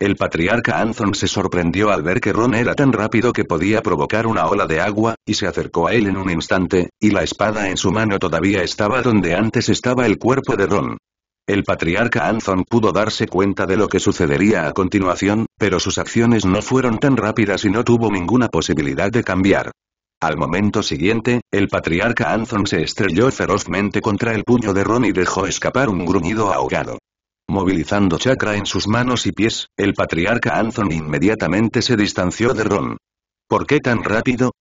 El patriarca Anthon se sorprendió al ver que Ron era tan rápido que podía provocar una ola de agua, y se acercó a él en un instante, y la espada en su mano todavía estaba donde antes estaba el cuerpo de Ron. El patriarca Anthon pudo darse cuenta de lo que sucedería a continuación, pero sus acciones no fueron tan rápidas y no tuvo ninguna posibilidad de cambiar. Al momento siguiente, el patriarca Anthon se estrelló ferozmente contra el puño de Ron y dejó escapar un gruñido ahogado. Movilizando chakra en sus manos y pies, el patriarca Anthony inmediatamente se distanció de Ron. ¿Por qué tan rápido?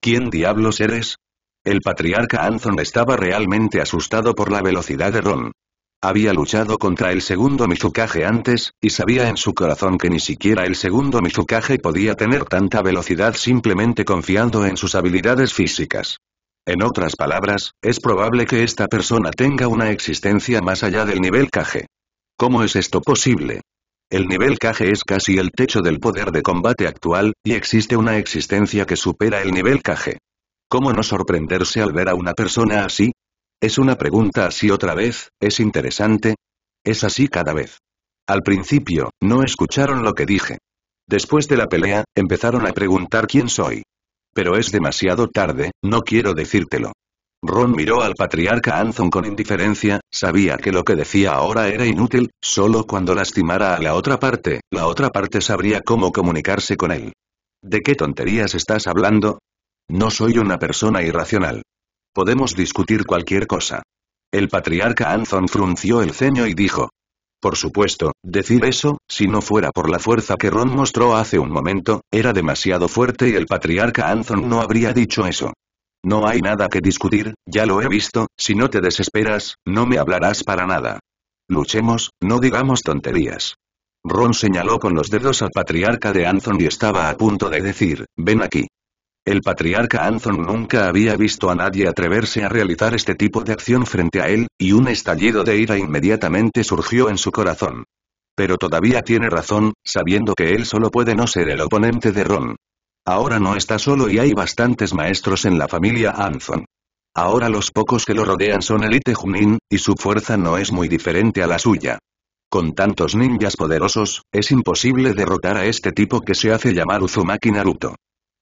¿Quién diablos eres? El patriarca Anthony estaba realmente asustado por la velocidad de Ron. Había luchado contra el segundo Mizukage antes, y sabía en su corazón que ni siquiera el segundo Mizukage podía tener tanta velocidad simplemente confiando en sus habilidades físicas. En otras palabras, es probable que esta persona tenga una existencia más allá del nivel Kage. ¿Cómo es esto posible? El nivel caje es casi el techo del poder de combate actual, y existe una existencia que supera el nivel caje. ¿Cómo no sorprenderse al ver a una persona así? Es una pregunta así otra vez, es interesante. Es así cada vez. Al principio, no escucharon lo que dije. Después de la pelea, empezaron a preguntar quién soy. Pero es demasiado tarde, no quiero decírtelo. Ron miró al patriarca Anson con indiferencia, sabía que lo que decía ahora era inútil, solo cuando lastimara a la otra parte, la otra parte sabría cómo comunicarse con él. ¿De qué tonterías estás hablando? No soy una persona irracional. Podemos discutir cualquier cosa. El patriarca Anson frunció el ceño y dijo. Por supuesto, decir eso, si no fuera por la fuerza que Ron mostró hace un momento, era demasiado fuerte y el patriarca Anson no habría dicho eso. No hay nada que discutir, ya lo he visto, si no te desesperas, no me hablarás para nada. Luchemos, no digamos tonterías. Ron señaló con los dedos al patriarca de Anthon y estaba a punto de decir, ven aquí. El patriarca Anthon nunca había visto a nadie atreverse a realizar este tipo de acción frente a él, y un estallido de ira inmediatamente surgió en su corazón. Pero todavía tiene razón, sabiendo que él solo puede no ser el oponente de Ron. Ahora no está solo y hay bastantes maestros en la familia Anzon. Ahora los pocos que lo rodean son elite Junin, y su fuerza no es muy diferente a la suya. Con tantos ninjas poderosos, es imposible derrotar a este tipo que se hace llamar Uzumaki Naruto.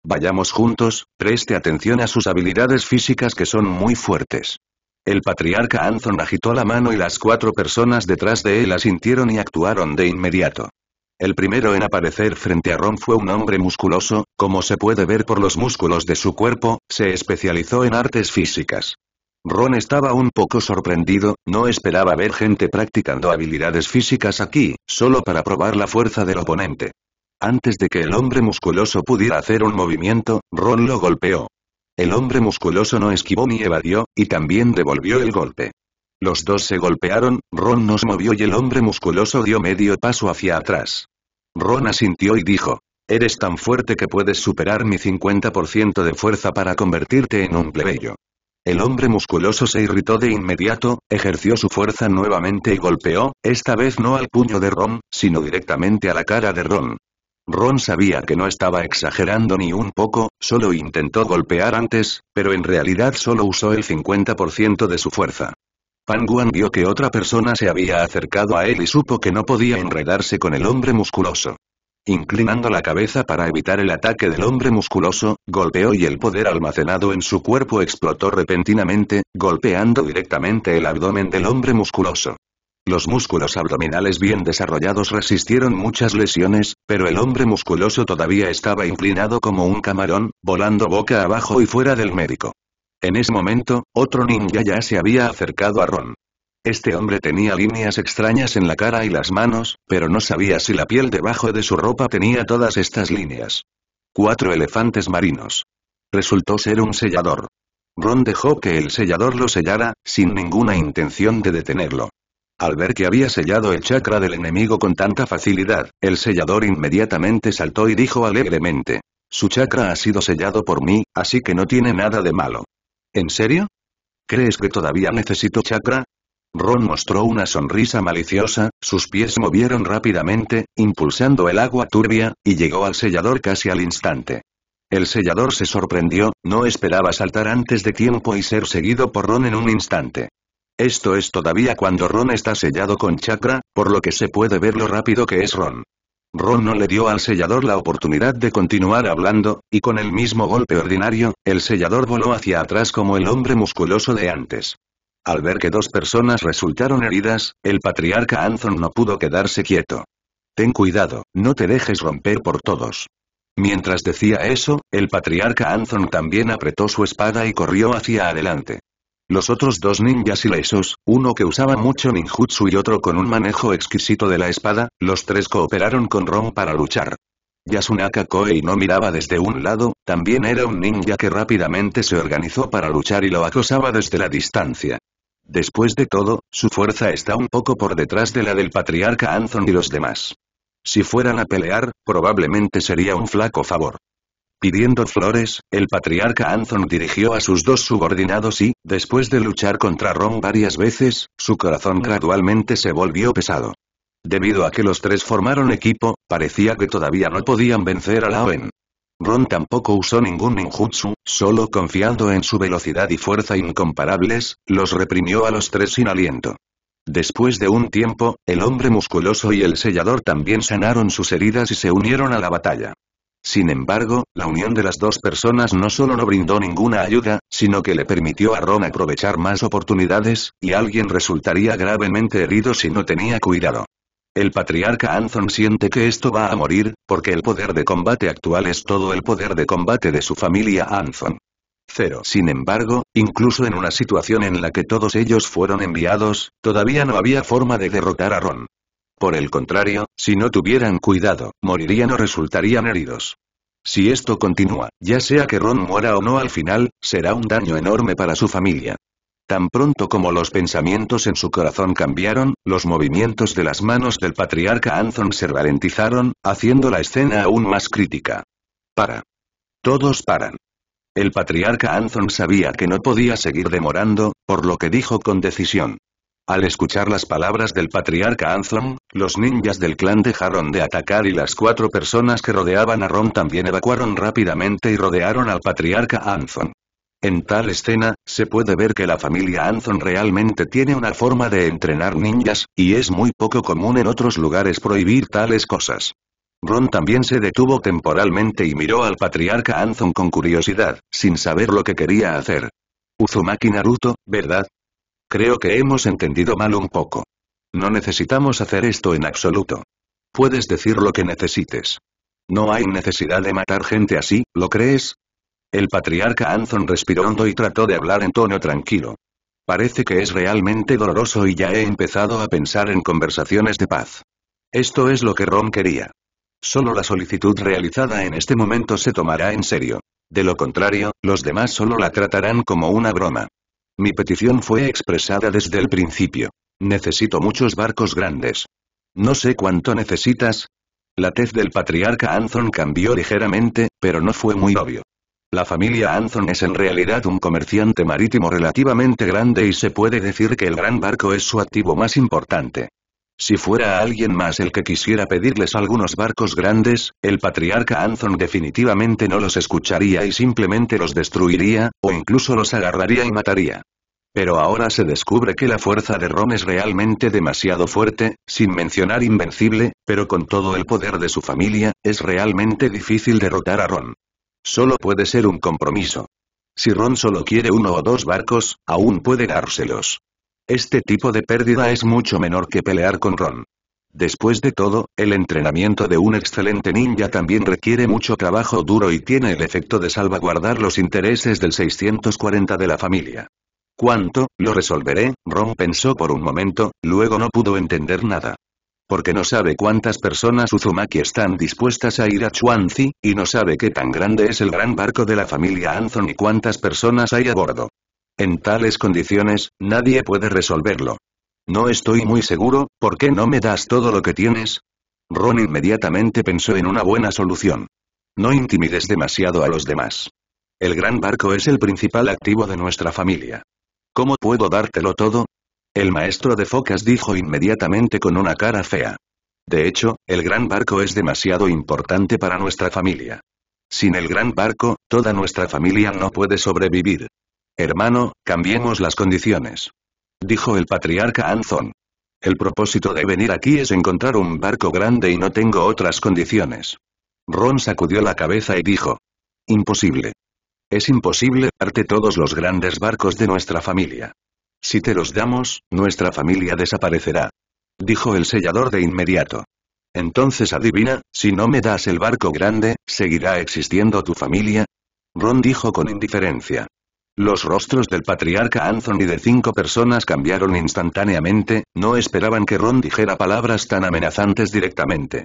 Vayamos juntos, preste atención a sus habilidades físicas que son muy fuertes. El patriarca Anzon agitó la mano y las cuatro personas detrás de él sintieron y actuaron de inmediato. El primero en aparecer frente a Ron fue un hombre musculoso, como se puede ver por los músculos de su cuerpo, se especializó en artes físicas. Ron estaba un poco sorprendido, no esperaba ver gente practicando habilidades físicas aquí, solo para probar la fuerza del oponente. Antes de que el hombre musculoso pudiera hacer un movimiento, Ron lo golpeó. El hombre musculoso no esquivó ni evadió, y también devolvió el golpe. Los dos se golpearon, Ron nos movió y el hombre musculoso dio medio paso hacia atrás. Ron asintió y dijo, Eres tan fuerte que puedes superar mi 50% de fuerza para convertirte en un plebeyo. El hombre musculoso se irritó de inmediato, ejerció su fuerza nuevamente y golpeó, esta vez no al puño de Ron, sino directamente a la cara de Ron. Ron sabía que no estaba exagerando ni un poco, solo intentó golpear antes, pero en realidad solo usó el 50% de su fuerza. Pan vio que otra persona se había acercado a él y supo que no podía enredarse con el hombre musculoso. Inclinando la cabeza para evitar el ataque del hombre musculoso, golpeó y el poder almacenado en su cuerpo explotó repentinamente, golpeando directamente el abdomen del hombre musculoso. Los músculos abdominales bien desarrollados resistieron muchas lesiones, pero el hombre musculoso todavía estaba inclinado como un camarón, volando boca abajo y fuera del médico. En ese momento, otro ninja ya se había acercado a Ron. Este hombre tenía líneas extrañas en la cara y las manos, pero no sabía si la piel debajo de su ropa tenía todas estas líneas. Cuatro elefantes marinos. Resultó ser un sellador. Ron dejó que el sellador lo sellara, sin ninguna intención de detenerlo. Al ver que había sellado el chakra del enemigo con tanta facilidad, el sellador inmediatamente saltó y dijo alegremente, Su chakra ha sido sellado por mí, así que no tiene nada de malo. ¿En serio? ¿Crees que todavía necesito chakra? Ron mostró una sonrisa maliciosa, sus pies movieron rápidamente, impulsando el agua turbia, y llegó al sellador casi al instante. El sellador se sorprendió, no esperaba saltar antes de tiempo y ser seguido por Ron en un instante. Esto es todavía cuando Ron está sellado con chakra, por lo que se puede ver lo rápido que es Ron. Ron no le dio al sellador la oportunidad de continuar hablando, y con el mismo golpe ordinario, el sellador voló hacia atrás como el hombre musculoso de antes. Al ver que dos personas resultaron heridas, el patriarca Anthon no pudo quedarse quieto. Ten cuidado, no te dejes romper por todos. Mientras decía eso, el patriarca Anthon también apretó su espada y corrió hacia adelante. Los otros dos ninjas ilesos, uno que usaba mucho ninjutsu y otro con un manejo exquisito de la espada, los tres cooperaron con Ron para luchar. Yasunaka Koei no miraba desde un lado, también era un ninja que rápidamente se organizó para luchar y lo acosaba desde la distancia. Después de todo, su fuerza está un poco por detrás de la del patriarca Anthony y los demás. Si fueran a pelear, probablemente sería un flaco favor. Pidiendo flores, el patriarca Anthon dirigió a sus dos subordinados y, después de luchar contra Ron varias veces, su corazón gradualmente se volvió pesado. Debido a que los tres formaron equipo, parecía que todavía no podían vencer a Laoen. Ron tampoco usó ningún ninjutsu, solo confiando en su velocidad y fuerza incomparables, los reprimió a los tres sin aliento. Después de un tiempo, el hombre musculoso y el sellador también sanaron sus heridas y se unieron a la batalla. Sin embargo, la unión de las dos personas no solo no brindó ninguna ayuda, sino que le permitió a Ron aprovechar más oportunidades, y alguien resultaría gravemente herido si no tenía cuidado. El patriarca Anthon siente que esto va a morir, porque el poder de combate actual es todo el poder de combate de su familia Anthon. Cero. Sin embargo, incluso en una situación en la que todos ellos fueron enviados, todavía no había forma de derrotar a Ron. Por el contrario, si no tuvieran cuidado, morirían o resultarían heridos. Si esto continúa, ya sea que Ron muera o no al final, será un daño enorme para su familia. Tan pronto como los pensamientos en su corazón cambiaron, los movimientos de las manos del patriarca Anthon se ralentizaron, haciendo la escena aún más crítica. Para. Todos paran. El patriarca Anthon sabía que no podía seguir demorando, por lo que dijo con decisión. Al escuchar las palabras del patriarca Anthon, los ninjas del clan dejaron de atacar y las cuatro personas que rodeaban a Ron también evacuaron rápidamente y rodearon al patriarca Anthon. En tal escena, se puede ver que la familia Anthon realmente tiene una forma de entrenar ninjas, y es muy poco común en otros lugares prohibir tales cosas. Ron también se detuvo temporalmente y miró al patriarca Anthon con curiosidad, sin saber lo que quería hacer. Uzumaki Naruto, ¿verdad? Creo que hemos entendido mal un poco. No necesitamos hacer esto en absoluto. Puedes decir lo que necesites. No hay necesidad de matar gente así, ¿lo crees? El patriarca Anson respiró hondo y trató de hablar en tono tranquilo. Parece que es realmente doloroso y ya he empezado a pensar en conversaciones de paz. Esto es lo que Ron quería. Solo la solicitud realizada en este momento se tomará en serio. De lo contrario, los demás solo la tratarán como una broma. Mi petición fue expresada desde el principio. Necesito muchos barcos grandes. No sé cuánto necesitas. La tez del patriarca Anthon cambió ligeramente, pero no fue muy obvio. La familia Anthon es en realidad un comerciante marítimo relativamente grande y se puede decir que el gran barco es su activo más importante. Si fuera alguien más el que quisiera pedirles algunos barcos grandes, el patriarca Anthon definitivamente no los escucharía y simplemente los destruiría, o incluso los agarraría y mataría. Pero ahora se descubre que la fuerza de Ron es realmente demasiado fuerte, sin mencionar invencible, pero con todo el poder de su familia, es realmente difícil derrotar a Ron. Solo puede ser un compromiso. Si Ron solo quiere uno o dos barcos, aún puede dárselos. Este tipo de pérdida es mucho menor que pelear con Ron. Después de todo, el entrenamiento de un excelente ninja también requiere mucho trabajo duro y tiene el efecto de salvaguardar los intereses del 640 de la familia. ¿Cuánto, lo resolveré? Ron pensó por un momento, luego no pudo entender nada. Porque no sabe cuántas personas Uzumaki están dispuestas a ir a Chuanzi, y no sabe qué tan grande es el gran barco de la familia Anthony y cuántas personas hay a bordo. En tales condiciones, nadie puede resolverlo. No estoy muy seguro, ¿por qué no me das todo lo que tienes? Ron inmediatamente pensó en una buena solución. No intimides demasiado a los demás. El gran barco es el principal activo de nuestra familia. ¿Cómo puedo dártelo todo? El maestro de focas dijo inmediatamente con una cara fea. De hecho, el gran barco es demasiado importante para nuestra familia. Sin el gran barco, toda nuestra familia no puede sobrevivir. Hermano, cambiemos las condiciones. Dijo el patriarca Anthon. El propósito de venir aquí es encontrar un barco grande y no tengo otras condiciones. Ron sacudió la cabeza y dijo. Imposible. Es imposible darte todos los grandes barcos de nuestra familia. Si te los damos, nuestra familia desaparecerá. Dijo el sellador de inmediato. Entonces adivina, si no me das el barco grande, ¿seguirá existiendo tu familia? Ron dijo con indiferencia. Los rostros del patriarca Anthony de cinco personas cambiaron instantáneamente, no esperaban que Ron dijera palabras tan amenazantes directamente.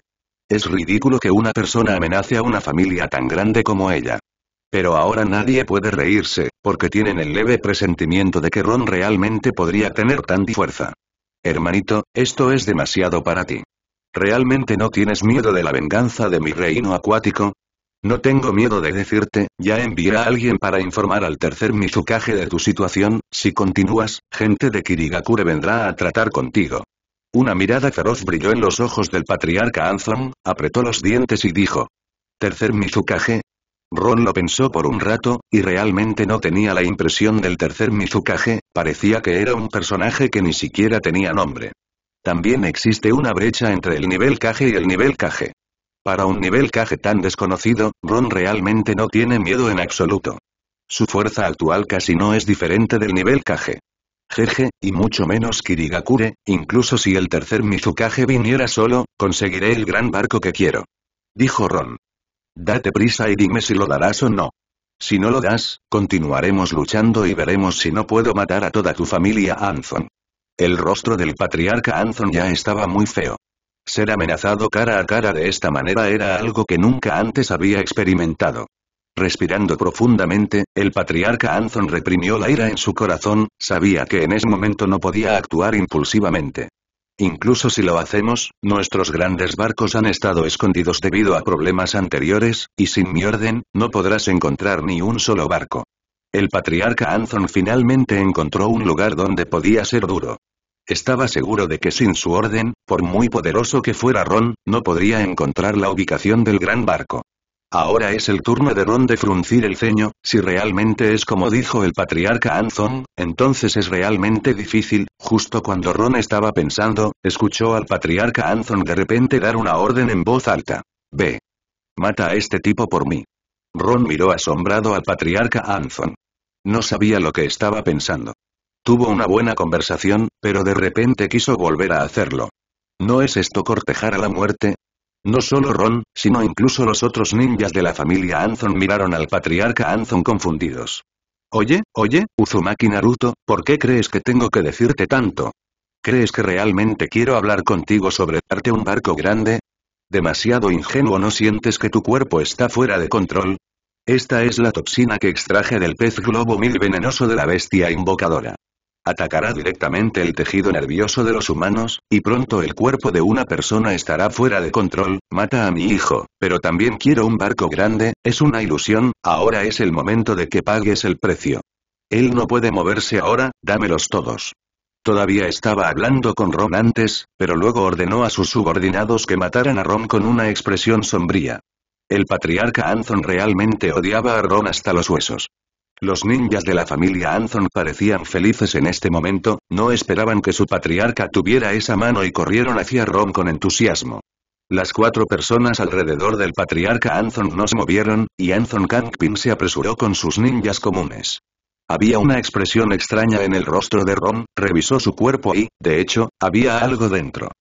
Es ridículo que una persona amenace a una familia tan grande como ella. Pero ahora nadie puede reírse, porque tienen el leve presentimiento de que Ron realmente podría tener tanta fuerza. Hermanito, esto es demasiado para ti. ¿Realmente no tienes miedo de la venganza de mi reino acuático? No tengo miedo de decirte, ya enviará a alguien para informar al tercer Mizukage de tu situación, si continúas, gente de Kirigakure vendrá a tratar contigo. Una mirada feroz brilló en los ojos del patriarca Anzon, apretó los dientes y dijo. ¿Tercer Mizukage? Ron lo pensó por un rato, y realmente no tenía la impresión del tercer Mizukage, parecía que era un personaje que ni siquiera tenía nombre. También existe una brecha entre el nivel Kage y el nivel Kage. Para un nivel Kage tan desconocido, Ron realmente no tiene miedo en absoluto. Su fuerza actual casi no es diferente del nivel Kage. Jeje, y mucho menos Kirigakure, incluso si el tercer Mizukage viniera solo, conseguiré el gran barco que quiero. Dijo Ron. Date prisa y dime si lo darás o no. Si no lo das, continuaremos luchando y veremos si no puedo matar a toda tu familia Anthon. El rostro del patriarca Anthon ya estaba muy feo. Ser amenazado cara a cara de esta manera era algo que nunca antes había experimentado. Respirando profundamente, el patriarca Anthon reprimió la ira en su corazón, sabía que en ese momento no podía actuar impulsivamente. Incluso si lo hacemos, nuestros grandes barcos han estado escondidos debido a problemas anteriores, y sin mi orden, no podrás encontrar ni un solo barco. El patriarca Anthon finalmente encontró un lugar donde podía ser duro. Estaba seguro de que sin su orden, por muy poderoso que fuera Ron, no podría encontrar la ubicación del gran barco. Ahora es el turno de Ron de fruncir el ceño, si realmente es como dijo el patriarca Anthon, entonces es realmente difícil, justo cuando Ron estaba pensando, escuchó al patriarca Anthon de repente dar una orden en voz alta. Ve. Mata a este tipo por mí. Ron miró asombrado al patriarca Anthon. No sabía lo que estaba pensando. Tuvo una buena conversación, pero de repente quiso volver a hacerlo. ¿No es esto cortejar a la muerte? No solo Ron, sino incluso los otros ninjas de la familia Anzon miraron al patriarca Anzon confundidos. Oye, oye, Uzumaki Naruto, ¿por qué crees que tengo que decirte tanto? ¿Crees que realmente quiero hablar contigo sobre darte un barco grande? Demasiado ingenuo no sientes que tu cuerpo está fuera de control. Esta es la toxina que extraje del pez globo mil venenoso de la bestia invocadora. Atacará directamente el tejido nervioso de los humanos, y pronto el cuerpo de una persona estará fuera de control, mata a mi hijo, pero también quiero un barco grande, es una ilusión, ahora es el momento de que pagues el precio. Él no puede moverse ahora, dámelos todos. Todavía estaba hablando con Ron antes, pero luego ordenó a sus subordinados que mataran a Ron con una expresión sombría. El patriarca Anson realmente odiaba a Ron hasta los huesos. Los ninjas de la familia Anthon parecían felices en este momento, no esperaban que su patriarca tuviera esa mano y corrieron hacia Ron con entusiasmo. Las cuatro personas alrededor del patriarca Anthon no se movieron, y Anson Kangpin se apresuró con sus ninjas comunes. Había una expresión extraña en el rostro de Ron, revisó su cuerpo y, de hecho, había algo dentro.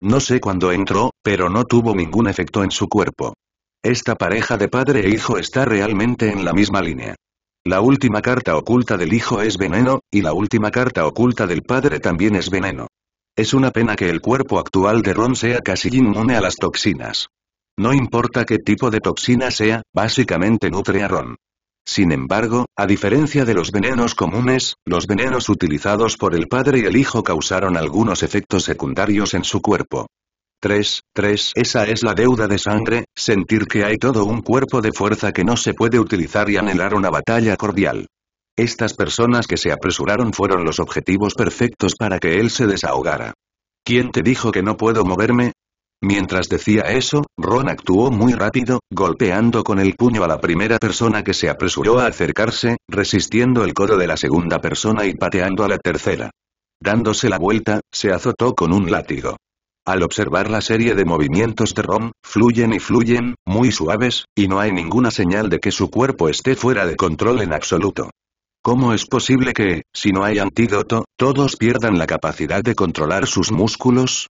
No sé cuándo entró, pero no tuvo ningún efecto en su cuerpo. Esta pareja de padre e hijo está realmente en la misma línea. La última carta oculta del hijo es veneno, y la última carta oculta del padre también es veneno. Es una pena que el cuerpo actual de Ron sea casi inmune a las toxinas. No importa qué tipo de toxina sea, básicamente nutre a Ron. Sin embargo, a diferencia de los venenos comunes, los venenos utilizados por el padre y el hijo causaron algunos efectos secundarios en su cuerpo. 3, 3. Esa es la deuda de sangre, sentir que hay todo un cuerpo de fuerza que no se puede utilizar y anhelar una batalla cordial. Estas personas que se apresuraron fueron los objetivos perfectos para que él se desahogara. ¿Quién te dijo que no puedo moverme? Mientras decía eso, Ron actuó muy rápido, golpeando con el puño a la primera persona que se apresuró a acercarse, resistiendo el codo de la segunda persona y pateando a la tercera. Dándose la vuelta, se azotó con un látigo. Al observar la serie de movimientos de Ron, fluyen y fluyen, muy suaves, y no hay ninguna señal de que su cuerpo esté fuera de control en absoluto. ¿Cómo es posible que, si no hay antídoto, todos pierdan la capacidad de controlar sus músculos?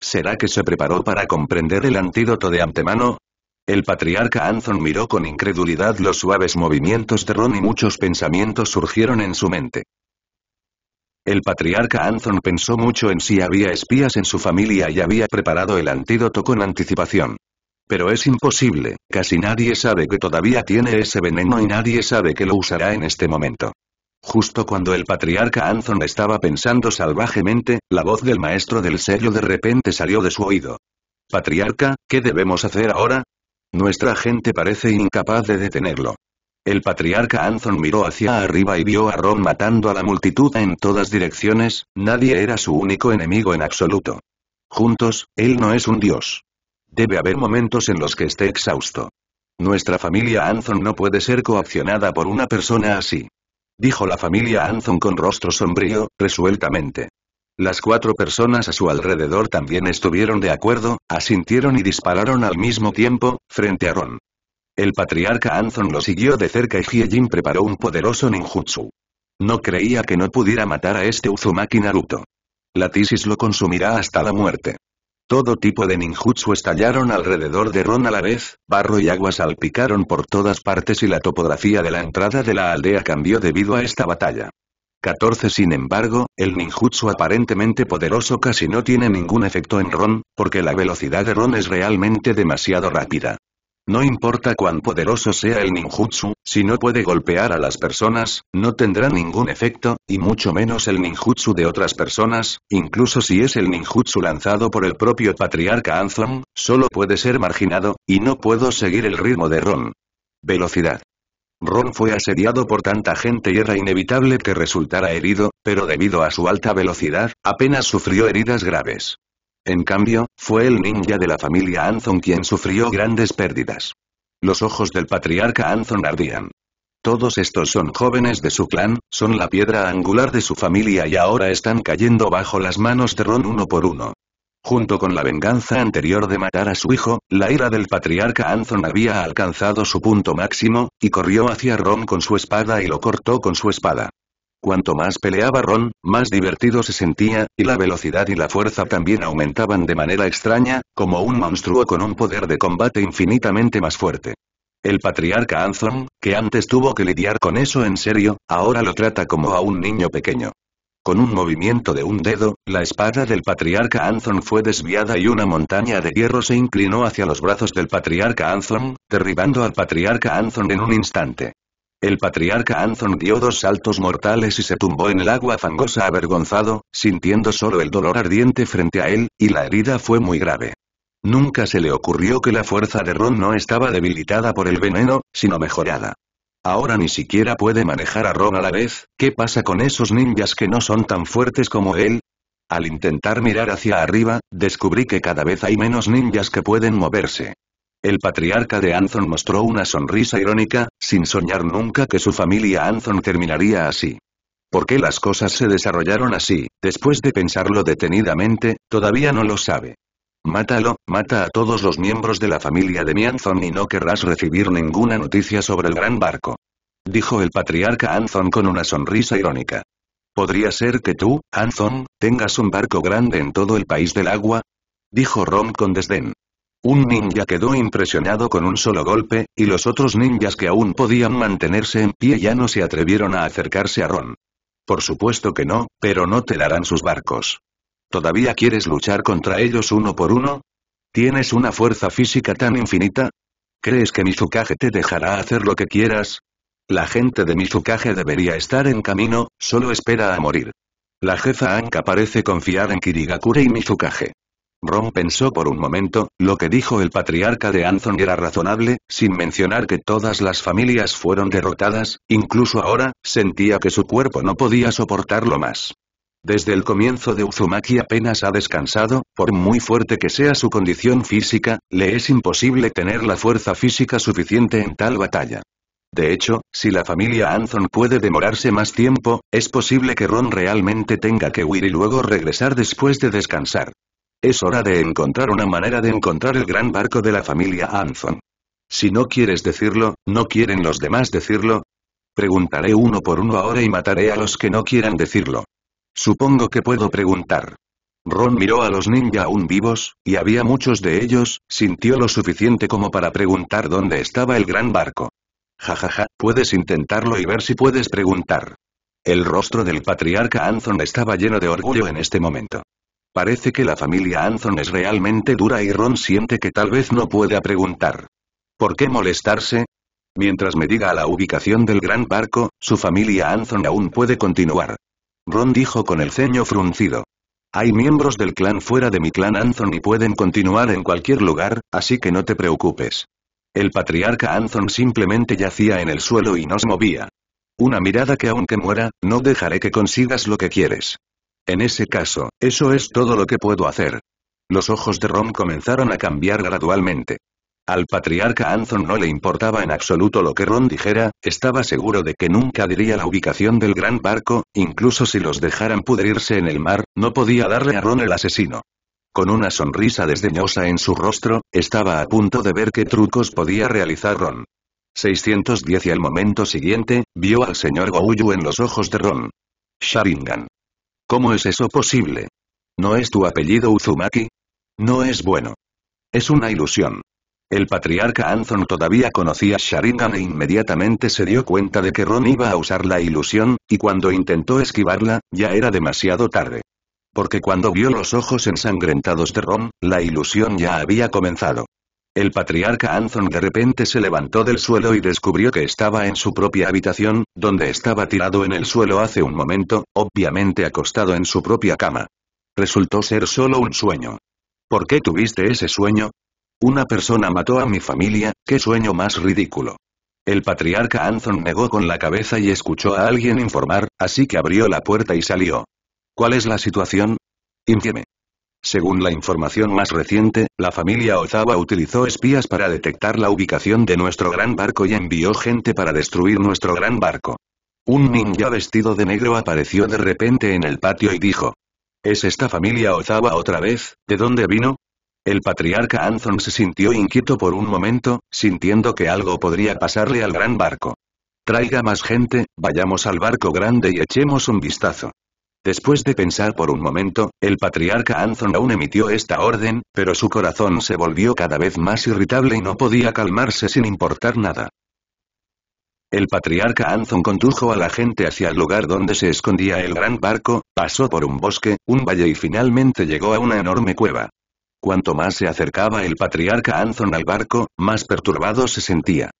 ¿Será que se preparó para comprender el antídoto de antemano? El patriarca Anthon miró con incredulidad los suaves movimientos de Ron y muchos pensamientos surgieron en su mente. El patriarca Anthon pensó mucho en si había espías en su familia y había preparado el antídoto con anticipación. Pero es imposible, casi nadie sabe que todavía tiene ese veneno y nadie sabe que lo usará en este momento. Justo cuando el patriarca Anthon estaba pensando salvajemente, la voz del maestro del sello de repente salió de su oído. Patriarca, ¿qué debemos hacer ahora? Nuestra gente parece incapaz de detenerlo. El patriarca Anthon miró hacia arriba y vio a Ron matando a la multitud en todas direcciones, nadie era su único enemigo en absoluto. Juntos, él no es un dios. Debe haber momentos en los que esté exhausto. Nuestra familia Anthon no puede ser coaccionada por una persona así. Dijo la familia Anthon con rostro sombrío, resueltamente. Las cuatro personas a su alrededor también estuvieron de acuerdo, asintieron y dispararon al mismo tiempo, frente a Ron. El patriarca Anzon lo siguió de cerca y Hiejin preparó un poderoso ninjutsu. No creía que no pudiera matar a este Uzumaki Naruto. La tisis lo consumirá hasta la muerte. Todo tipo de ninjutsu estallaron alrededor de Ron a la vez, barro y agua salpicaron por todas partes y la topografía de la entrada de la aldea cambió debido a esta batalla. 14 Sin embargo, el ninjutsu aparentemente poderoso casi no tiene ningún efecto en Ron, porque la velocidad de Ron es realmente demasiado rápida. No importa cuán poderoso sea el ninjutsu, si no puede golpear a las personas, no tendrá ningún efecto, y mucho menos el ninjutsu de otras personas, incluso si es el ninjutsu lanzado por el propio patriarca Anthem, solo puede ser marginado, y no puedo seguir el ritmo de Ron. Velocidad. Ron fue asediado por tanta gente y era inevitable que resultara herido, pero debido a su alta velocidad, apenas sufrió heridas graves. En cambio, fue el ninja de la familia Anthon quien sufrió grandes pérdidas. Los ojos del patriarca Anthon ardían. Todos estos son jóvenes de su clan, son la piedra angular de su familia y ahora están cayendo bajo las manos de Ron uno por uno. Junto con la venganza anterior de matar a su hijo, la ira del patriarca Anthon había alcanzado su punto máximo, y corrió hacia Ron con su espada y lo cortó con su espada. Cuanto más peleaba Ron, más divertido se sentía, y la velocidad y la fuerza también aumentaban de manera extraña, como un monstruo con un poder de combate infinitamente más fuerte. El patriarca Anthon, que antes tuvo que lidiar con eso en serio, ahora lo trata como a un niño pequeño. Con un movimiento de un dedo, la espada del patriarca Anthon fue desviada y una montaña de hierro se inclinó hacia los brazos del patriarca Anthon, derribando al patriarca Anthon en un instante. El patriarca Anthon dio dos saltos mortales y se tumbó en el agua fangosa avergonzado, sintiendo solo el dolor ardiente frente a él, y la herida fue muy grave. Nunca se le ocurrió que la fuerza de Ron no estaba debilitada por el veneno, sino mejorada. Ahora ni siquiera puede manejar a Ron a la vez, ¿qué pasa con esos ninjas que no son tan fuertes como él? Al intentar mirar hacia arriba, descubrí que cada vez hay menos ninjas que pueden moverse. El patriarca de Anthon mostró una sonrisa irónica, sin soñar nunca que su familia Anthon terminaría así. ¿Por qué las cosas se desarrollaron así? Después de pensarlo detenidamente, todavía no lo sabe. Mátalo, mata a todos los miembros de la familia de Anthon y no querrás recibir ninguna noticia sobre el gran barco. Dijo el patriarca Anthon con una sonrisa irónica. ¿Podría ser que tú, Anthon, tengas un barco grande en todo el país del agua? Dijo Rom con desdén. Un ninja quedó impresionado con un solo golpe, y los otros ninjas que aún podían mantenerse en pie ya no se atrevieron a acercarse a Ron. Por supuesto que no, pero no te darán sus barcos. ¿Todavía quieres luchar contra ellos uno por uno? ¿Tienes una fuerza física tan infinita? ¿Crees que Mizukage te dejará hacer lo que quieras? La gente de Mizukage debería estar en camino, solo espera a morir. La jefa Anka parece confiar en Kirigakure y Mizukage. Ron pensó por un momento, lo que dijo el patriarca de Anthony era razonable, sin mencionar que todas las familias fueron derrotadas, incluso ahora, sentía que su cuerpo no podía soportarlo más. Desde el comienzo de Uzumaki apenas ha descansado, por muy fuerte que sea su condición física, le es imposible tener la fuerza física suficiente en tal batalla. De hecho, si la familia Anthon puede demorarse más tiempo, es posible que Ron realmente tenga que huir y luego regresar después de descansar. Es hora de encontrar una manera de encontrar el gran barco de la familia Anson. Si no quieres decirlo, ¿no quieren los demás decirlo? Preguntaré uno por uno ahora y mataré a los que no quieran decirlo. Supongo que puedo preguntar. Ron miró a los ninja aún vivos, y había muchos de ellos, sintió lo suficiente como para preguntar dónde estaba el gran barco. Jajaja, ja, ja, puedes intentarlo y ver si puedes preguntar. El rostro del patriarca Anthon estaba lleno de orgullo en este momento. Parece que la familia Anthon es realmente dura y Ron siente que tal vez no pueda preguntar. ¿Por qué molestarse? Mientras me diga la ubicación del gran barco, su familia Anthon aún puede continuar. Ron dijo con el ceño fruncido. Hay miembros del clan fuera de mi clan Anthon y pueden continuar en cualquier lugar, así que no te preocupes. El patriarca Anthon simplemente yacía en el suelo y no se movía. Una mirada que aunque muera, no dejaré que consigas lo que quieres. En ese caso, eso es todo lo que puedo hacer. Los ojos de Ron comenzaron a cambiar gradualmente. Al patriarca Anson no le importaba en absoluto lo que Ron dijera, estaba seguro de que nunca diría la ubicación del gran barco, incluso si los dejaran pudrirse en el mar, no podía darle a Ron el asesino. Con una sonrisa desdeñosa en su rostro, estaba a punto de ver qué trucos podía realizar Ron. 610 y al momento siguiente, vio al señor Gouyu en los ojos de Ron. Sharingan. ¿Cómo es eso posible? ¿No es tu apellido Uzumaki? No es bueno. Es una ilusión. El patriarca Anson todavía conocía Sharingan e inmediatamente se dio cuenta de que Ron iba a usar la ilusión, y cuando intentó esquivarla, ya era demasiado tarde. Porque cuando vio los ojos ensangrentados de Ron, la ilusión ya había comenzado. El patriarca Anson de repente se levantó del suelo y descubrió que estaba en su propia habitación, donde estaba tirado en el suelo hace un momento, obviamente acostado en su propia cama. Resultó ser solo un sueño. ¿Por qué tuviste ese sueño? Una persona mató a mi familia, qué sueño más ridículo. El patriarca Anthon negó con la cabeza y escuchó a alguien informar, así que abrió la puerta y salió. ¿Cuál es la situación? Infieme. Según la información más reciente, la familia Ozawa utilizó espías para detectar la ubicación de nuestro gran barco y envió gente para destruir nuestro gran barco. Un ninja vestido de negro apareció de repente en el patio y dijo. ¿Es esta familia Ozawa otra vez? ¿De dónde vino? El patriarca Anthon se sintió inquieto por un momento, sintiendo que algo podría pasarle al gran barco. Traiga más gente, vayamos al barco grande y echemos un vistazo. Después de pensar por un momento, el patriarca Anthon aún emitió esta orden, pero su corazón se volvió cada vez más irritable y no podía calmarse sin importar nada. El patriarca Anthon condujo a la gente hacia el lugar donde se escondía el gran barco, pasó por un bosque, un valle y finalmente llegó a una enorme cueva. Cuanto más se acercaba el patriarca Anthon al barco, más perturbado se sentía.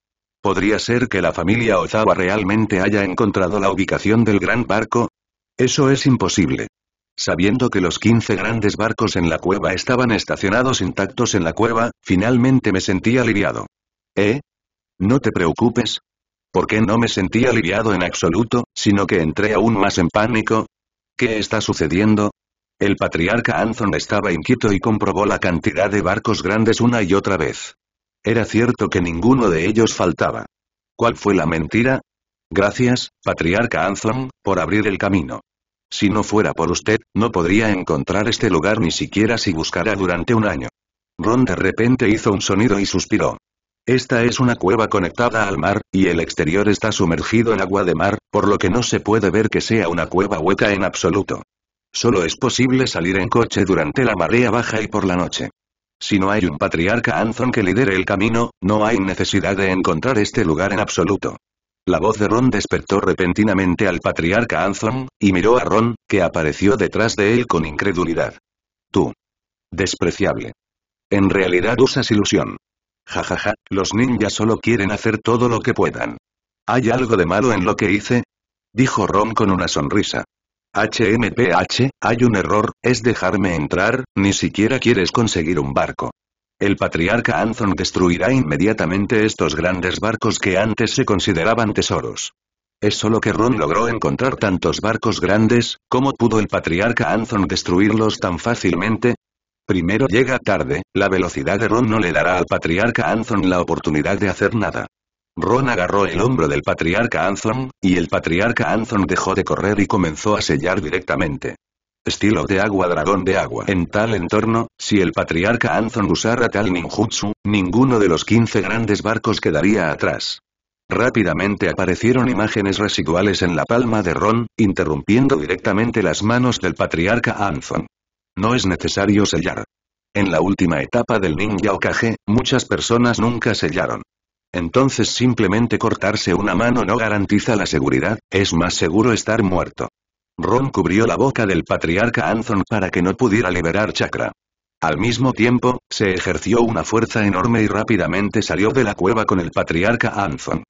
Podría ser que la familia Ozawa realmente haya encontrado la ubicación del gran barco, eso es imposible. Sabiendo que los 15 grandes barcos en la cueva estaban estacionados intactos en la cueva, finalmente me sentí aliviado. ¿Eh? No te preocupes. ¿Por qué no me sentí aliviado en absoluto, sino que entré aún más en pánico? ¿Qué está sucediendo? El patriarca Anthon estaba inquieto y comprobó la cantidad de barcos grandes una y otra vez. Era cierto que ninguno de ellos faltaba. ¿Cuál fue la mentira? Gracias, patriarca Anthon, por abrir el camino. Si no fuera por usted, no podría encontrar este lugar ni siquiera si buscara durante un año. Ron de repente hizo un sonido y suspiró. Esta es una cueva conectada al mar, y el exterior está sumergido en agua de mar, por lo que no se puede ver que sea una cueva hueca en absoluto. Solo es posible salir en coche durante la marea baja y por la noche. Si no hay un patriarca Anthon que lidere el camino, no hay necesidad de encontrar este lugar en absoluto. La voz de Ron despertó repentinamente al patriarca Anthon, y miró a Ron, que apareció detrás de él con incredulidad. Tú. Despreciable. En realidad usas ilusión. Jajaja, ja, ja, los ninjas solo quieren hacer todo lo que puedan. ¿Hay algo de malo en lo que hice? Dijo Ron con una sonrisa. HMPH, hay un error, es dejarme entrar, ni siquiera quieres conseguir un barco. El patriarca Anthon destruirá inmediatamente estos grandes barcos que antes se consideraban tesoros. Es solo que Ron logró encontrar tantos barcos grandes, ¿cómo pudo el patriarca Anthon destruirlos tan fácilmente? Primero llega tarde, la velocidad de Ron no le dará al patriarca Anthon la oportunidad de hacer nada. Ron agarró el hombro del patriarca Anthon, y el patriarca Anthon dejó de correr y comenzó a sellar directamente estilo de agua dragón de agua. En tal entorno, si el patriarca Anzon usara tal ninjutsu, ninguno de los 15 grandes barcos quedaría atrás. Rápidamente aparecieron imágenes residuales en la palma de Ron, interrumpiendo directamente las manos del patriarca Anzon. No es necesario sellar. En la última etapa del ninja Okage, muchas personas nunca sellaron. Entonces simplemente cortarse una mano no garantiza la seguridad, es más seguro estar muerto. Ron cubrió la boca del patriarca Anthon para que no pudiera liberar chakra. Al mismo tiempo, se ejerció una fuerza enorme y rápidamente salió de la cueva con el patriarca Anthon.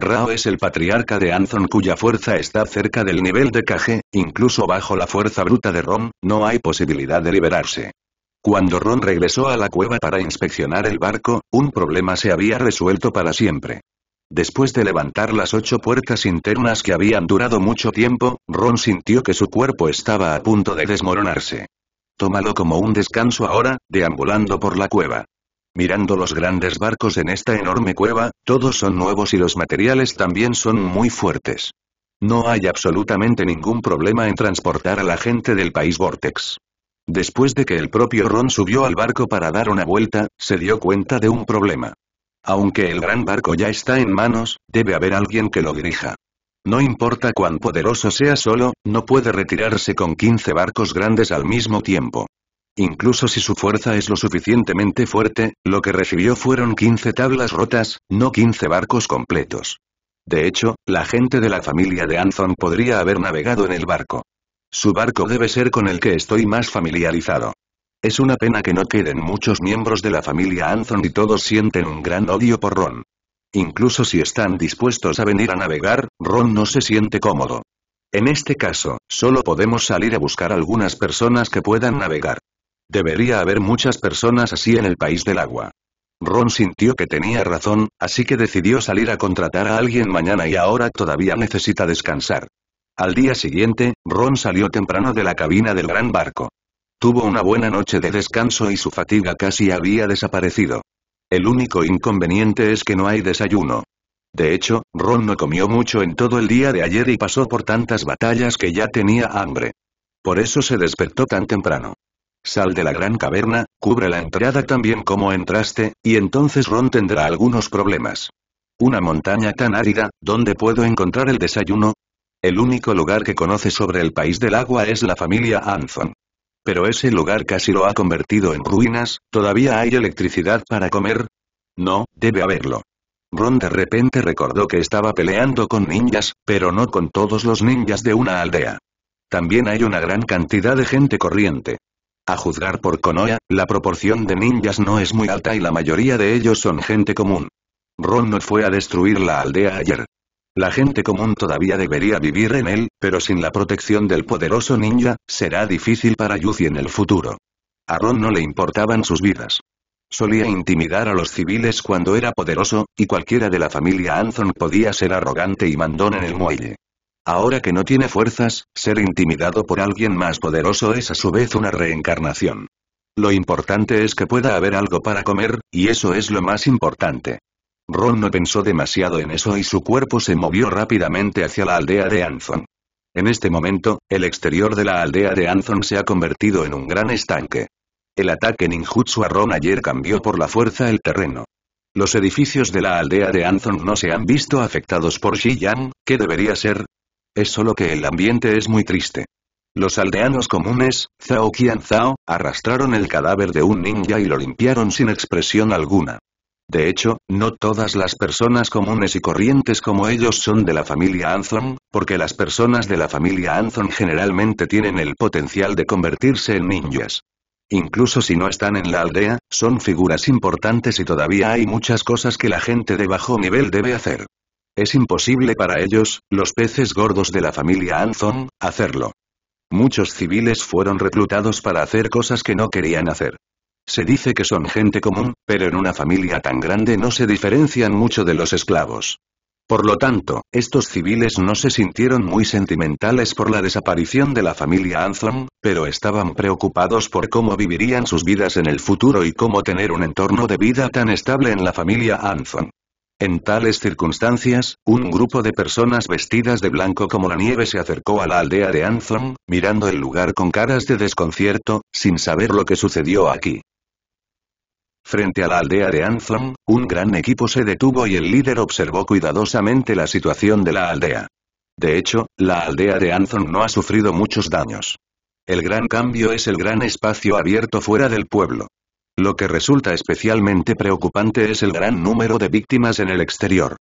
Rao es el patriarca de Anthon cuya fuerza está cerca del nivel de Kage, incluso bajo la fuerza bruta de Ron, no hay posibilidad de liberarse. Cuando Ron regresó a la cueva para inspeccionar el barco, un problema se había resuelto para siempre. Después de levantar las ocho puertas internas que habían durado mucho tiempo, Ron sintió que su cuerpo estaba a punto de desmoronarse. Tómalo como un descanso ahora, deambulando por la cueva. Mirando los grandes barcos en esta enorme cueva, todos son nuevos y los materiales también son muy fuertes. No hay absolutamente ningún problema en transportar a la gente del país Vortex. Después de que el propio Ron subió al barco para dar una vuelta, se dio cuenta de un problema. Aunque el gran barco ya está en manos, debe haber alguien que lo dirija. No importa cuán poderoso sea solo, no puede retirarse con 15 barcos grandes al mismo tiempo. Incluso si su fuerza es lo suficientemente fuerte, lo que recibió fueron 15 tablas rotas, no 15 barcos completos. De hecho, la gente de la familia de Anthon podría haber navegado en el barco. Su barco debe ser con el que estoy más familiarizado. Es una pena que no queden muchos miembros de la familia Anthony y todos sienten un gran odio por Ron. Incluso si están dispuestos a venir a navegar, Ron no se siente cómodo. En este caso, solo podemos salir a buscar algunas personas que puedan navegar. Debería haber muchas personas así en el país del agua. Ron sintió que tenía razón, así que decidió salir a contratar a alguien mañana y ahora todavía necesita descansar. Al día siguiente, Ron salió temprano de la cabina del gran barco. Tuvo una buena noche de descanso y su fatiga casi había desaparecido. El único inconveniente es que no hay desayuno. De hecho, Ron no comió mucho en todo el día de ayer y pasó por tantas batallas que ya tenía hambre. Por eso se despertó tan temprano. Sal de la gran caverna, cubre la entrada tan bien como entraste, y entonces Ron tendrá algunos problemas. Una montaña tan árida, ¿dónde puedo encontrar el desayuno? El único lugar que conoce sobre el país del agua es la familia Anthon. Pero ese lugar casi lo ha convertido en ruinas, ¿todavía hay electricidad para comer? No, debe haberlo. Ron de repente recordó que estaba peleando con ninjas, pero no con todos los ninjas de una aldea. También hay una gran cantidad de gente corriente. A juzgar por Konoha, la proporción de ninjas no es muy alta y la mayoría de ellos son gente común. Ron no fue a destruir la aldea ayer, la gente común todavía debería vivir en él, pero sin la protección del poderoso ninja, será difícil para Yuzi en el futuro. A Ron no le importaban sus vidas. Solía intimidar a los civiles cuando era poderoso, y cualquiera de la familia Anthon podía ser arrogante y mandón en el muelle. Ahora que no tiene fuerzas, ser intimidado por alguien más poderoso es a su vez una reencarnación. Lo importante es que pueda haber algo para comer, y eso es lo más importante. Ron no pensó demasiado en eso y su cuerpo se movió rápidamente hacia la aldea de Anthon. En este momento, el exterior de la aldea de Anthon se ha convertido en un gran estanque. El ataque ninjutsu a Ron ayer cambió por la fuerza el terreno. Los edificios de la aldea de Anthon no se han visto afectados por Xi Yang, ¿qué debería ser? Es solo que el ambiente es muy triste. Los aldeanos comunes, Zhao Qian Zhao, arrastraron el cadáver de un ninja y lo limpiaron sin expresión alguna. De hecho, no todas las personas comunes y corrientes como ellos son de la familia Anthon, porque las personas de la familia Anthon generalmente tienen el potencial de convertirse en ninjas. Incluso si no están en la aldea, son figuras importantes y todavía hay muchas cosas que la gente de bajo nivel debe hacer. Es imposible para ellos, los peces gordos de la familia Anthon, hacerlo. Muchos civiles fueron reclutados para hacer cosas que no querían hacer. Se dice que son gente común, pero en una familia tan grande no se diferencian mucho de los esclavos. Por lo tanto, estos civiles no se sintieron muy sentimentales por la desaparición de la familia Anthon, pero estaban preocupados por cómo vivirían sus vidas en el futuro y cómo tener un entorno de vida tan estable en la familia Anthon. En tales circunstancias, un grupo de personas vestidas de blanco como la nieve se acercó a la aldea de Anthon, mirando el lugar con caras de desconcierto, sin saber lo que sucedió aquí. Frente a la aldea de Anthon, un gran equipo se detuvo y el líder observó cuidadosamente la situación de la aldea. De hecho, la aldea de Anthon no ha sufrido muchos daños. El gran cambio es el gran espacio abierto fuera del pueblo. Lo que resulta especialmente preocupante es el gran número de víctimas en el exterior.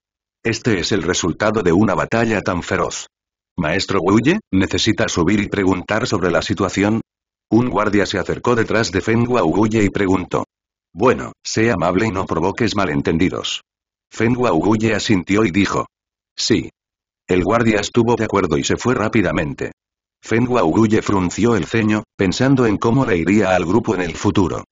Este es el resultado de una batalla tan feroz. Maestro Wuye, necesita subir y preguntar sobre la situación. Un guardia se acercó detrás de Fengua Wuye y preguntó. Bueno, sé amable y no provoques malentendidos. Feng Guye asintió y dijo. Sí. El guardia estuvo de acuerdo y se fue rápidamente. Feng Guye frunció el ceño, pensando en cómo reiría al grupo en el futuro.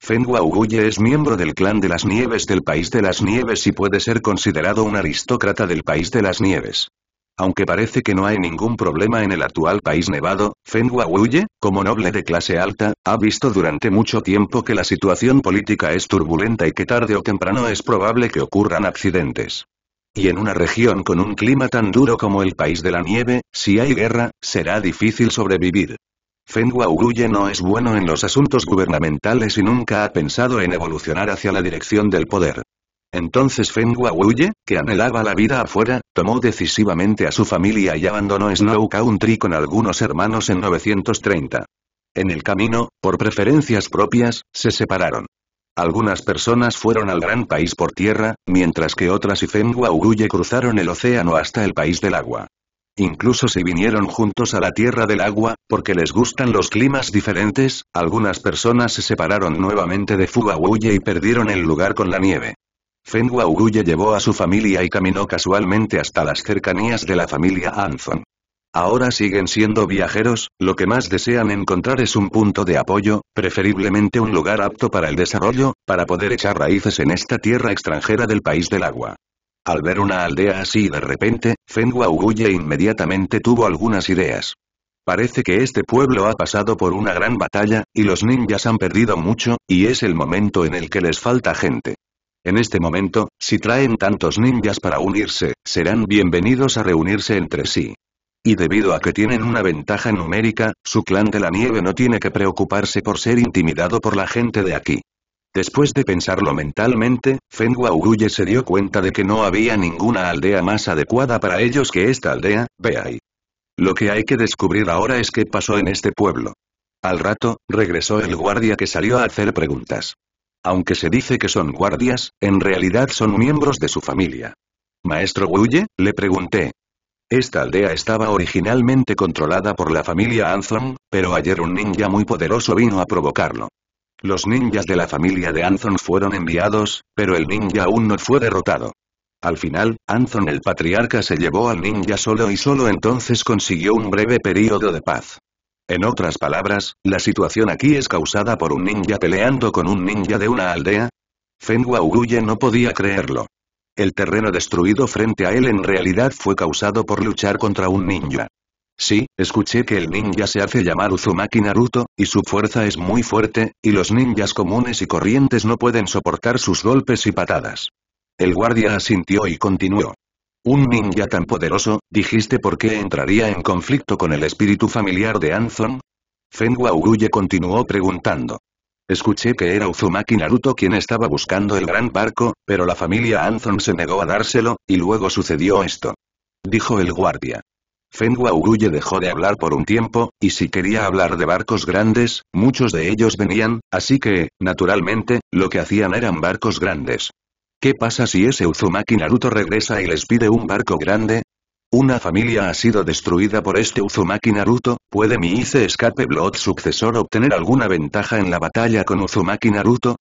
Feng Guye es miembro del clan de las nieves del país de las nieves y puede ser considerado un aristócrata del país de las nieves. Aunque parece que no hay ningún problema en el actual país nevado, Feng Huye, como noble de clase alta, ha visto durante mucho tiempo que la situación política es turbulenta y que tarde o temprano es probable que ocurran accidentes. Y en una región con un clima tan duro como el país de la nieve, si hay guerra, será difícil sobrevivir. Feng Huye no es bueno en los asuntos gubernamentales y nunca ha pensado en evolucionar hacia la dirección del poder. Entonces Fengua Huye, que anhelaba la vida afuera, tomó decisivamente a su familia y abandonó Snow Country con algunos hermanos en 930. En el camino, por preferencias propias, se separaron. Algunas personas fueron al gran país por tierra, mientras que otras y Fengua Huye cruzaron el océano hasta el país del agua. Incluso si vinieron juntos a la Tierra del Agua, porque les gustan los climas diferentes, algunas personas se separaron nuevamente de Huye y perdieron el lugar con la nieve. Feng llevó a su familia y caminó casualmente hasta las cercanías de la familia Anson. Ahora siguen siendo viajeros, lo que más desean encontrar es un punto de apoyo, preferiblemente un lugar apto para el desarrollo, para poder echar raíces en esta tierra extranjera del país del agua. Al ver una aldea así de repente, Feng Guoguye inmediatamente tuvo algunas ideas. Parece que este pueblo ha pasado por una gran batalla, y los ninjas han perdido mucho, y es el momento en el que les falta gente. En este momento, si traen tantos ninjas para unirse, serán bienvenidos a reunirse entre sí. Y debido a que tienen una ventaja numérica, su clan de la nieve no tiene que preocuparse por ser intimidado por la gente de aquí. Después de pensarlo mentalmente, Feng Uguye se dio cuenta de que no había ninguna aldea más adecuada para ellos que esta aldea, ahí. Lo que hay que descubrir ahora es qué pasó en este pueblo. Al rato, regresó el guardia que salió a hacer preguntas. Aunque se dice que son guardias, en realidad son miembros de su familia. ¿Maestro Wuye? Le pregunté. Esta aldea estaba originalmente controlada por la familia Anthon, pero ayer un ninja muy poderoso vino a provocarlo. Los ninjas de la familia de Anthon fueron enviados, pero el ninja aún no fue derrotado. Al final, Anthon el patriarca se llevó al ninja solo y solo entonces consiguió un breve periodo de paz. En otras palabras, la situación aquí es causada por un ninja peleando con un ninja de una aldea. Feng Uguye no podía creerlo. El terreno destruido frente a él en realidad fue causado por luchar contra un ninja. Sí, escuché que el ninja se hace llamar Uzumaki Naruto, y su fuerza es muy fuerte, y los ninjas comunes y corrientes no pueden soportar sus golpes y patadas. El guardia asintió y continuó. Un ninja tan poderoso, dijiste por qué entraría en conflicto con el espíritu familiar de Anthon? Feng Uguye continuó preguntando. Escuché que era Uzumaki Naruto quien estaba buscando el gran barco, pero la familia Anthon se negó a dárselo, y luego sucedió esto. Dijo el guardia. Fenwa Uguye dejó de hablar por un tiempo, y si quería hablar de barcos grandes, muchos de ellos venían, así que, naturalmente, lo que hacían eran barcos grandes. ¿Qué pasa si ese Uzumaki Naruto regresa y les pide un barco grande? Una familia ha sido destruida por este Uzumaki Naruto, ¿puede mi Ice Escape Blood sucesor obtener alguna ventaja en la batalla con Uzumaki Naruto?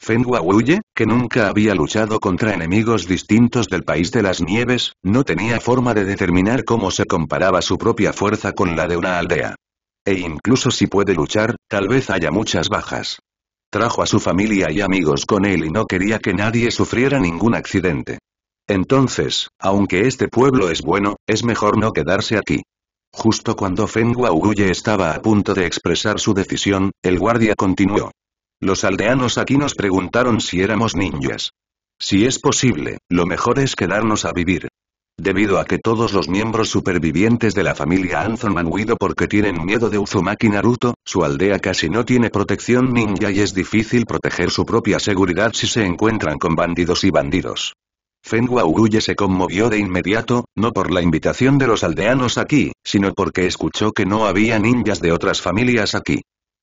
Fenwa Wuye, que nunca había luchado contra enemigos distintos del País de las Nieves, no tenía forma de determinar cómo se comparaba su propia fuerza con la de una aldea. E incluso si puede luchar, tal vez haya muchas bajas. Trajo a su familia y amigos con él y no quería que nadie sufriera ningún accidente. Entonces, aunque este pueblo es bueno, es mejor no quedarse aquí. Justo cuando Feng Guauguye estaba a punto de expresar su decisión, el guardia continuó. Los aldeanos aquí nos preguntaron si éramos ninjas. Si es posible, lo mejor es quedarnos a vivir. Debido a que todos los miembros supervivientes de la familia han huido porque tienen miedo de Uzumaki Naruto, su aldea casi no tiene protección ninja y es difícil proteger su propia seguridad si se encuentran con bandidos y bandidos. Fenwa Uruye se conmovió de inmediato, no por la invitación de los aldeanos aquí, sino porque escuchó que no había ninjas de otras familias aquí.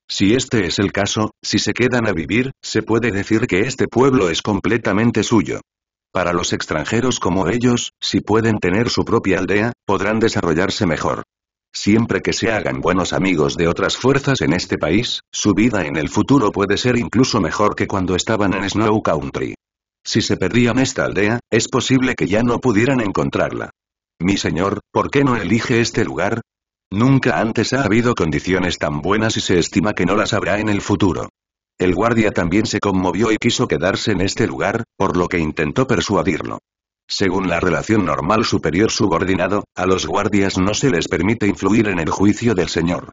Si este es el caso, si se quedan a vivir, se puede decir que este pueblo es completamente suyo. Para los extranjeros como ellos, si pueden tener su propia aldea, podrán desarrollarse mejor. Siempre que se hagan buenos amigos de otras fuerzas en este país, su vida en el futuro puede ser incluso mejor que cuando estaban en Snow Country. Si se perdían esta aldea, es posible que ya no pudieran encontrarla. Mi señor, ¿por qué no elige este lugar? Nunca antes ha habido condiciones tan buenas y se estima que no las habrá en el futuro. El guardia también se conmovió y quiso quedarse en este lugar, por lo que intentó persuadirlo. Según la relación normal superior-subordinado, a los guardias no se les permite influir en el juicio del Señor.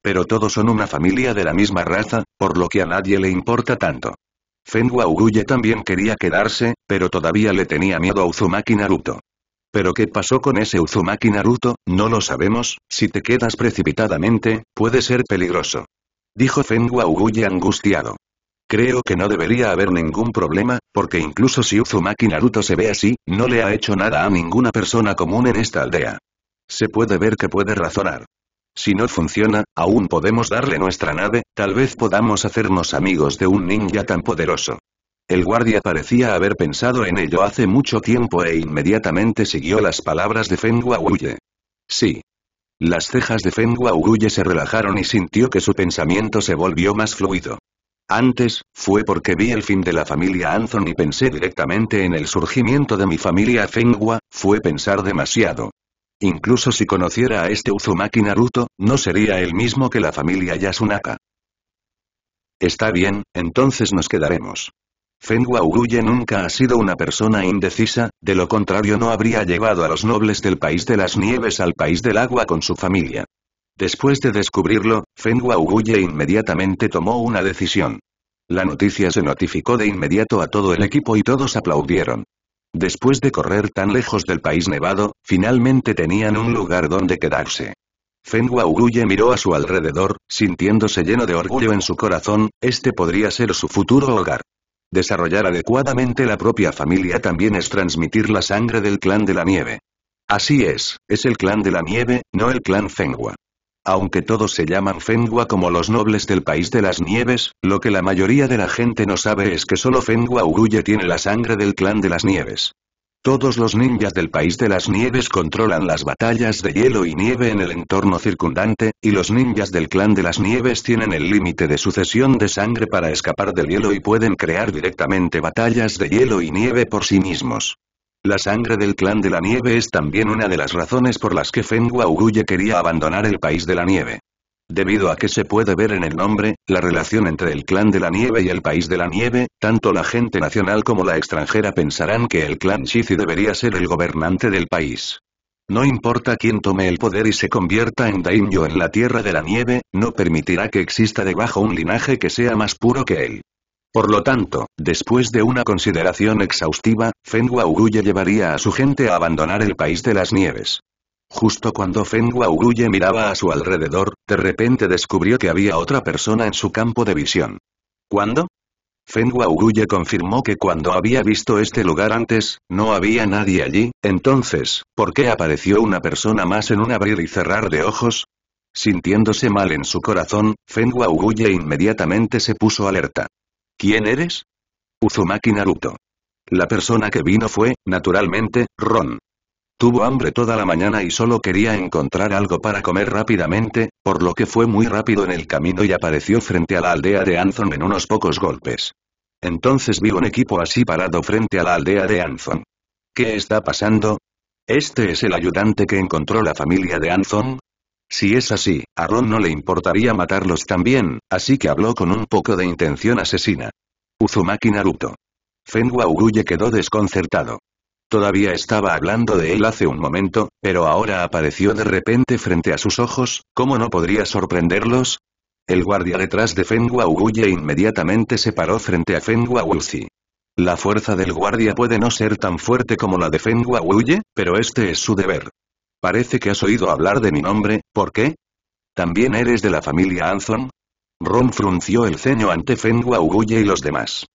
Pero todos son una familia de la misma raza, por lo que a nadie le importa tanto. Fenwa Uguye también quería quedarse, pero todavía le tenía miedo a Uzumaki Naruto. Pero qué pasó con ese Uzumaki Naruto, no lo sabemos, si te quedas precipitadamente, puede ser peligroso. Dijo Feng Guoguye angustiado. Creo que no debería haber ningún problema, porque incluso si Uzumaki Naruto se ve así, no le ha hecho nada a ninguna persona común en esta aldea. Se puede ver que puede razonar. Si no funciona, aún podemos darle nuestra nave, tal vez podamos hacernos amigos de un ninja tan poderoso. El guardia parecía haber pensado en ello hace mucho tiempo e inmediatamente siguió las palabras de Feng Sí, las cejas de Feng Uruye se relajaron y sintió que su pensamiento se volvió más fluido. Antes, fue porque vi el fin de la familia Anson y pensé directamente en el surgimiento de mi familia Fengua, fue pensar demasiado. Incluso si conociera a este Uzumaki Naruto, no sería el mismo que la familia Yasunaka. Está bien, entonces nos quedaremos. Feng nunca ha sido una persona indecisa, de lo contrario no habría llevado a los nobles del País de las Nieves al País del Agua con su familia. Después de descubrirlo, Feng inmediatamente tomó una decisión. La noticia se notificó de inmediato a todo el equipo y todos aplaudieron. Después de correr tan lejos del país nevado, finalmente tenían un lugar donde quedarse. Feng miró a su alrededor, sintiéndose lleno de orgullo en su corazón, este podría ser su futuro hogar. Desarrollar adecuadamente la propia familia también es transmitir la sangre del clan de la nieve. Así es, es el clan de la nieve, no el clan Fengua. Aunque todos se llaman Fengua como los nobles del país de las nieves, lo que la mayoría de la gente no sabe es que solo Fengua Uruye tiene la sangre del clan de las nieves. Todos los ninjas del País de las Nieves controlan las batallas de hielo y nieve en el entorno circundante, y los ninjas del Clan de las Nieves tienen el límite de sucesión de sangre para escapar del hielo y pueden crear directamente batallas de hielo y nieve por sí mismos. La sangre del Clan de la Nieve es también una de las razones por las que Feng Guye quería abandonar el País de la Nieve. Debido a que se puede ver en el nombre, la relación entre el clan de la nieve y el país de la nieve, tanto la gente nacional como la extranjera pensarán que el clan Shizi debería ser el gobernante del país. No importa quién tome el poder y se convierta en Daimyo en la Tierra de la Nieve, no permitirá que exista debajo un linaje que sea más puro que él. Por lo tanto, después de una consideración exhaustiva, Fenwa Uruye llevaría a su gente a abandonar el país de las nieves. Justo cuando Feng miraba a su alrededor, de repente descubrió que había otra persona en su campo de visión. ¿Cuándo? Feng Uruye confirmó que cuando había visto este lugar antes, no había nadie allí, entonces, ¿por qué apareció una persona más en un abrir y cerrar de ojos? Sintiéndose mal en su corazón, Feng Uruye inmediatamente se puso alerta. ¿Quién eres? Uzumaki Naruto. La persona que vino fue, naturalmente, Ron. Tuvo hambre toda la mañana y solo quería encontrar algo para comer rápidamente, por lo que fue muy rápido en el camino y apareció frente a la aldea de Anthon en unos pocos golpes. Entonces vio un equipo así parado frente a la aldea de Anthon. ¿Qué está pasando? ¿Este es el ayudante que encontró la familia de Anthon? Si es así, a Ron no le importaría matarlos también, así que habló con un poco de intención asesina. Uzumaki Naruto. Fenwa Uruye quedó desconcertado. Todavía estaba hablando de él hace un momento, pero ahora apareció de repente frente a sus ojos, ¿cómo no podría sorprenderlos? El guardia detrás de Fengua Uguye inmediatamente se paró frente a Fengua Wulsi. La fuerza del guardia puede no ser tan fuerte como la de Fengua Uguye, pero este es su deber. Parece que has oído hablar de mi nombre, ¿por qué? ¿También eres de la familia Anzon? Ron frunció el ceño ante Fengua Uguye y los demás.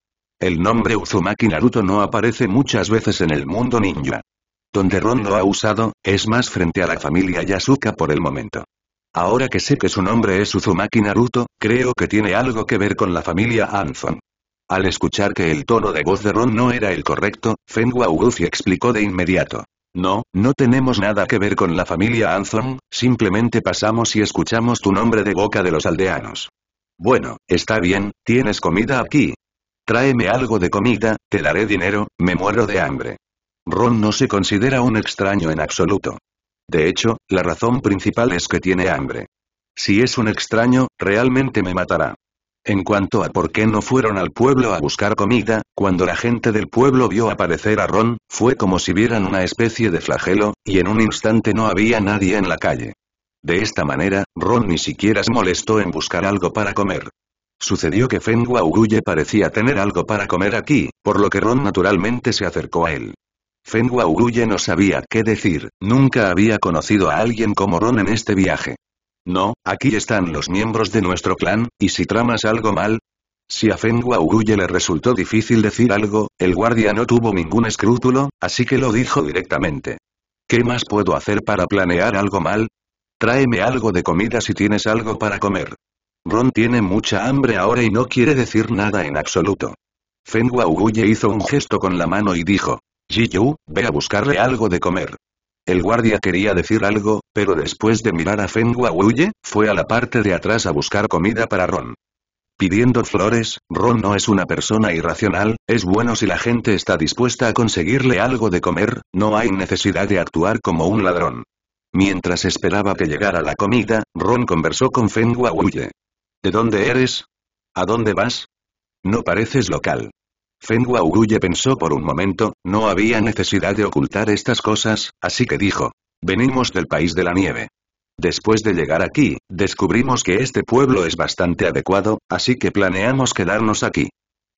El nombre Uzumaki Naruto no aparece muchas veces en el mundo ninja. Donde Ron lo ha usado, es más frente a la familia Yasuka por el momento. Ahora que sé que su nombre es Uzumaki Naruto, creo que tiene algo que ver con la familia Anzon. Al escuchar que el tono de voz de Ron no era el correcto, Fengua Uguzi explicó de inmediato. No, no tenemos nada que ver con la familia Anzon, simplemente pasamos y escuchamos tu nombre de boca de los aldeanos. Bueno, está bien, tienes comida aquí, Tráeme algo de comida, te daré dinero, me muero de hambre. Ron no se considera un extraño en absoluto. De hecho, la razón principal es que tiene hambre. Si es un extraño, realmente me matará. En cuanto a por qué no fueron al pueblo a buscar comida, cuando la gente del pueblo vio aparecer a Ron, fue como si vieran una especie de flagelo, y en un instante no había nadie en la calle. De esta manera, Ron ni siquiera se molestó en buscar algo para comer. Sucedió que Feng parecía tener algo para comer aquí, por lo que Ron naturalmente se acercó a él. Feng Guauguye no sabía qué decir, nunca había conocido a alguien como Ron en este viaje. No, aquí están los miembros de nuestro clan, y si tramas algo mal... Si a Feng Guauguye le resultó difícil decir algo, el guardia no tuvo ningún escrúpulo, así que lo dijo directamente. ¿Qué más puedo hacer para planear algo mal? Tráeme algo de comida si tienes algo para comer. Ron tiene mucha hambre ahora y no quiere decir nada en absoluto. Fengua hizo un gesto con la mano y dijo. Yu, ve a buscarle algo de comer. El guardia quería decir algo, pero después de mirar a Fengua fue a la parte de atrás a buscar comida para Ron. Pidiendo flores, Ron no es una persona irracional, es bueno si la gente está dispuesta a conseguirle algo de comer, no hay necesidad de actuar como un ladrón. Mientras esperaba que llegara la comida, Ron conversó con Fengua ¿De dónde eres? ¿A dónde vas? No pareces local. Feng Uruye pensó por un momento, no había necesidad de ocultar estas cosas, así que dijo. Venimos del país de la nieve. Después de llegar aquí, descubrimos que este pueblo es bastante adecuado, así que planeamos quedarnos aquí.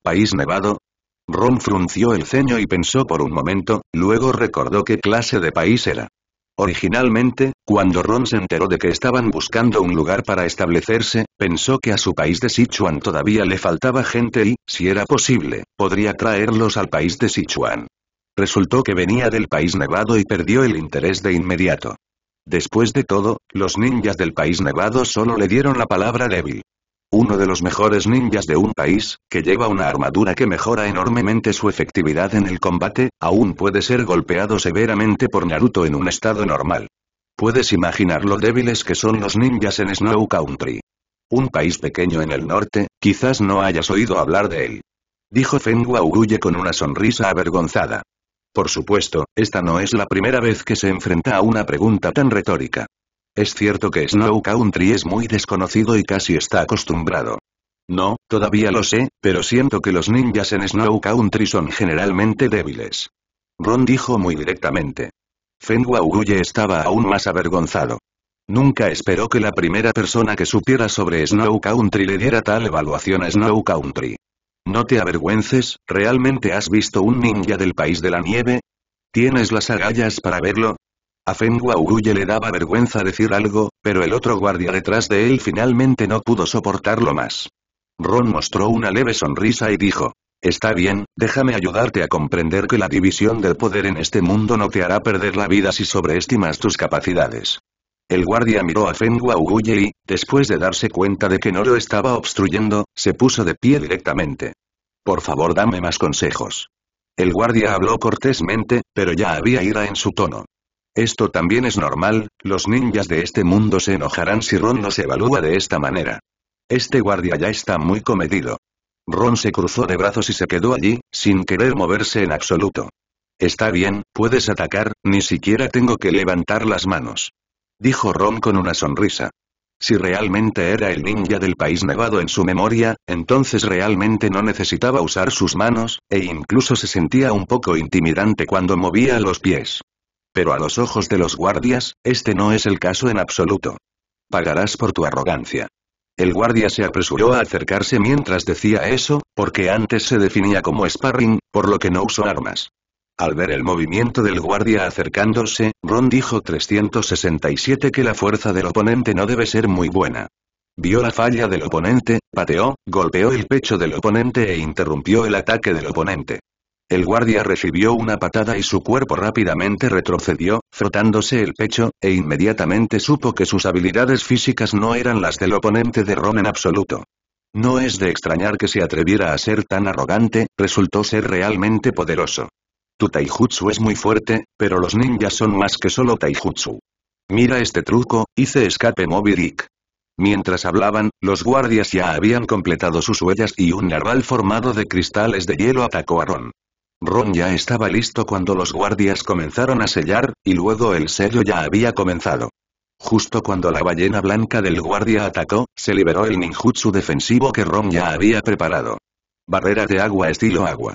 ¿País nevado? Ron frunció el ceño y pensó por un momento, luego recordó qué clase de país era. Originalmente, cuando Ron se enteró de que estaban buscando un lugar para establecerse, pensó que a su país de Sichuan todavía le faltaba gente y, si era posible, podría traerlos al país de Sichuan. Resultó que venía del país nevado y perdió el interés de inmediato. Después de todo, los ninjas del país nevado solo le dieron la palabra débil uno de los mejores ninjas de un país, que lleva una armadura que mejora enormemente su efectividad en el combate, aún puede ser golpeado severamente por Naruto en un estado normal. Puedes imaginar lo débiles que son los ninjas en Snow Country. Un país pequeño en el norte, quizás no hayas oído hablar de él. Dijo Feng con una sonrisa avergonzada. Por supuesto, esta no es la primera vez que se enfrenta a una pregunta tan retórica. Es cierto que Snow Country es muy desconocido y casi está acostumbrado. No, todavía lo sé, pero siento que los ninjas en Snow Country son generalmente débiles. Ron dijo muy directamente. Feng Uguye estaba aún más avergonzado. Nunca esperó que la primera persona que supiera sobre Snow Country le diera tal evaluación a Snow Country. No te avergüences, ¿realmente has visto un ninja del país de la nieve? ¿Tienes las agallas para verlo? A Feng le daba vergüenza decir algo, pero el otro guardia detrás de él finalmente no pudo soportarlo más. Ron mostró una leve sonrisa y dijo. Está bien, déjame ayudarte a comprender que la división del poder en este mundo no te hará perder la vida si sobreestimas tus capacidades. El guardia miró a Feng Uruye y, después de darse cuenta de que no lo estaba obstruyendo, se puso de pie directamente. Por favor dame más consejos. El guardia habló cortésmente, pero ya había ira en su tono. Esto también es normal, los ninjas de este mundo se enojarán si Ron los evalúa de esta manera. Este guardia ya está muy comedido. Ron se cruzó de brazos y se quedó allí, sin querer moverse en absoluto. Está bien, puedes atacar, ni siquiera tengo que levantar las manos. Dijo Ron con una sonrisa. Si realmente era el ninja del país nevado en su memoria, entonces realmente no necesitaba usar sus manos, e incluso se sentía un poco intimidante cuando movía los pies. Pero a los ojos de los guardias, este no es el caso en absoluto. Pagarás por tu arrogancia. El guardia se apresuró a acercarse mientras decía eso, porque antes se definía como sparring, por lo que no usó armas. Al ver el movimiento del guardia acercándose, Ron dijo 367 que la fuerza del oponente no debe ser muy buena. Vio la falla del oponente, pateó, golpeó el pecho del oponente e interrumpió el ataque del oponente. El guardia recibió una patada y su cuerpo rápidamente retrocedió, frotándose el pecho, e inmediatamente supo que sus habilidades físicas no eran las del oponente de Ron en absoluto. No es de extrañar que se atreviera a ser tan arrogante, resultó ser realmente poderoso. Tu taijutsu es muy fuerte, pero los ninjas son más que solo taijutsu. Mira este truco, hice escape Moby Dick. Mientras hablaban, los guardias ya habían completado sus huellas y un narval formado de cristales de hielo atacó a Ron. Ron ya estaba listo cuando los guardias comenzaron a sellar, y luego el sello ya había comenzado. Justo cuando la ballena blanca del guardia atacó, se liberó el ninjutsu defensivo que Ron ya había preparado. Barrera de agua estilo agua.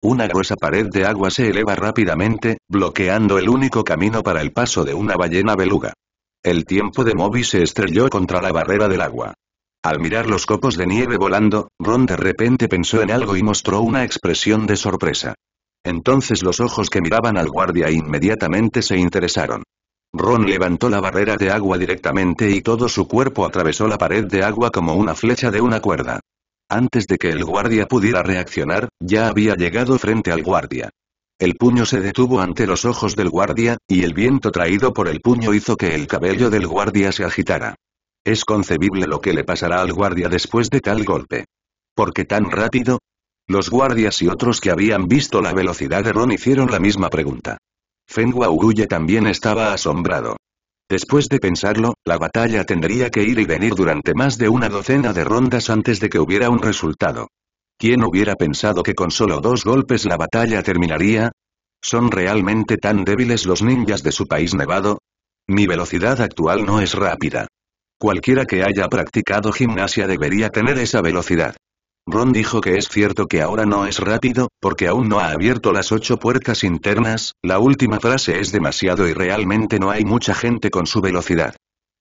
Una gruesa pared de agua se eleva rápidamente, bloqueando el único camino para el paso de una ballena beluga. El tiempo de Moby se estrelló contra la barrera del agua. Al mirar los copos de nieve volando, Ron de repente pensó en algo y mostró una expresión de sorpresa. Entonces los ojos que miraban al guardia inmediatamente se interesaron. Ron levantó la barrera de agua directamente y todo su cuerpo atravesó la pared de agua como una flecha de una cuerda. Antes de que el guardia pudiera reaccionar, ya había llegado frente al guardia. El puño se detuvo ante los ojos del guardia, y el viento traído por el puño hizo que el cabello del guardia se agitara. Es concebible lo que le pasará al guardia después de tal golpe. ¿Por qué tan rápido? Los guardias y otros que habían visto la velocidad de Ron hicieron la misma pregunta. Feng también estaba asombrado. Después de pensarlo, la batalla tendría que ir y venir durante más de una docena de rondas antes de que hubiera un resultado. ¿Quién hubiera pensado que con solo dos golpes la batalla terminaría? ¿Son realmente tan débiles los ninjas de su país nevado? Mi velocidad actual no es rápida. Cualquiera que haya practicado gimnasia debería tener esa velocidad. Ron dijo que es cierto que ahora no es rápido, porque aún no ha abierto las ocho puertas internas, la última frase es demasiado y realmente no hay mucha gente con su velocidad.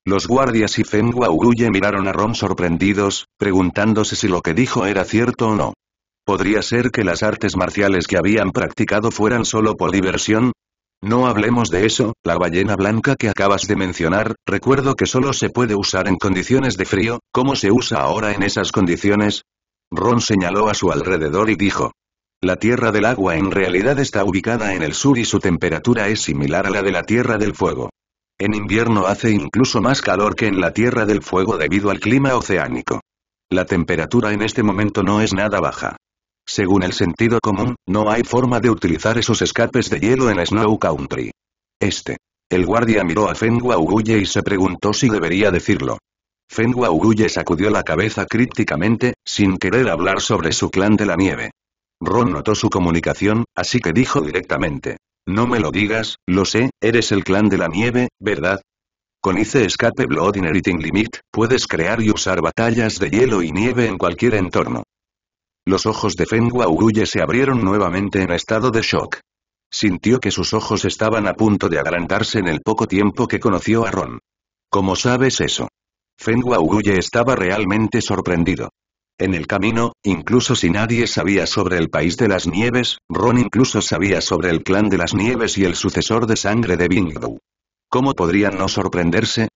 Los guardias y Fengua miraron a Ron sorprendidos, preguntándose si lo que dijo era cierto o no. ¿Podría ser que las artes marciales que habían practicado fueran solo por diversión? No hablemos de eso, la ballena blanca que acabas de mencionar, recuerdo que solo se puede usar en condiciones de frío, ¿cómo se usa ahora en esas condiciones? Ron señaló a su alrededor y dijo. La Tierra del Agua en realidad está ubicada en el sur y su temperatura es similar a la de la Tierra del Fuego. En invierno hace incluso más calor que en la Tierra del Fuego debido al clima oceánico. La temperatura en este momento no es nada baja. Según el sentido común, no hay forma de utilizar esos escapes de hielo en Snow Country. Este. El guardia miró a Feng Uguye y se preguntó si debería decirlo. Feng Uguye sacudió la cabeza crípticamente, sin querer hablar sobre su clan de la nieve. Ron notó su comunicación, así que dijo directamente. No me lo digas, lo sé, eres el clan de la nieve, ¿verdad? Con ICE Escape Blood in Limit, puedes crear y usar batallas de hielo y nieve en cualquier entorno. Los ojos de Feng se abrieron nuevamente en estado de shock. Sintió que sus ojos estaban a punto de agrandarse en el poco tiempo que conoció a Ron. ¿Cómo sabes eso? Feng Guaoguye estaba realmente sorprendido. En el camino, incluso si nadie sabía sobre el País de las Nieves, Ron incluso sabía sobre el Clan de las Nieves y el sucesor de sangre de Bingdu. ¿Cómo podrían no sorprenderse?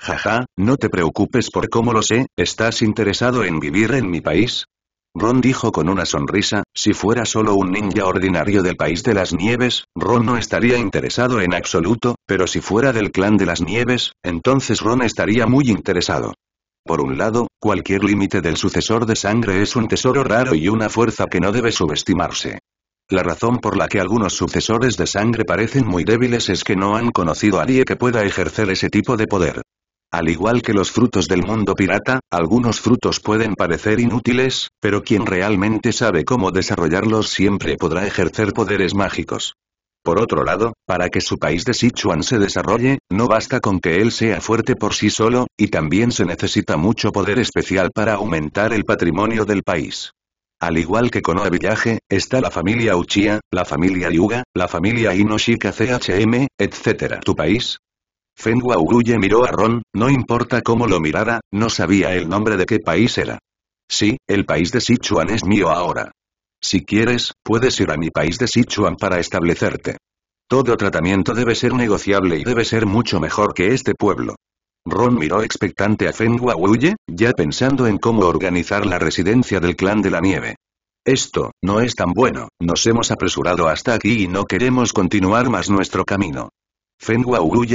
Jaja, no te preocupes por cómo lo sé, ¿estás interesado en vivir en mi país? Ron dijo con una sonrisa, si fuera solo un ninja ordinario del País de las Nieves, Ron no estaría interesado en absoluto, pero si fuera del Clan de las Nieves, entonces Ron estaría muy interesado. Por un lado, cualquier límite del sucesor de sangre es un tesoro raro y una fuerza que no debe subestimarse. La razón por la que algunos sucesores de sangre parecen muy débiles es que no han conocido a nadie que pueda ejercer ese tipo de poder. Al igual que los frutos del mundo pirata, algunos frutos pueden parecer inútiles, pero quien realmente sabe cómo desarrollarlos siempre podrá ejercer poderes mágicos. Por otro lado, para que su país de Sichuan se desarrolle, no basta con que él sea fuerte por sí solo, y también se necesita mucho poder especial para aumentar el patrimonio del país. Al igual que Konoha Villaje, está la familia Uchiha, la familia Yuga, la familia Inoshika CHM, etc. Tu país, Feng miró a Ron, no importa cómo lo mirara, no sabía el nombre de qué país era. Sí, el país de Sichuan es mío ahora. Si quieres, puedes ir a mi país de Sichuan para establecerte. Todo tratamiento debe ser negociable y debe ser mucho mejor que este pueblo. Ron miró expectante a Feng ya pensando en cómo organizar la residencia del clan de la nieve. Esto, no es tan bueno, nos hemos apresurado hasta aquí y no queremos continuar más nuestro camino. Fen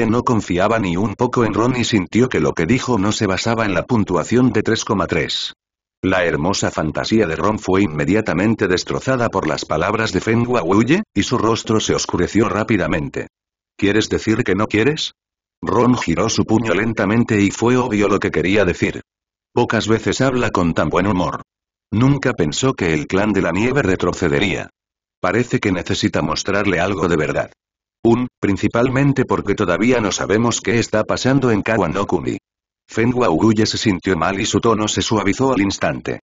no confiaba ni un poco en Ron y sintió que lo que dijo no se basaba en la puntuación de 3,3. La hermosa fantasía de Ron fue inmediatamente destrozada por las palabras de Feng Guoguye, y su rostro se oscureció rápidamente. ¿Quieres decir que no quieres? Ron giró su puño lentamente y fue obvio lo que quería decir. Pocas veces habla con tan buen humor. Nunca pensó que el clan de la nieve retrocedería. Parece que necesita mostrarle algo de verdad. Un, principalmente porque todavía no sabemos qué está pasando en Kawanokuni. Feng Uguye se sintió mal y su tono se suavizó al instante.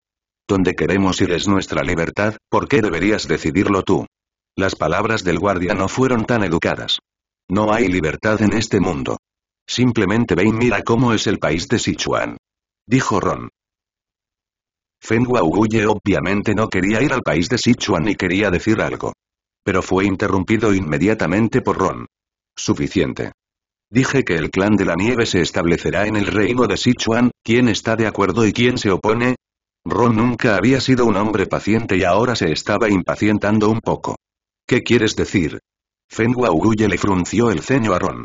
Donde queremos ir es nuestra libertad, ¿por qué deberías decidirlo tú? Las palabras del guardia no fueron tan educadas. No hay libertad en este mundo. Simplemente ve y mira cómo es el país de Sichuan. Dijo Ron. Feng Uguye obviamente no quería ir al país de Sichuan ni quería decir algo. Pero fue interrumpido inmediatamente por Ron. Suficiente. Dije que el clan de la nieve se establecerá en el reino de Sichuan, ¿quién está de acuerdo y quién se opone? Ron nunca había sido un hombre paciente y ahora se estaba impacientando un poco. ¿Qué quieres decir? Feng y le frunció el ceño a Ron.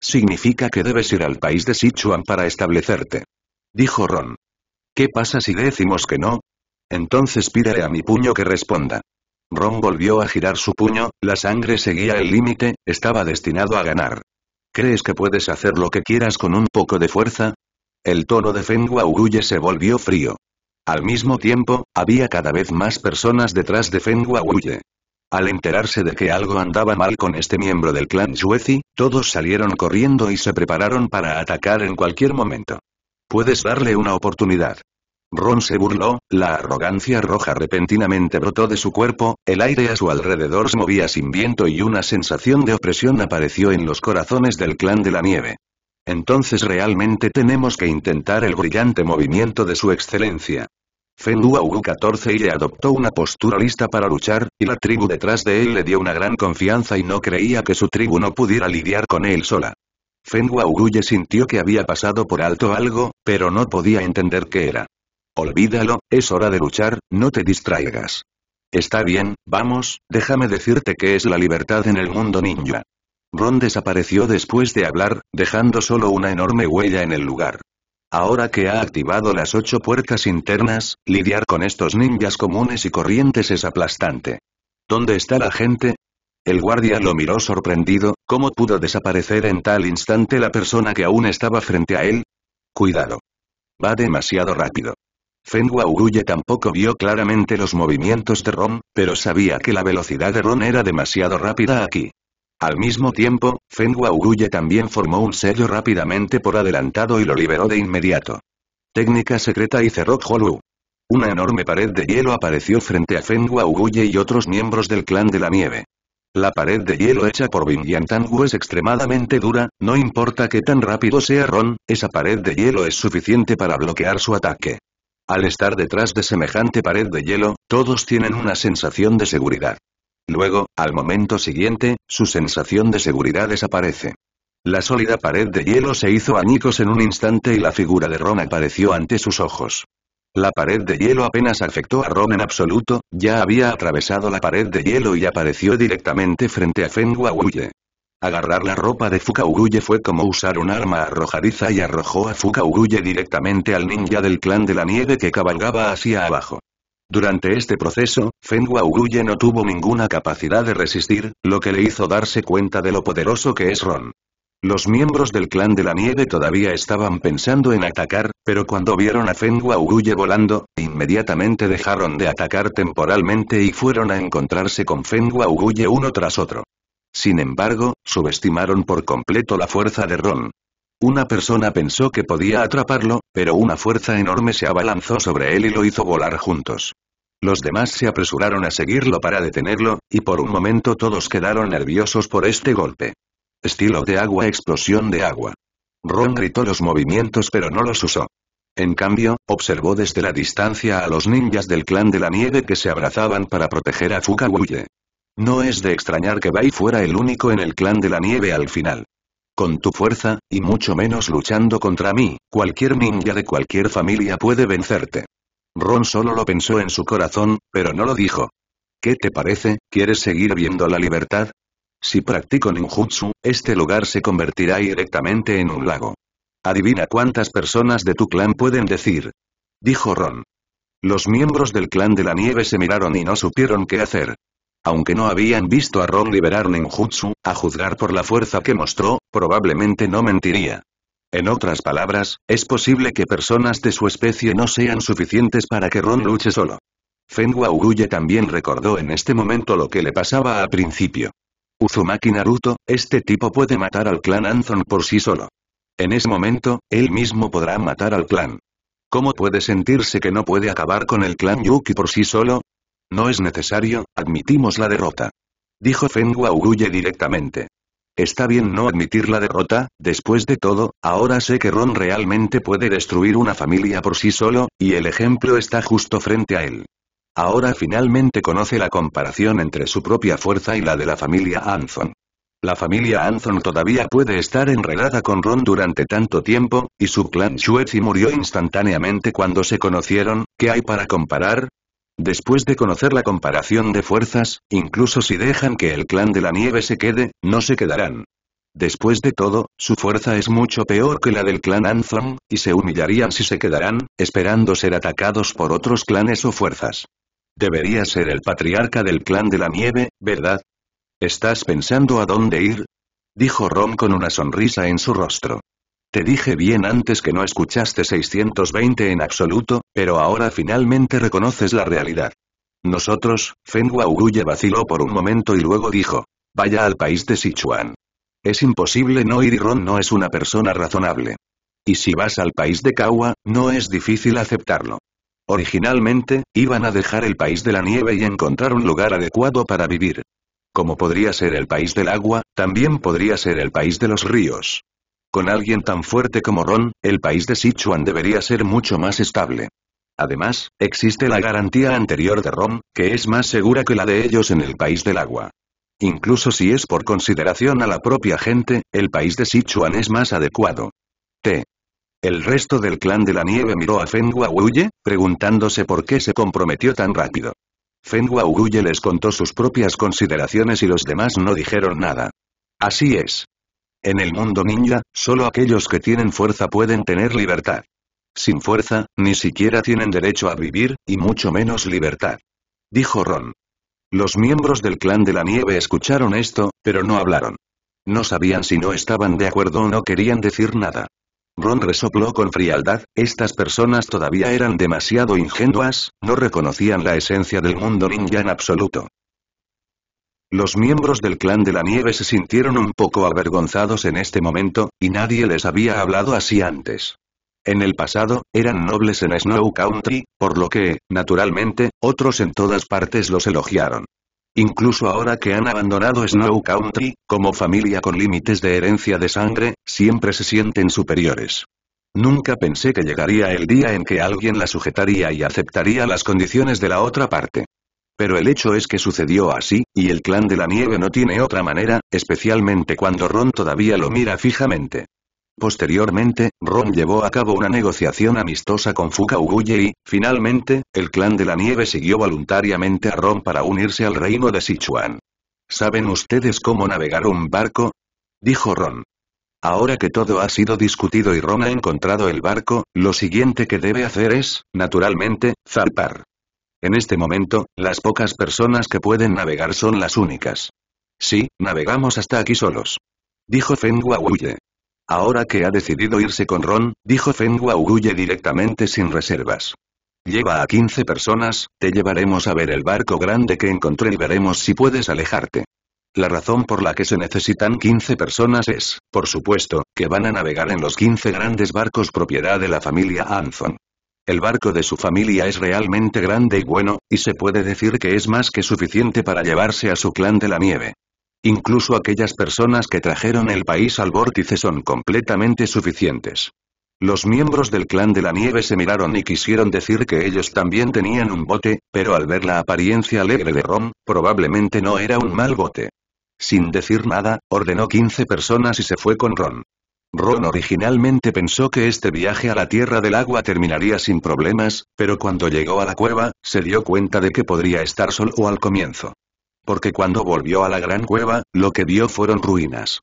Significa que debes ir al país de Sichuan para establecerte. Dijo Ron. ¿Qué pasa si decimos que no? Entonces pídale a mi puño que responda. Ron volvió a girar su puño, la sangre seguía el límite, estaba destinado a ganar. ¿Crees que puedes hacer lo que quieras con un poco de fuerza? El tono de Feng Uguye se volvió frío. Al mismo tiempo, había cada vez más personas detrás de Feng Al enterarse de que algo andaba mal con este miembro del clan Yuezi, todos salieron corriendo y se prepararon para atacar en cualquier momento. Puedes darle una oportunidad. Ron se burló, la arrogancia roja repentinamente brotó de su cuerpo, el aire a su alrededor se movía sin viento y una sensación de opresión apareció en los corazones del clan de la nieve. Entonces realmente tenemos que intentar el brillante movimiento de su excelencia. Feng Waugu 14 y le adoptó una postura lista para luchar, y la tribu detrás de él le dio una gran confianza y no creía que su tribu no pudiera lidiar con él sola. Fendu Auruye sintió que había pasado por alto algo, pero no podía entender qué era. Olvídalo, es hora de luchar, no te distraigas. Está bien, vamos, déjame decirte que es la libertad en el mundo ninja. Ron desapareció después de hablar, dejando solo una enorme huella en el lugar. Ahora que ha activado las ocho puertas internas, lidiar con estos ninjas comunes y corrientes es aplastante. ¿Dónde está la gente? El guardia lo miró sorprendido, ¿cómo pudo desaparecer en tal instante la persona que aún estaba frente a él? Cuidado. Va demasiado rápido. Feng Guoguye tampoco vio claramente los movimientos de Ron, pero sabía que la velocidad de Ron era demasiado rápida aquí. Al mismo tiempo, Feng Guoguye también formó un sello rápidamente por adelantado y lo liberó de inmediato. Técnica secreta y cerró Jolu. Una enorme pared de hielo apareció frente a Feng Guoguye y otros miembros del clan de la nieve. La pared de hielo hecha por Bingyan Tangu es extremadamente dura, no importa qué tan rápido sea Ron, esa pared de hielo es suficiente para bloquear su ataque. Al estar detrás de semejante pared de hielo, todos tienen una sensación de seguridad. Luego, al momento siguiente, su sensación de seguridad desaparece. La sólida pared de hielo se hizo añicos en un instante y la figura de Ron apareció ante sus ojos. La pared de hielo apenas afectó a Ron en absoluto, ya había atravesado la pared de hielo y apareció directamente frente a Feng Huye. Agarrar la ropa de Fukauguye fue como usar un arma arrojadiza y arrojó a Fukauguye directamente al ninja del clan de la nieve que cabalgaba hacia abajo. Durante este proceso, Fengwa no tuvo ninguna capacidad de resistir, lo que le hizo darse cuenta de lo poderoso que es Ron. Los miembros del clan de la nieve todavía estaban pensando en atacar, pero cuando vieron a Fengwa volando, inmediatamente dejaron de atacar temporalmente y fueron a encontrarse con Fengwa uno tras otro. Sin embargo, subestimaron por completo la fuerza de Ron. Una persona pensó que podía atraparlo, pero una fuerza enorme se abalanzó sobre él y lo hizo volar juntos. Los demás se apresuraron a seguirlo para detenerlo, y por un momento todos quedaron nerviosos por este golpe. Estilo de agua explosión de agua. Ron gritó los movimientos pero no los usó. En cambio, observó desde la distancia a los ninjas del clan de la nieve que se abrazaban para proteger a Fukawuye. No es de extrañar que Bai fuera el único en el clan de la nieve al final. Con tu fuerza, y mucho menos luchando contra mí, cualquier ninja de cualquier familia puede vencerte. Ron solo lo pensó en su corazón, pero no lo dijo. ¿Qué te parece, quieres seguir viendo la libertad? Si practico ninjutsu, este lugar se convertirá directamente en un lago. Adivina cuántas personas de tu clan pueden decir. Dijo Ron. Los miembros del clan de la nieve se miraron y no supieron qué hacer. Aunque no habían visto a Ron liberar ninjutsu, a juzgar por la fuerza que mostró, probablemente no mentiría. En otras palabras, es posible que personas de su especie no sean suficientes para que Ron luche solo. Fengua Uruye también recordó en este momento lo que le pasaba al principio. Uzumaki Naruto, este tipo puede matar al clan Anzon por sí solo. En ese momento, él mismo podrá matar al clan. ¿Cómo puede sentirse que no puede acabar con el clan Yuki por sí solo? No es necesario, admitimos la derrota. Dijo Feng directamente. Está bien no admitir la derrota, después de todo, ahora sé que Ron realmente puede destruir una familia por sí solo, y el ejemplo está justo frente a él. Ahora finalmente conoce la comparación entre su propia fuerza y la de la familia Anson. La familia Anson todavía puede estar enredada con Ron durante tanto tiempo, y su clan Shuezi murió instantáneamente cuando se conocieron, ¿qué hay para comparar? Después de conocer la comparación de fuerzas, incluso si dejan que el clan de la nieve se quede, no se quedarán. Después de todo, su fuerza es mucho peor que la del clan Anthem, y se humillarían si se quedarán, esperando ser atacados por otros clanes o fuerzas. Debería ser el patriarca del clan de la nieve, ¿verdad? ¿Estás pensando a dónde ir? Dijo Ron con una sonrisa en su rostro. Te dije bien antes que no escuchaste 620 en absoluto, pero ahora finalmente reconoces la realidad. Nosotros, Feng Uruye vaciló por un momento y luego dijo. Vaya al país de Sichuan. Es imposible no ir y Ron no es una persona razonable. Y si vas al país de Kawa, no es difícil aceptarlo. Originalmente, iban a dejar el país de la nieve y encontrar un lugar adecuado para vivir. Como podría ser el país del agua, también podría ser el país de los ríos. Con alguien tan fuerte como Ron, el país de Sichuan debería ser mucho más estable. Además, existe la garantía anterior de Ron, que es más segura que la de ellos en el país del agua. Incluso si es por consideración a la propia gente, el país de Sichuan es más adecuado. T. El resto del clan de la nieve miró a Feng preguntándose por qué se comprometió tan rápido. Feng les contó sus propias consideraciones y los demás no dijeron nada. Así es. En el mundo ninja, solo aquellos que tienen fuerza pueden tener libertad. Sin fuerza, ni siquiera tienen derecho a vivir, y mucho menos libertad. Dijo Ron. Los miembros del clan de la nieve escucharon esto, pero no hablaron. No sabían si no estaban de acuerdo o no querían decir nada. Ron resopló con frialdad, estas personas todavía eran demasiado ingenuas, no reconocían la esencia del mundo ninja en absoluto. Los miembros del clan de la nieve se sintieron un poco avergonzados en este momento, y nadie les había hablado así antes. En el pasado, eran nobles en Snow Country, por lo que, naturalmente, otros en todas partes los elogiaron. Incluso ahora que han abandonado Snow Country, como familia con límites de herencia de sangre, siempre se sienten superiores. Nunca pensé que llegaría el día en que alguien la sujetaría y aceptaría las condiciones de la otra parte. Pero el hecho es que sucedió así, y el clan de la nieve no tiene otra manera, especialmente cuando Ron todavía lo mira fijamente. Posteriormente, Ron llevó a cabo una negociación amistosa con Fuka Uguye y, finalmente, el clan de la nieve siguió voluntariamente a Ron para unirse al reino de Sichuan. ¿Saben ustedes cómo navegar un barco? Dijo Ron. Ahora que todo ha sido discutido y Ron ha encontrado el barco, lo siguiente que debe hacer es, naturalmente, zarpar. En este momento, las pocas personas que pueden navegar son las únicas. Sí, navegamos hasta aquí solos. Dijo Feng Ahora que ha decidido irse con Ron, dijo Feng directamente sin reservas. Lleva a 15 personas, te llevaremos a ver el barco grande que encontré y veremos si puedes alejarte. La razón por la que se necesitan 15 personas es, por supuesto, que van a navegar en los 15 grandes barcos propiedad de la familia Anson. El barco de su familia es realmente grande y bueno, y se puede decir que es más que suficiente para llevarse a su clan de la nieve. Incluso aquellas personas que trajeron el país al vórtice son completamente suficientes. Los miembros del clan de la nieve se miraron y quisieron decir que ellos también tenían un bote, pero al ver la apariencia alegre de Ron, probablemente no era un mal bote. Sin decir nada, ordenó 15 personas y se fue con Ron. Ron originalmente pensó que este viaje a la Tierra del Agua terminaría sin problemas, pero cuando llegó a la cueva, se dio cuenta de que podría estar solo al comienzo. Porque cuando volvió a la gran cueva, lo que vio fueron ruinas.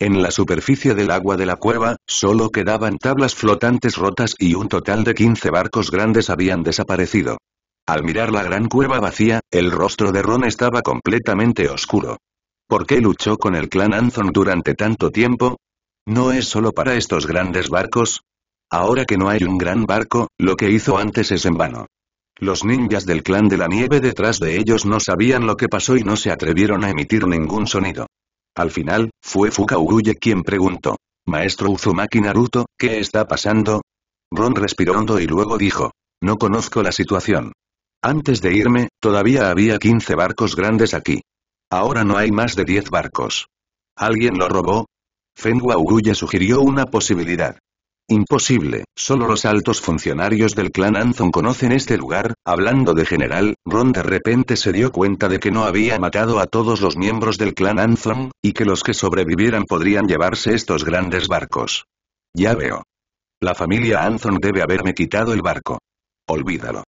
En la superficie del agua de la cueva, solo quedaban tablas flotantes rotas y un total de 15 barcos grandes habían desaparecido. Al mirar la gran cueva vacía, el rostro de Ron estaba completamente oscuro. ¿Por qué luchó con el clan Anthon durante tanto tiempo? No es solo para estos grandes barcos. Ahora que no hay un gran barco, lo que hizo antes es en vano. Los ninjas del clan de la nieve detrás de ellos no sabían lo que pasó y no se atrevieron a emitir ningún sonido. Al final, fue Uguye quien preguntó. Maestro Uzumaki Naruto, ¿qué está pasando? Ron respiró hondo y luego dijo. No conozco la situación. Antes de irme, todavía había 15 barcos grandes aquí. Ahora no hay más de 10 barcos. ¿Alguien lo robó? Feng Uruya sugirió una posibilidad. Imposible, solo los altos funcionarios del clan Anthon conocen este lugar, hablando de general, Ron de repente se dio cuenta de que no había matado a todos los miembros del clan Anthon, y que los que sobrevivieran podrían llevarse estos grandes barcos. Ya veo. La familia Anthon debe haberme quitado el barco. Olvídalo.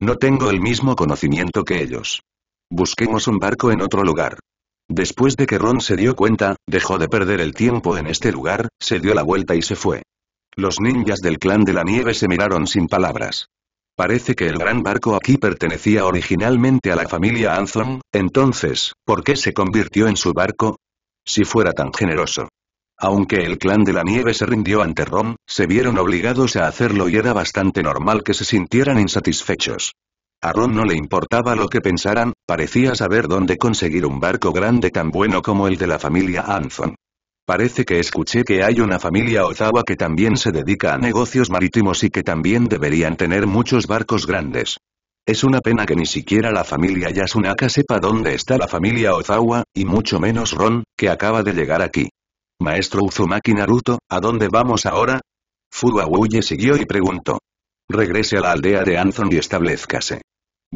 No tengo el mismo conocimiento que ellos. Busquemos un barco en otro lugar. Después de que Ron se dio cuenta, dejó de perder el tiempo en este lugar, se dio la vuelta y se fue. Los ninjas del clan de la nieve se miraron sin palabras. Parece que el gran barco aquí pertenecía originalmente a la familia Anthon, entonces, ¿por qué se convirtió en su barco? Si fuera tan generoso. Aunque el clan de la nieve se rindió ante Ron, se vieron obligados a hacerlo y era bastante normal que se sintieran insatisfechos. A Ron no le importaba lo que pensaran, parecía saber dónde conseguir un barco grande tan bueno como el de la familia Anthon. Parece que escuché que hay una familia Ozawa que también se dedica a negocios marítimos y que también deberían tener muchos barcos grandes. Es una pena que ni siquiera la familia Yasunaka sepa dónde está la familia Ozawa, y mucho menos Ron, que acaba de llegar aquí. Maestro Uzumaki Naruto, ¿a dónde vamos ahora? Fuwa siguió y preguntó. Regrese a la aldea de Anthon y establezcase.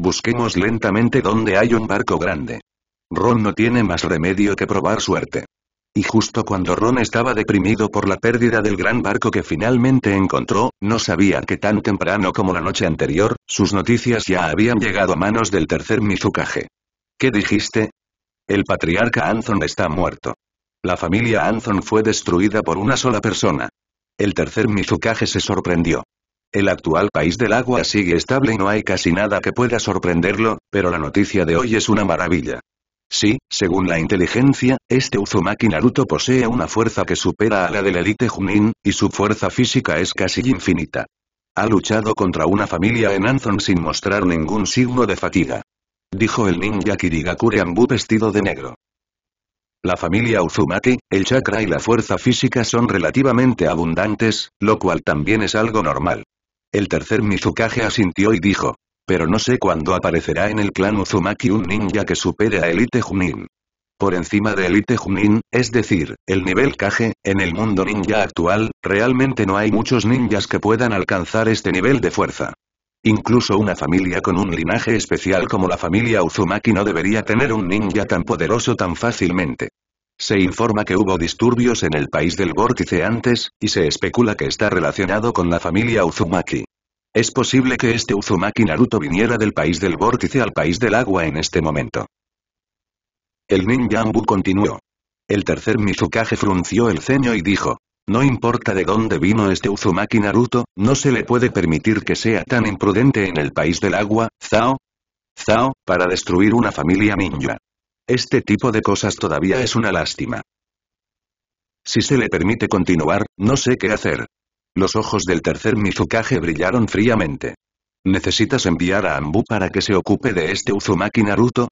Busquemos lentamente donde hay un barco grande. Ron no tiene más remedio que probar suerte. Y justo cuando Ron estaba deprimido por la pérdida del gran barco que finalmente encontró, no sabía que tan temprano como la noche anterior, sus noticias ya habían llegado a manos del tercer Mizukage. ¿Qué dijiste? El patriarca Anthon está muerto. La familia Anthon fue destruida por una sola persona. El tercer Mizukage se sorprendió. El actual país del agua sigue estable y no hay casi nada que pueda sorprenderlo, pero la noticia de hoy es una maravilla. Sí, según la inteligencia, este Uzumaki Naruto posee una fuerza que supera a la del Elite Junin, y su fuerza física es casi infinita. Ha luchado contra una familia en Anzon sin mostrar ningún signo de fatiga. Dijo el ninja Kirigakure Ambu vestido de negro. La familia Uzumaki, el chakra y la fuerza física son relativamente abundantes, lo cual también es algo normal. El tercer Mizukage asintió y dijo. Pero no sé cuándo aparecerá en el clan Uzumaki un ninja que supere a Elite Junin. Por encima de Elite Junin, es decir, el nivel Kage, en el mundo ninja actual, realmente no hay muchos ninjas que puedan alcanzar este nivel de fuerza. Incluso una familia con un linaje especial como la familia Uzumaki no debería tener un ninja tan poderoso tan fácilmente. Se informa que hubo disturbios en el país del vórtice antes, y se especula que está relacionado con la familia Uzumaki. Es posible que este Uzumaki Naruto viniera del país del vórtice al país del agua en este momento. El ninjambu continuó. El tercer Mizukage frunció el ceño y dijo. No importa de dónde vino este Uzumaki Naruto, no se le puede permitir que sea tan imprudente en el país del agua, Zao. Zao, para destruir una familia ninja. Este tipo de cosas todavía es una lástima. Si se le permite continuar, no sé qué hacer. Los ojos del tercer Mizukage brillaron fríamente. ¿Necesitas enviar a Ambu para que se ocupe de este Uzumaki Naruto?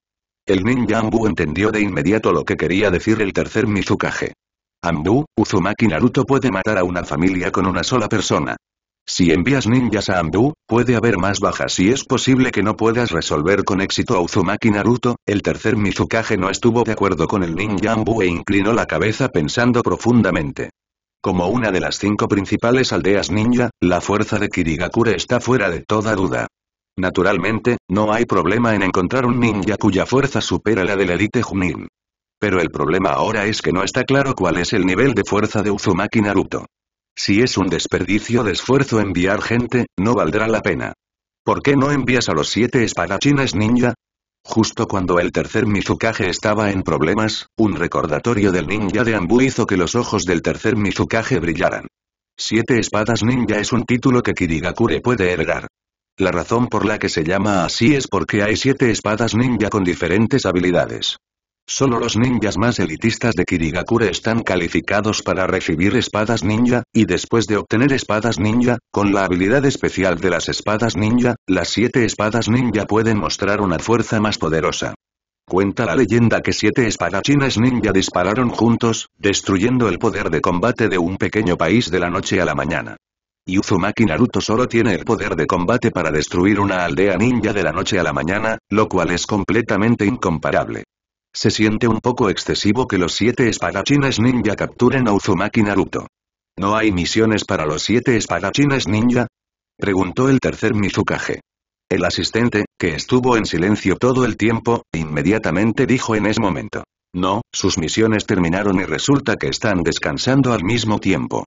El ninja Ambu entendió de inmediato lo que quería decir el tercer Mizukage. Ambu, Uzumaki Naruto puede matar a una familia con una sola persona. Si envías ninjas a Anbu, puede haber más bajas y es posible que no puedas resolver con éxito a Uzumaki Naruto, el tercer Mizukage no estuvo de acuerdo con el ninja Ambu e inclinó la cabeza pensando profundamente. Como una de las cinco principales aldeas ninja, la fuerza de Kirigakure está fuera de toda duda. Naturalmente, no hay problema en encontrar un ninja cuya fuerza supera la del elite Junin. Pero el problema ahora es que no está claro cuál es el nivel de fuerza de Uzumaki Naruto. Si es un desperdicio de esfuerzo enviar gente, no valdrá la pena. ¿Por qué no envías a los siete espadachines ninja? Justo cuando el tercer Mizukage estaba en problemas, un recordatorio del ninja de Ambu hizo que los ojos del tercer Mizukage brillaran. Siete espadas ninja es un título que Kirigakure puede heredar. La razón por la que se llama así es porque hay siete espadas ninja con diferentes habilidades. Solo los ninjas más elitistas de Kirigakure están calificados para recibir espadas ninja, y después de obtener espadas ninja, con la habilidad especial de las espadas ninja, las siete espadas ninja pueden mostrar una fuerza más poderosa. Cuenta la leyenda que siete chinas ninja dispararon juntos, destruyendo el poder de combate de un pequeño país de la noche a la mañana. Yuzumaki Naruto solo tiene el poder de combate para destruir una aldea ninja de la noche a la mañana, lo cual es completamente incomparable. Se siente un poco excesivo que los siete espadachines ninja capturen a Uzumaki Naruto. ¿No hay misiones para los siete espadachines ninja? Preguntó el tercer Mizukage. El asistente, que estuvo en silencio todo el tiempo, inmediatamente dijo en ese momento. No, sus misiones terminaron y resulta que están descansando al mismo tiempo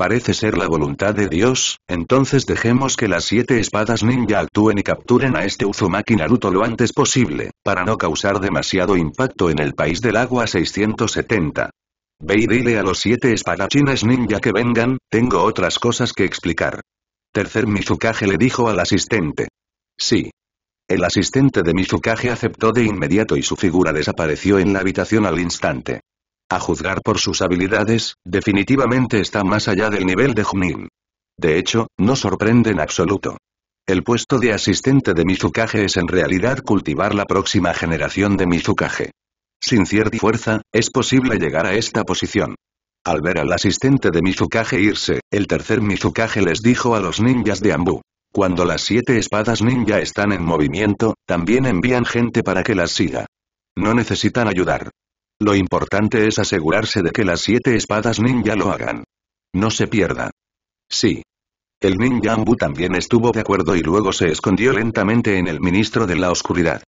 parece ser la voluntad de Dios, entonces dejemos que las siete espadas ninja actúen y capturen a este Uzumaki Naruto lo antes posible, para no causar demasiado impacto en el país del agua 670. Ve y dile a los siete espadachines ninja que vengan, tengo otras cosas que explicar. Tercer Mizukage le dijo al asistente. Sí. El asistente de Mizukage aceptó de inmediato y su figura desapareció en la habitación al instante. A juzgar por sus habilidades, definitivamente está más allá del nivel de Junin. De hecho, no sorprende en absoluto. El puesto de asistente de Mizukage es en realidad cultivar la próxima generación de Mizukage. Sin cierta fuerza, es posible llegar a esta posición. Al ver al asistente de Mizukage irse, el tercer Mizukage les dijo a los ninjas de Ambu. Cuando las siete espadas ninja están en movimiento, también envían gente para que las siga. No necesitan ayudar. Lo importante es asegurarse de que las siete espadas ninja lo hagan. No se pierda. Sí. El ninja Ambu también estuvo de acuerdo y luego se escondió lentamente en el ministro de la oscuridad.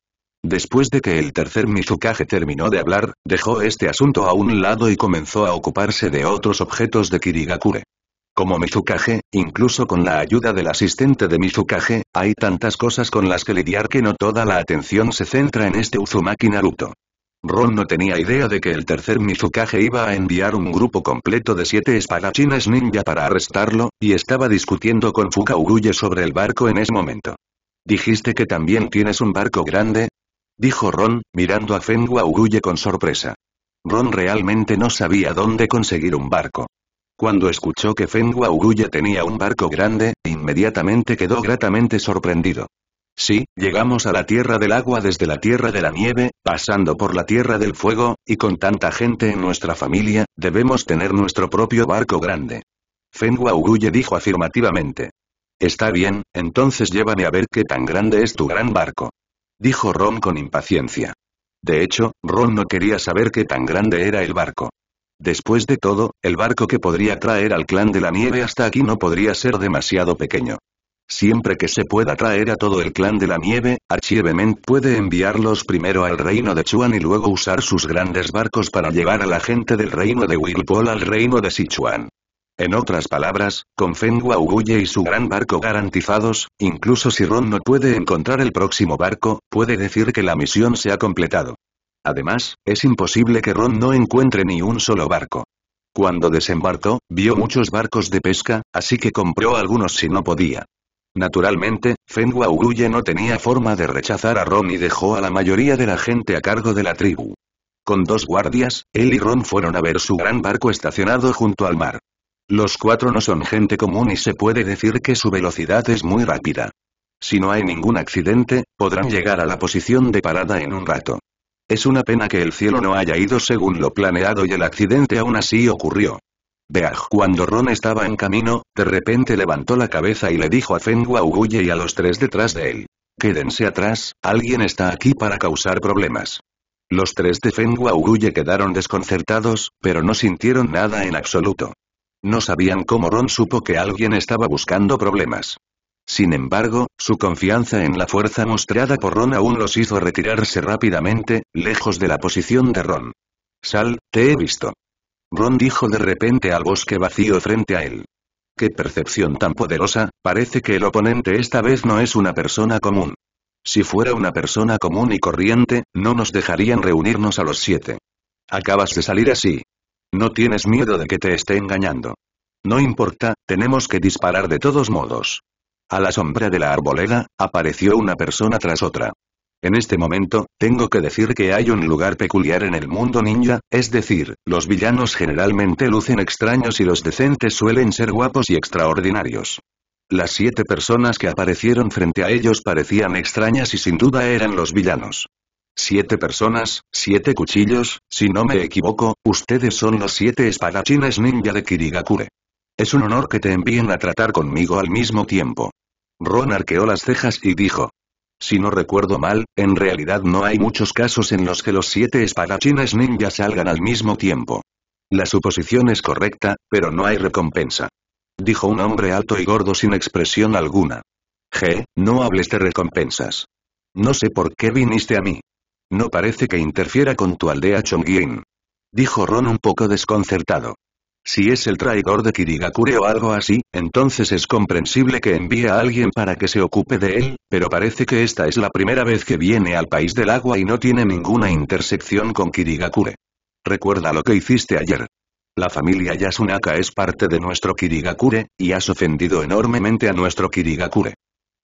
Después de que el tercer Mizukage terminó de hablar, dejó este asunto a un lado y comenzó a ocuparse de otros objetos de Kirigakure. Como Mizukage, incluso con la ayuda del asistente de Mizukage, hay tantas cosas con las que lidiar que no toda la atención se centra en este Uzumaki Naruto. Ron no tenía idea de que el tercer Mizukage iba a enviar un grupo completo de siete espadachines ninja para arrestarlo, y estaba discutiendo con Uruye sobre el barco en ese momento. ¿Dijiste que también tienes un barco grande? Dijo Ron, mirando a Fengua Uruye con sorpresa. Ron realmente no sabía dónde conseguir un barco. Cuando escuchó que Fengua Uruye tenía un barco grande, inmediatamente quedó gratamente sorprendido. Sí, llegamos a la Tierra del Agua desde la Tierra de la Nieve, pasando por la Tierra del Fuego, y con tanta gente en nuestra familia, debemos tener nuestro propio barco grande. Feng Uruye dijo afirmativamente. Está bien, entonces llévame a ver qué tan grande es tu gran barco. Dijo Ron con impaciencia. De hecho, Ron no quería saber qué tan grande era el barco. Después de todo, el barco que podría traer al clan de la nieve hasta aquí no podría ser demasiado pequeño. Siempre que se pueda traer a todo el clan de la nieve, Achievement puede enviarlos primero al reino de Chuan y luego usar sus grandes barcos para llevar a la gente del reino de Whirlpool al reino de Sichuan. En otras palabras, con Feng y su gran barco garantizados, incluso si Ron no puede encontrar el próximo barco, puede decir que la misión se ha completado. Además, es imposible que Ron no encuentre ni un solo barco. Cuando desembarcó, vio muchos barcos de pesca, así que compró algunos si no podía. Naturalmente, Feng Uruye no tenía forma de rechazar a Ron y dejó a la mayoría de la gente a cargo de la tribu. Con dos guardias, él y Ron fueron a ver su gran barco estacionado junto al mar. Los cuatro no son gente común y se puede decir que su velocidad es muy rápida. Si no hay ningún accidente, podrán llegar a la posición de parada en un rato. Es una pena que el cielo no haya ido según lo planeado y el accidente aún así ocurrió. Beaj cuando Ron estaba en camino, de repente levantó la cabeza y le dijo a Feng Uguye y a los tres detrás de él. Quédense atrás, alguien está aquí para causar problemas. Los tres de Feng Uguye quedaron desconcertados, pero no sintieron nada en absoluto. No sabían cómo Ron supo que alguien estaba buscando problemas. Sin embargo, su confianza en la fuerza mostrada por Ron aún los hizo retirarse rápidamente, lejos de la posición de Ron. Sal, te he visto. Ron dijo de repente al bosque vacío frente a él. ¡Qué percepción tan poderosa! Parece que el oponente esta vez no es una persona común. Si fuera una persona común y corriente, no nos dejarían reunirnos a los siete. Acabas de salir así. No tienes miedo de que te esté engañando. No importa, tenemos que disparar de todos modos. A la sombra de la arboleda, apareció una persona tras otra. En este momento, tengo que decir que hay un lugar peculiar en el mundo ninja, es decir, los villanos generalmente lucen extraños y los decentes suelen ser guapos y extraordinarios. Las siete personas que aparecieron frente a ellos parecían extrañas y sin duda eran los villanos. Siete personas, siete cuchillos, si no me equivoco, ustedes son los siete espadachines ninja de Kirigakure. Es un honor que te envíen a tratar conmigo al mismo tiempo. Ron arqueó las cejas y dijo, si no recuerdo mal, en realidad no hay muchos casos en los que los siete espadachines ninja salgan al mismo tiempo. La suposición es correcta, pero no hay recompensa. Dijo un hombre alto y gordo sin expresión alguna. Je, no hables de recompensas. No sé por qué viniste a mí. No parece que interfiera con tu aldea Chongyin. Dijo Ron un poco desconcertado. Si es el traidor de Kirigakure o algo así, entonces es comprensible que envíe a alguien para que se ocupe de él, pero parece que esta es la primera vez que viene al país del agua y no tiene ninguna intersección con Kirigakure. Recuerda lo que hiciste ayer. La familia Yasunaka es parte de nuestro Kirigakure, y has ofendido enormemente a nuestro Kirigakure.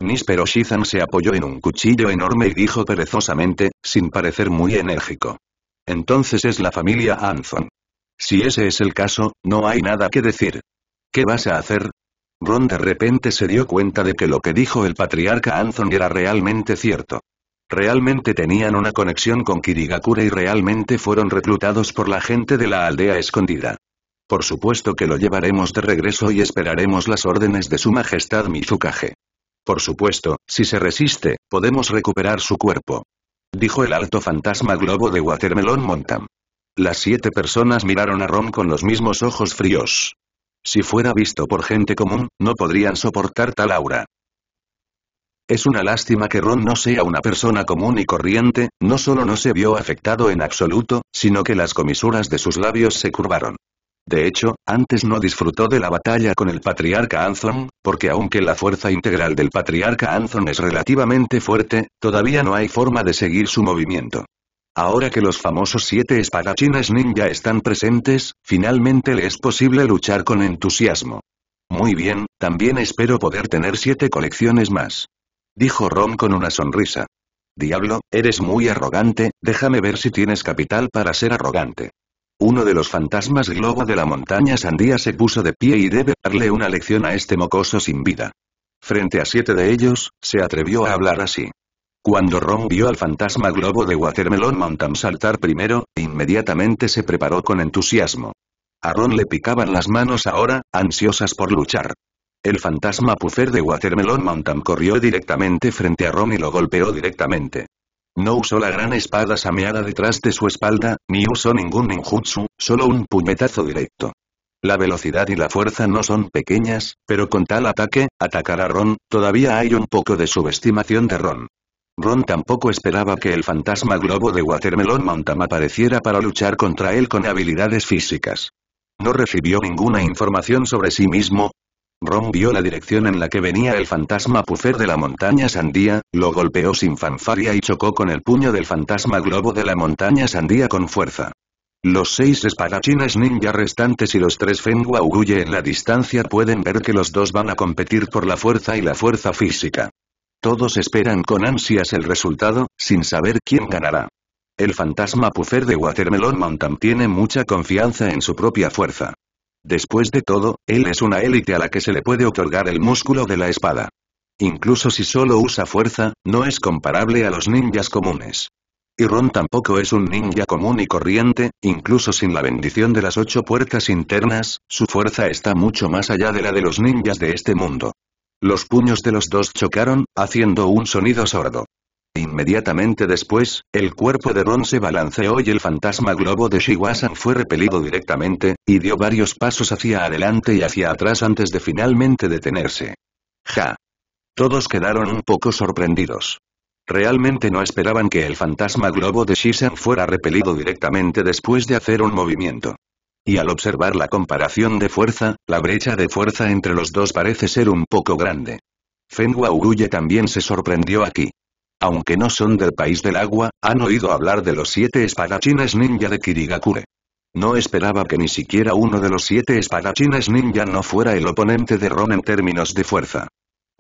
Nispero Shizan se apoyó en un cuchillo enorme y dijo perezosamente, sin parecer muy enérgico. Entonces es la familia Anzon. Si ese es el caso, no hay nada que decir. ¿Qué vas a hacer? Ron de repente se dio cuenta de que lo que dijo el patriarca Anthony era realmente cierto. Realmente tenían una conexión con Kirigakura y realmente fueron reclutados por la gente de la aldea escondida. Por supuesto que lo llevaremos de regreso y esperaremos las órdenes de su majestad Mizukage. Por supuesto, si se resiste, podemos recuperar su cuerpo. Dijo el alto fantasma globo de Watermelon Montam. Las siete personas miraron a Ron con los mismos ojos fríos. Si fuera visto por gente común, no podrían soportar tal aura. Es una lástima que Ron no sea una persona común y corriente, no solo no se vio afectado en absoluto, sino que las comisuras de sus labios se curvaron. De hecho, antes no disfrutó de la batalla con el patriarca Anthon, porque aunque la fuerza integral del patriarca Anthon es relativamente fuerte, todavía no hay forma de seguir su movimiento. Ahora que los famosos siete espadachines ninja están presentes, finalmente le es posible luchar con entusiasmo. Muy bien, también espero poder tener siete colecciones más. Dijo Ron con una sonrisa. Diablo, eres muy arrogante, déjame ver si tienes capital para ser arrogante. Uno de los fantasmas globo de la montaña sandía se puso de pie y debe darle una lección a este mocoso sin vida. Frente a siete de ellos, se atrevió a hablar así. Cuando Ron vio al fantasma globo de Watermelon Mountain saltar primero, inmediatamente se preparó con entusiasmo. A Ron le picaban las manos ahora, ansiosas por luchar. El fantasma puffer de Watermelon Mountain corrió directamente frente a Ron y lo golpeó directamente. No usó la gran espada sameada detrás de su espalda, ni usó ningún ninjutsu, solo un puñetazo directo. La velocidad y la fuerza no son pequeñas, pero con tal ataque, atacar a Ron, todavía hay un poco de subestimación de Ron. Ron tampoco esperaba que el fantasma globo de Watermelon Mountain apareciera para luchar contra él con habilidades físicas. No recibió ninguna información sobre sí mismo. Ron vio la dirección en la que venía el fantasma Puffer de la montaña Sandía, lo golpeó sin fanfaria y chocó con el puño del fantasma globo de la montaña Sandía con fuerza. Los seis espadachines ninja restantes y los tres Feng en la distancia pueden ver que los dos van a competir por la fuerza y la fuerza física. Todos esperan con ansias el resultado, sin saber quién ganará. El fantasma puffer de Watermelon Mountain tiene mucha confianza en su propia fuerza. Después de todo, él es una élite a la que se le puede otorgar el músculo de la espada. Incluso si solo usa fuerza, no es comparable a los ninjas comunes. Y Ron tampoco es un ninja común y corriente, incluso sin la bendición de las ocho puertas internas, su fuerza está mucho más allá de la de los ninjas de este mundo. Los puños de los dos chocaron, haciendo un sonido sordo. Inmediatamente después, el cuerpo de Ron se balanceó y el fantasma globo de Shiwasan fue repelido directamente, y dio varios pasos hacia adelante y hacia atrás antes de finalmente detenerse. ¡Ja! Todos quedaron un poco sorprendidos. Realmente no esperaban que el fantasma globo de Shisan fuera repelido directamente después de hacer un movimiento y al observar la comparación de fuerza, la brecha de fuerza entre los dos parece ser un poco grande. Fenwa Uruye también se sorprendió aquí. Aunque no son del país del agua, han oído hablar de los siete espadachines ninja de Kirigakure. No esperaba que ni siquiera uno de los siete espadachines ninja no fuera el oponente de Ron en términos de fuerza.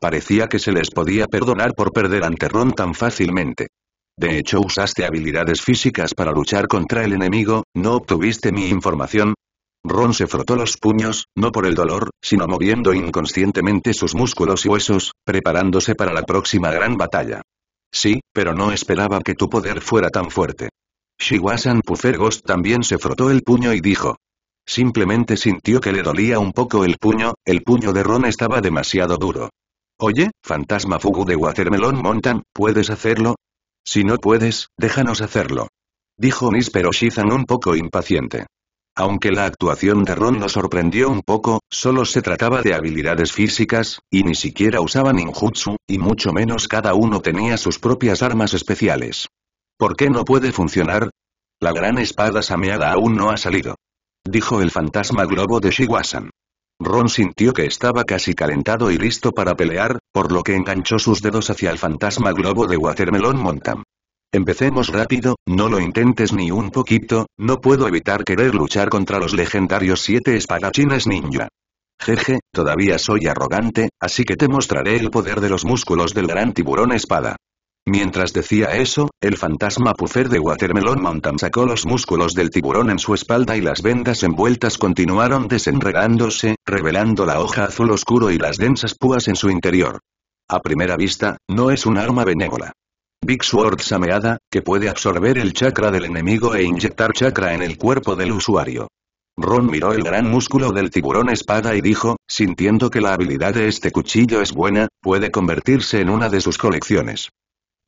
Parecía que se les podía perdonar por perder ante Ron tan fácilmente. De hecho usaste habilidades físicas para luchar contra el enemigo, ¿no obtuviste mi información? Ron se frotó los puños, no por el dolor, sino moviendo inconscientemente sus músculos y huesos, preparándose para la próxima gran batalla. Sí, pero no esperaba que tu poder fuera tan fuerte. Shiwasan Pufergos también se frotó el puño y dijo. Simplemente sintió que le dolía un poco el puño, el puño de Ron estaba demasiado duro. Oye, fantasma Fugu de Watermelon Montan, ¿puedes hacerlo? Si no puedes, déjanos hacerlo. Dijo Miss Shizan un poco impaciente. Aunque la actuación de Ron lo sorprendió un poco, solo se trataba de habilidades físicas, y ni siquiera usaba ninjutsu, y mucho menos cada uno tenía sus propias armas especiales. ¿Por qué no puede funcionar? La gran espada sameada aún no ha salido. Dijo el fantasma globo de Shiwasan. Ron sintió que estaba casi calentado y listo para pelear, por lo que enganchó sus dedos hacia el fantasma globo de Watermelon Montam. Empecemos rápido, no lo intentes ni un poquito, no puedo evitar querer luchar contra los legendarios siete espadachines ninja. Jeje, todavía soy arrogante, así que te mostraré el poder de los músculos del gran tiburón espada. Mientras decía eso, el fantasma puffer de Watermelon Mountain sacó los músculos del tiburón en su espalda y las vendas envueltas continuaron desenredándose, revelando la hoja azul oscuro y las densas púas en su interior. A primera vista, no es un arma benévola. Big Sword Sameada, que puede absorber el chakra del enemigo e inyectar chakra en el cuerpo del usuario. Ron miró el gran músculo del tiburón espada y dijo, sintiendo que la habilidad de este cuchillo es buena, puede convertirse en una de sus colecciones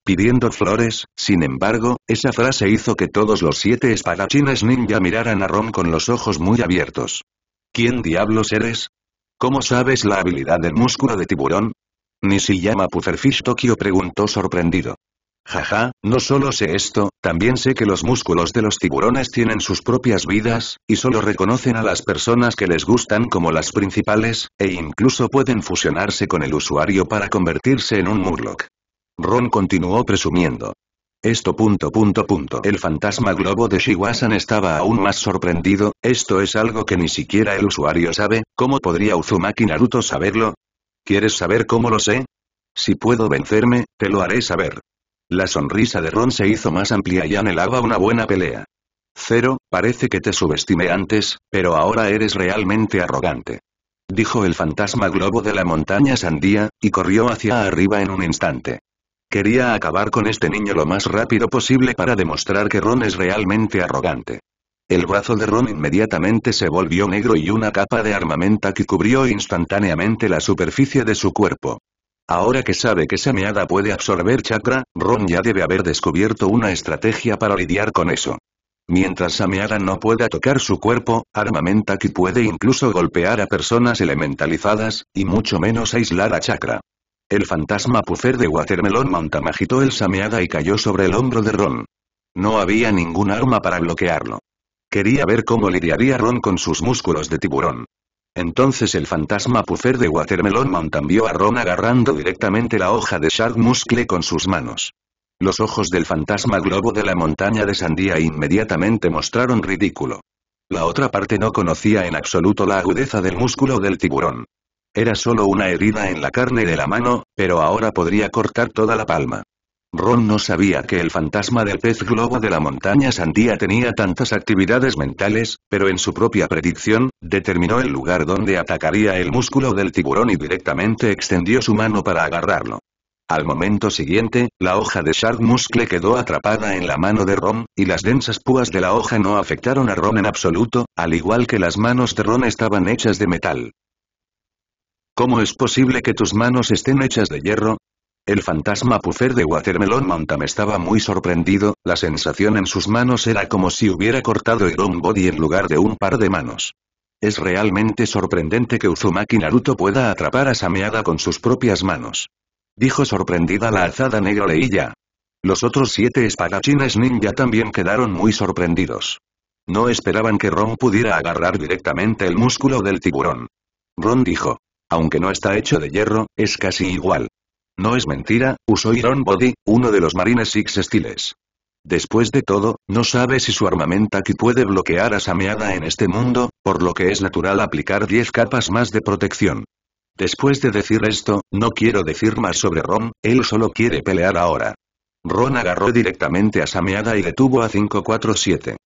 pidiendo flores, sin embargo, esa frase hizo que todos los siete espadachines ninja miraran a Ron con los ojos muy abiertos. ¿Quién diablos eres? ¿Cómo sabes la habilidad del músculo de tiburón? Ni Nishiyama Pufferfish Tokio preguntó sorprendido. Jaja, no solo sé esto, también sé que los músculos de los tiburones tienen sus propias vidas, y solo reconocen a las personas que les gustan como las principales, e incluso pueden fusionarse con el usuario para convertirse en un Murloc. Ron continuó presumiendo. Esto punto punto punto. El fantasma globo de Shiwasan estaba aún más sorprendido, esto es algo que ni siquiera el usuario sabe, ¿cómo podría Uzumaki Naruto saberlo? ¿Quieres saber cómo lo sé? Si puedo vencerme, te lo haré saber. La sonrisa de Ron se hizo más amplia y anhelaba una buena pelea. Cero, parece que te subestimé antes, pero ahora eres realmente arrogante. Dijo el fantasma globo de la montaña sandía, y corrió hacia arriba en un instante. Quería acabar con este niño lo más rápido posible para demostrar que Ron es realmente arrogante. El brazo de Ron inmediatamente se volvió negro y una capa de armamenta que cubrió instantáneamente la superficie de su cuerpo. Ahora que sabe que Samiada puede absorber chakra, Ron ya debe haber descubierto una estrategia para lidiar con eso. Mientras Samiada no pueda tocar su cuerpo, Armamenta que puede incluso golpear a personas elementalizadas, y mucho menos aislar a chakra. El fantasma puffer de Watermelon Mountain agitó el sameada y cayó sobre el hombro de Ron. No había ningún arma para bloquearlo. Quería ver cómo lidiaría Ron con sus músculos de tiburón. Entonces el fantasma puffer de Watermelon Mountain vio a Ron agarrando directamente la hoja de Shark Muscle con sus manos. Los ojos del fantasma globo de la montaña de Sandía inmediatamente mostraron ridículo. La otra parte no conocía en absoluto la agudeza del músculo del tiburón. Era solo una herida en la carne de la mano, pero ahora podría cortar toda la palma. Ron no sabía que el fantasma del pez globo de la montaña Sandía tenía tantas actividades mentales, pero en su propia predicción, determinó el lugar donde atacaría el músculo del tiburón y directamente extendió su mano para agarrarlo. Al momento siguiente, la hoja de Shark Muscle quedó atrapada en la mano de Ron, y las densas púas de la hoja no afectaron a Ron en absoluto, al igual que las manos de Ron estaban hechas de metal. ¿Cómo es posible que tus manos estén hechas de hierro? El fantasma puffer de Watermelon Mountain estaba muy sorprendido, la sensación en sus manos era como si hubiera cortado el body en lugar de un par de manos. Es realmente sorprendente que Uzumaki Naruto pueda atrapar a Sameada con sus propias manos. Dijo sorprendida la azada negra Leilla. Los otros siete espadachines ninja también quedaron muy sorprendidos. No esperaban que Ron pudiera agarrar directamente el músculo del tiburón. Ron dijo aunque no está hecho de hierro, es casi igual. No es mentira, usó Iron Body, uno de los Marines Six Estiles. Después de todo, no sabe si su aquí puede bloquear a Sameada en este mundo, por lo que es natural aplicar 10 capas más de protección. Después de decir esto, no quiero decir más sobre Ron, él solo quiere pelear ahora. Ron agarró directamente a Sameada y detuvo a 547.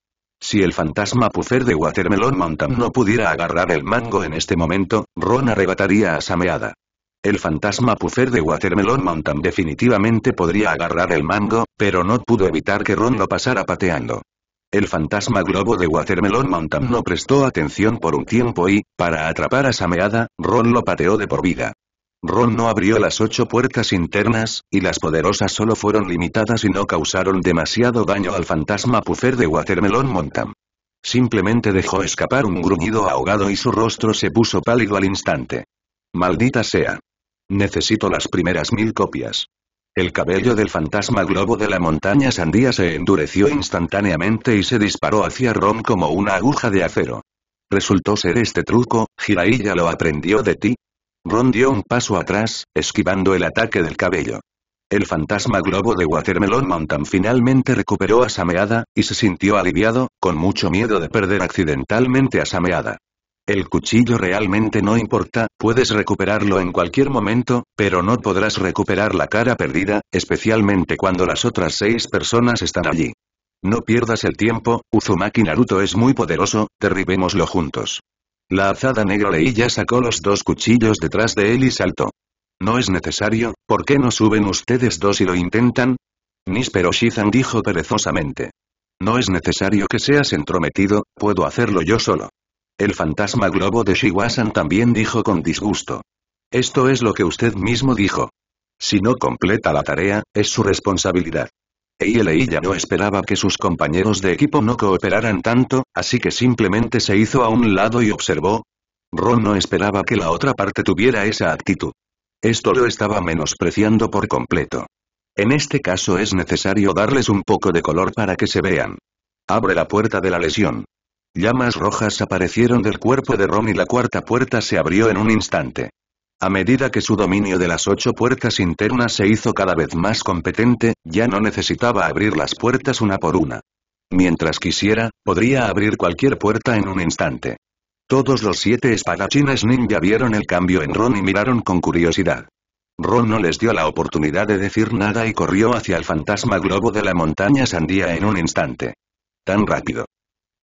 Si el fantasma Puffer de Watermelon Mountain no pudiera agarrar el mango en este momento, Ron arrebataría a Sameada. El fantasma Puffer de Watermelon Mountain definitivamente podría agarrar el mango, pero no pudo evitar que Ron lo pasara pateando. El fantasma globo de Watermelon Mountain no prestó atención por un tiempo y, para atrapar a Sameada, Ron lo pateó de por vida. Ron no abrió las ocho puertas internas, y las poderosas solo fueron limitadas y no causaron demasiado daño al fantasma Puffer de Watermelon montam. Simplemente dejó escapar un gruñido ahogado y su rostro se puso pálido al instante. Maldita sea. Necesito las primeras mil copias. El cabello del fantasma globo de la montaña sandía se endureció instantáneamente y se disparó hacia Ron como una aguja de acero. Resultó ser este truco, ya lo aprendió de ti, Ron dio un paso atrás, esquivando el ataque del cabello. El fantasma globo de Watermelon Mountain finalmente recuperó a Sameada, y se sintió aliviado, con mucho miedo de perder accidentalmente a Sameada. El cuchillo realmente no importa, puedes recuperarlo en cualquier momento, pero no podrás recuperar la cara perdida, especialmente cuando las otras seis personas están allí. No pierdas el tiempo, Uzumaki Naruto es muy poderoso, derribémoslo juntos. La azada negra ya sacó los dos cuchillos detrás de él y saltó. No es necesario, ¿por qué no suben ustedes dos y lo intentan? Níspero Shizan dijo perezosamente. No es necesario que seas entrometido, puedo hacerlo yo solo. El fantasma globo de Shiwasan también dijo con disgusto. Esto es lo que usted mismo dijo. Si no completa la tarea, es su responsabilidad. Eile ya no esperaba que sus compañeros de equipo no cooperaran tanto, así que simplemente se hizo a un lado y observó. Ron no esperaba que la otra parte tuviera esa actitud. Esto lo estaba menospreciando por completo. En este caso es necesario darles un poco de color para que se vean. Abre la puerta de la lesión. Llamas rojas aparecieron del cuerpo de Ron y la cuarta puerta se abrió en un instante. A medida que su dominio de las ocho puertas internas se hizo cada vez más competente, ya no necesitaba abrir las puertas una por una. Mientras quisiera, podría abrir cualquier puerta en un instante. Todos los siete espadachines ninja vieron el cambio en Ron y miraron con curiosidad. Ron no les dio la oportunidad de decir nada y corrió hacia el fantasma globo de la montaña sandía en un instante. Tan rápido.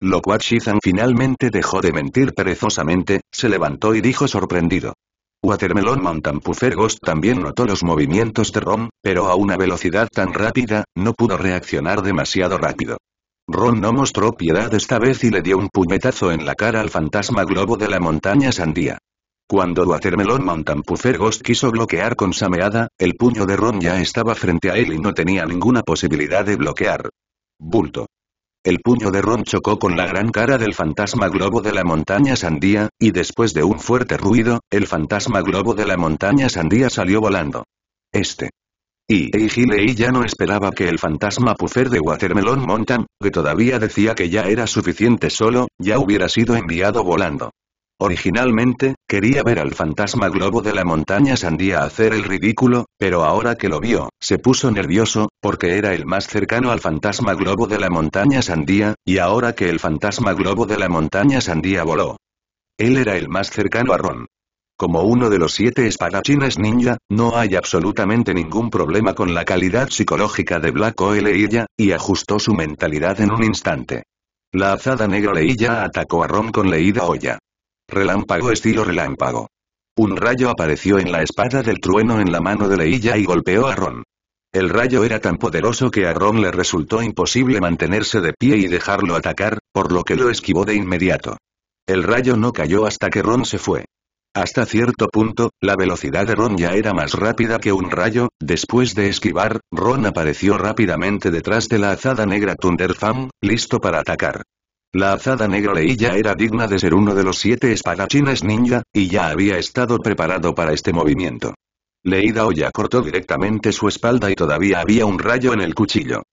Lo cual Shizan finalmente dejó de mentir perezosamente, se levantó y dijo sorprendido. Watermelon Mountain Puffer Ghost también notó los movimientos de Ron, pero a una velocidad tan rápida, no pudo reaccionar demasiado rápido. Ron no mostró piedad esta vez y le dio un puñetazo en la cara al fantasma globo de la montaña sandía. Cuando Watermelon Mountain Puffer Ghost quiso bloquear con Sameada, el puño de Ron ya estaba frente a él y no tenía ninguna posibilidad de bloquear. Bulto. El puño de Ron chocó con la gran cara del fantasma globo de la montaña sandía, y después de un fuerte ruido, el fantasma globo de la montaña sandía salió volando. Este. Y Eiji ya no esperaba que el fantasma pufer de Watermelon Mountain, que todavía decía que ya era suficiente solo, ya hubiera sido enviado volando. Originalmente, quería ver al fantasma globo de la montaña sandía hacer el ridículo, pero ahora que lo vio, se puso nervioso, porque era el más cercano al fantasma globo de la montaña sandía, y ahora que el fantasma globo de la montaña sandía voló. Él era el más cercano a Ron. Como uno de los siete espadachines ninja, no hay absolutamente ningún problema con la calidad psicológica de Black Oil Ella, y ajustó su mentalidad en un instante. La azada negra Leilla atacó a Ron con leída olla. Relámpago estilo relámpago. Un rayo apareció en la espada del trueno en la mano de Leilla y golpeó a Ron. El rayo era tan poderoso que a Ron le resultó imposible mantenerse de pie y dejarlo atacar, por lo que lo esquivó de inmediato. El rayo no cayó hasta que Ron se fue. Hasta cierto punto, la velocidad de Ron ya era más rápida que un rayo, después de esquivar, Ron apareció rápidamente detrás de la azada negra Thunderfam, listo para atacar. La azada negra Leilla era digna de ser uno de los siete espadachines ninja, y ya había estado preparado para este movimiento. Leida Oya cortó directamente su espalda y todavía había un rayo en el cuchillo.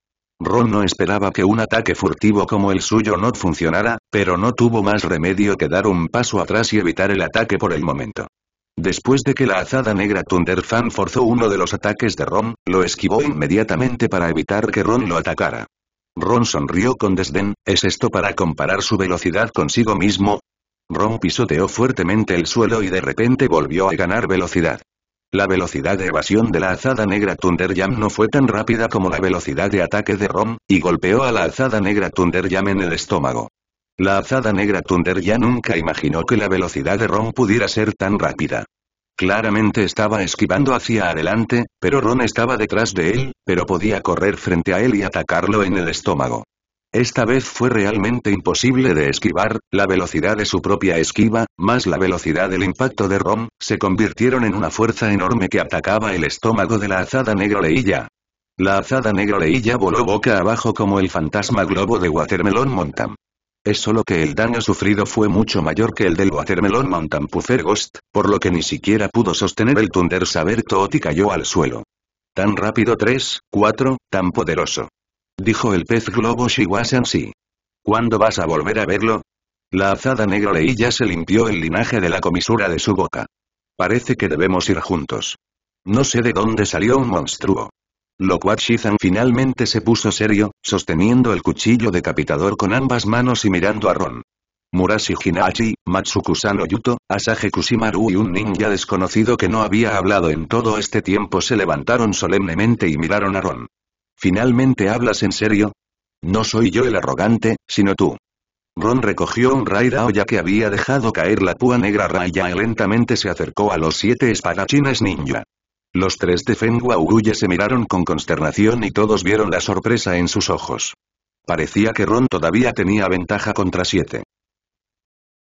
Ron no esperaba que un ataque furtivo como el suyo no funcionara, pero no tuvo más remedio que dar un paso atrás y evitar el ataque por el momento. Después de que la azada negra Thunderfan forzó uno de los ataques de Ron, lo esquivó inmediatamente para evitar que Ron lo atacara. Ron sonrió con desdén, ¿es esto para comparar su velocidad consigo mismo? Ron pisoteó fuertemente el suelo y de repente volvió a ganar velocidad. La velocidad de evasión de la azada negra Thunderjam no fue tan rápida como la velocidad de ataque de Ron, y golpeó a la azada negra Thunderjam en el estómago. La azada negra Thunder Thunderjam nunca imaginó que la velocidad de Ron pudiera ser tan rápida. Claramente estaba esquivando hacia adelante, pero Ron estaba detrás de él, pero podía correr frente a él y atacarlo en el estómago. Esta vez fue realmente imposible de esquivar, la velocidad de su propia esquiva, más la velocidad del impacto de Ron, se convirtieron en una fuerza enorme que atacaba el estómago de la azada negro leilla. La azada negro leilla voló boca abajo como el fantasma globo de Watermelon Montam es solo que el daño sufrido fue mucho mayor que el del Watermelon Mountain Puffer Ghost, por lo que ni siquiera pudo sostener el Thunder Saber y cayó al suelo. Tan rápido 3, 4, tan poderoso. Dijo el pez globo Shiwasansi. ¿Cuándo vas a volver a verlo? La azada negra leí ya se limpió el linaje de la comisura de su boca. Parece que debemos ir juntos. No sé de dónde salió un monstruo. Lo cual finalmente se puso serio, sosteniendo el cuchillo decapitador con ambas manos y mirando a Ron. Murashi Hinachi, Matsukusano Yuto, Asaje Kushimaru y un ninja desconocido que no había hablado en todo este tiempo se levantaron solemnemente y miraron a Ron. ¿Finalmente hablas en serio? No soy yo el arrogante, sino tú. Ron recogió un raidao ya que había dejado caer la púa negra Raya y lentamente se acercó a los siete espadachines ninja. Los tres de Fengua se miraron con consternación y todos vieron la sorpresa en sus ojos. Parecía que Ron todavía tenía ventaja contra siete.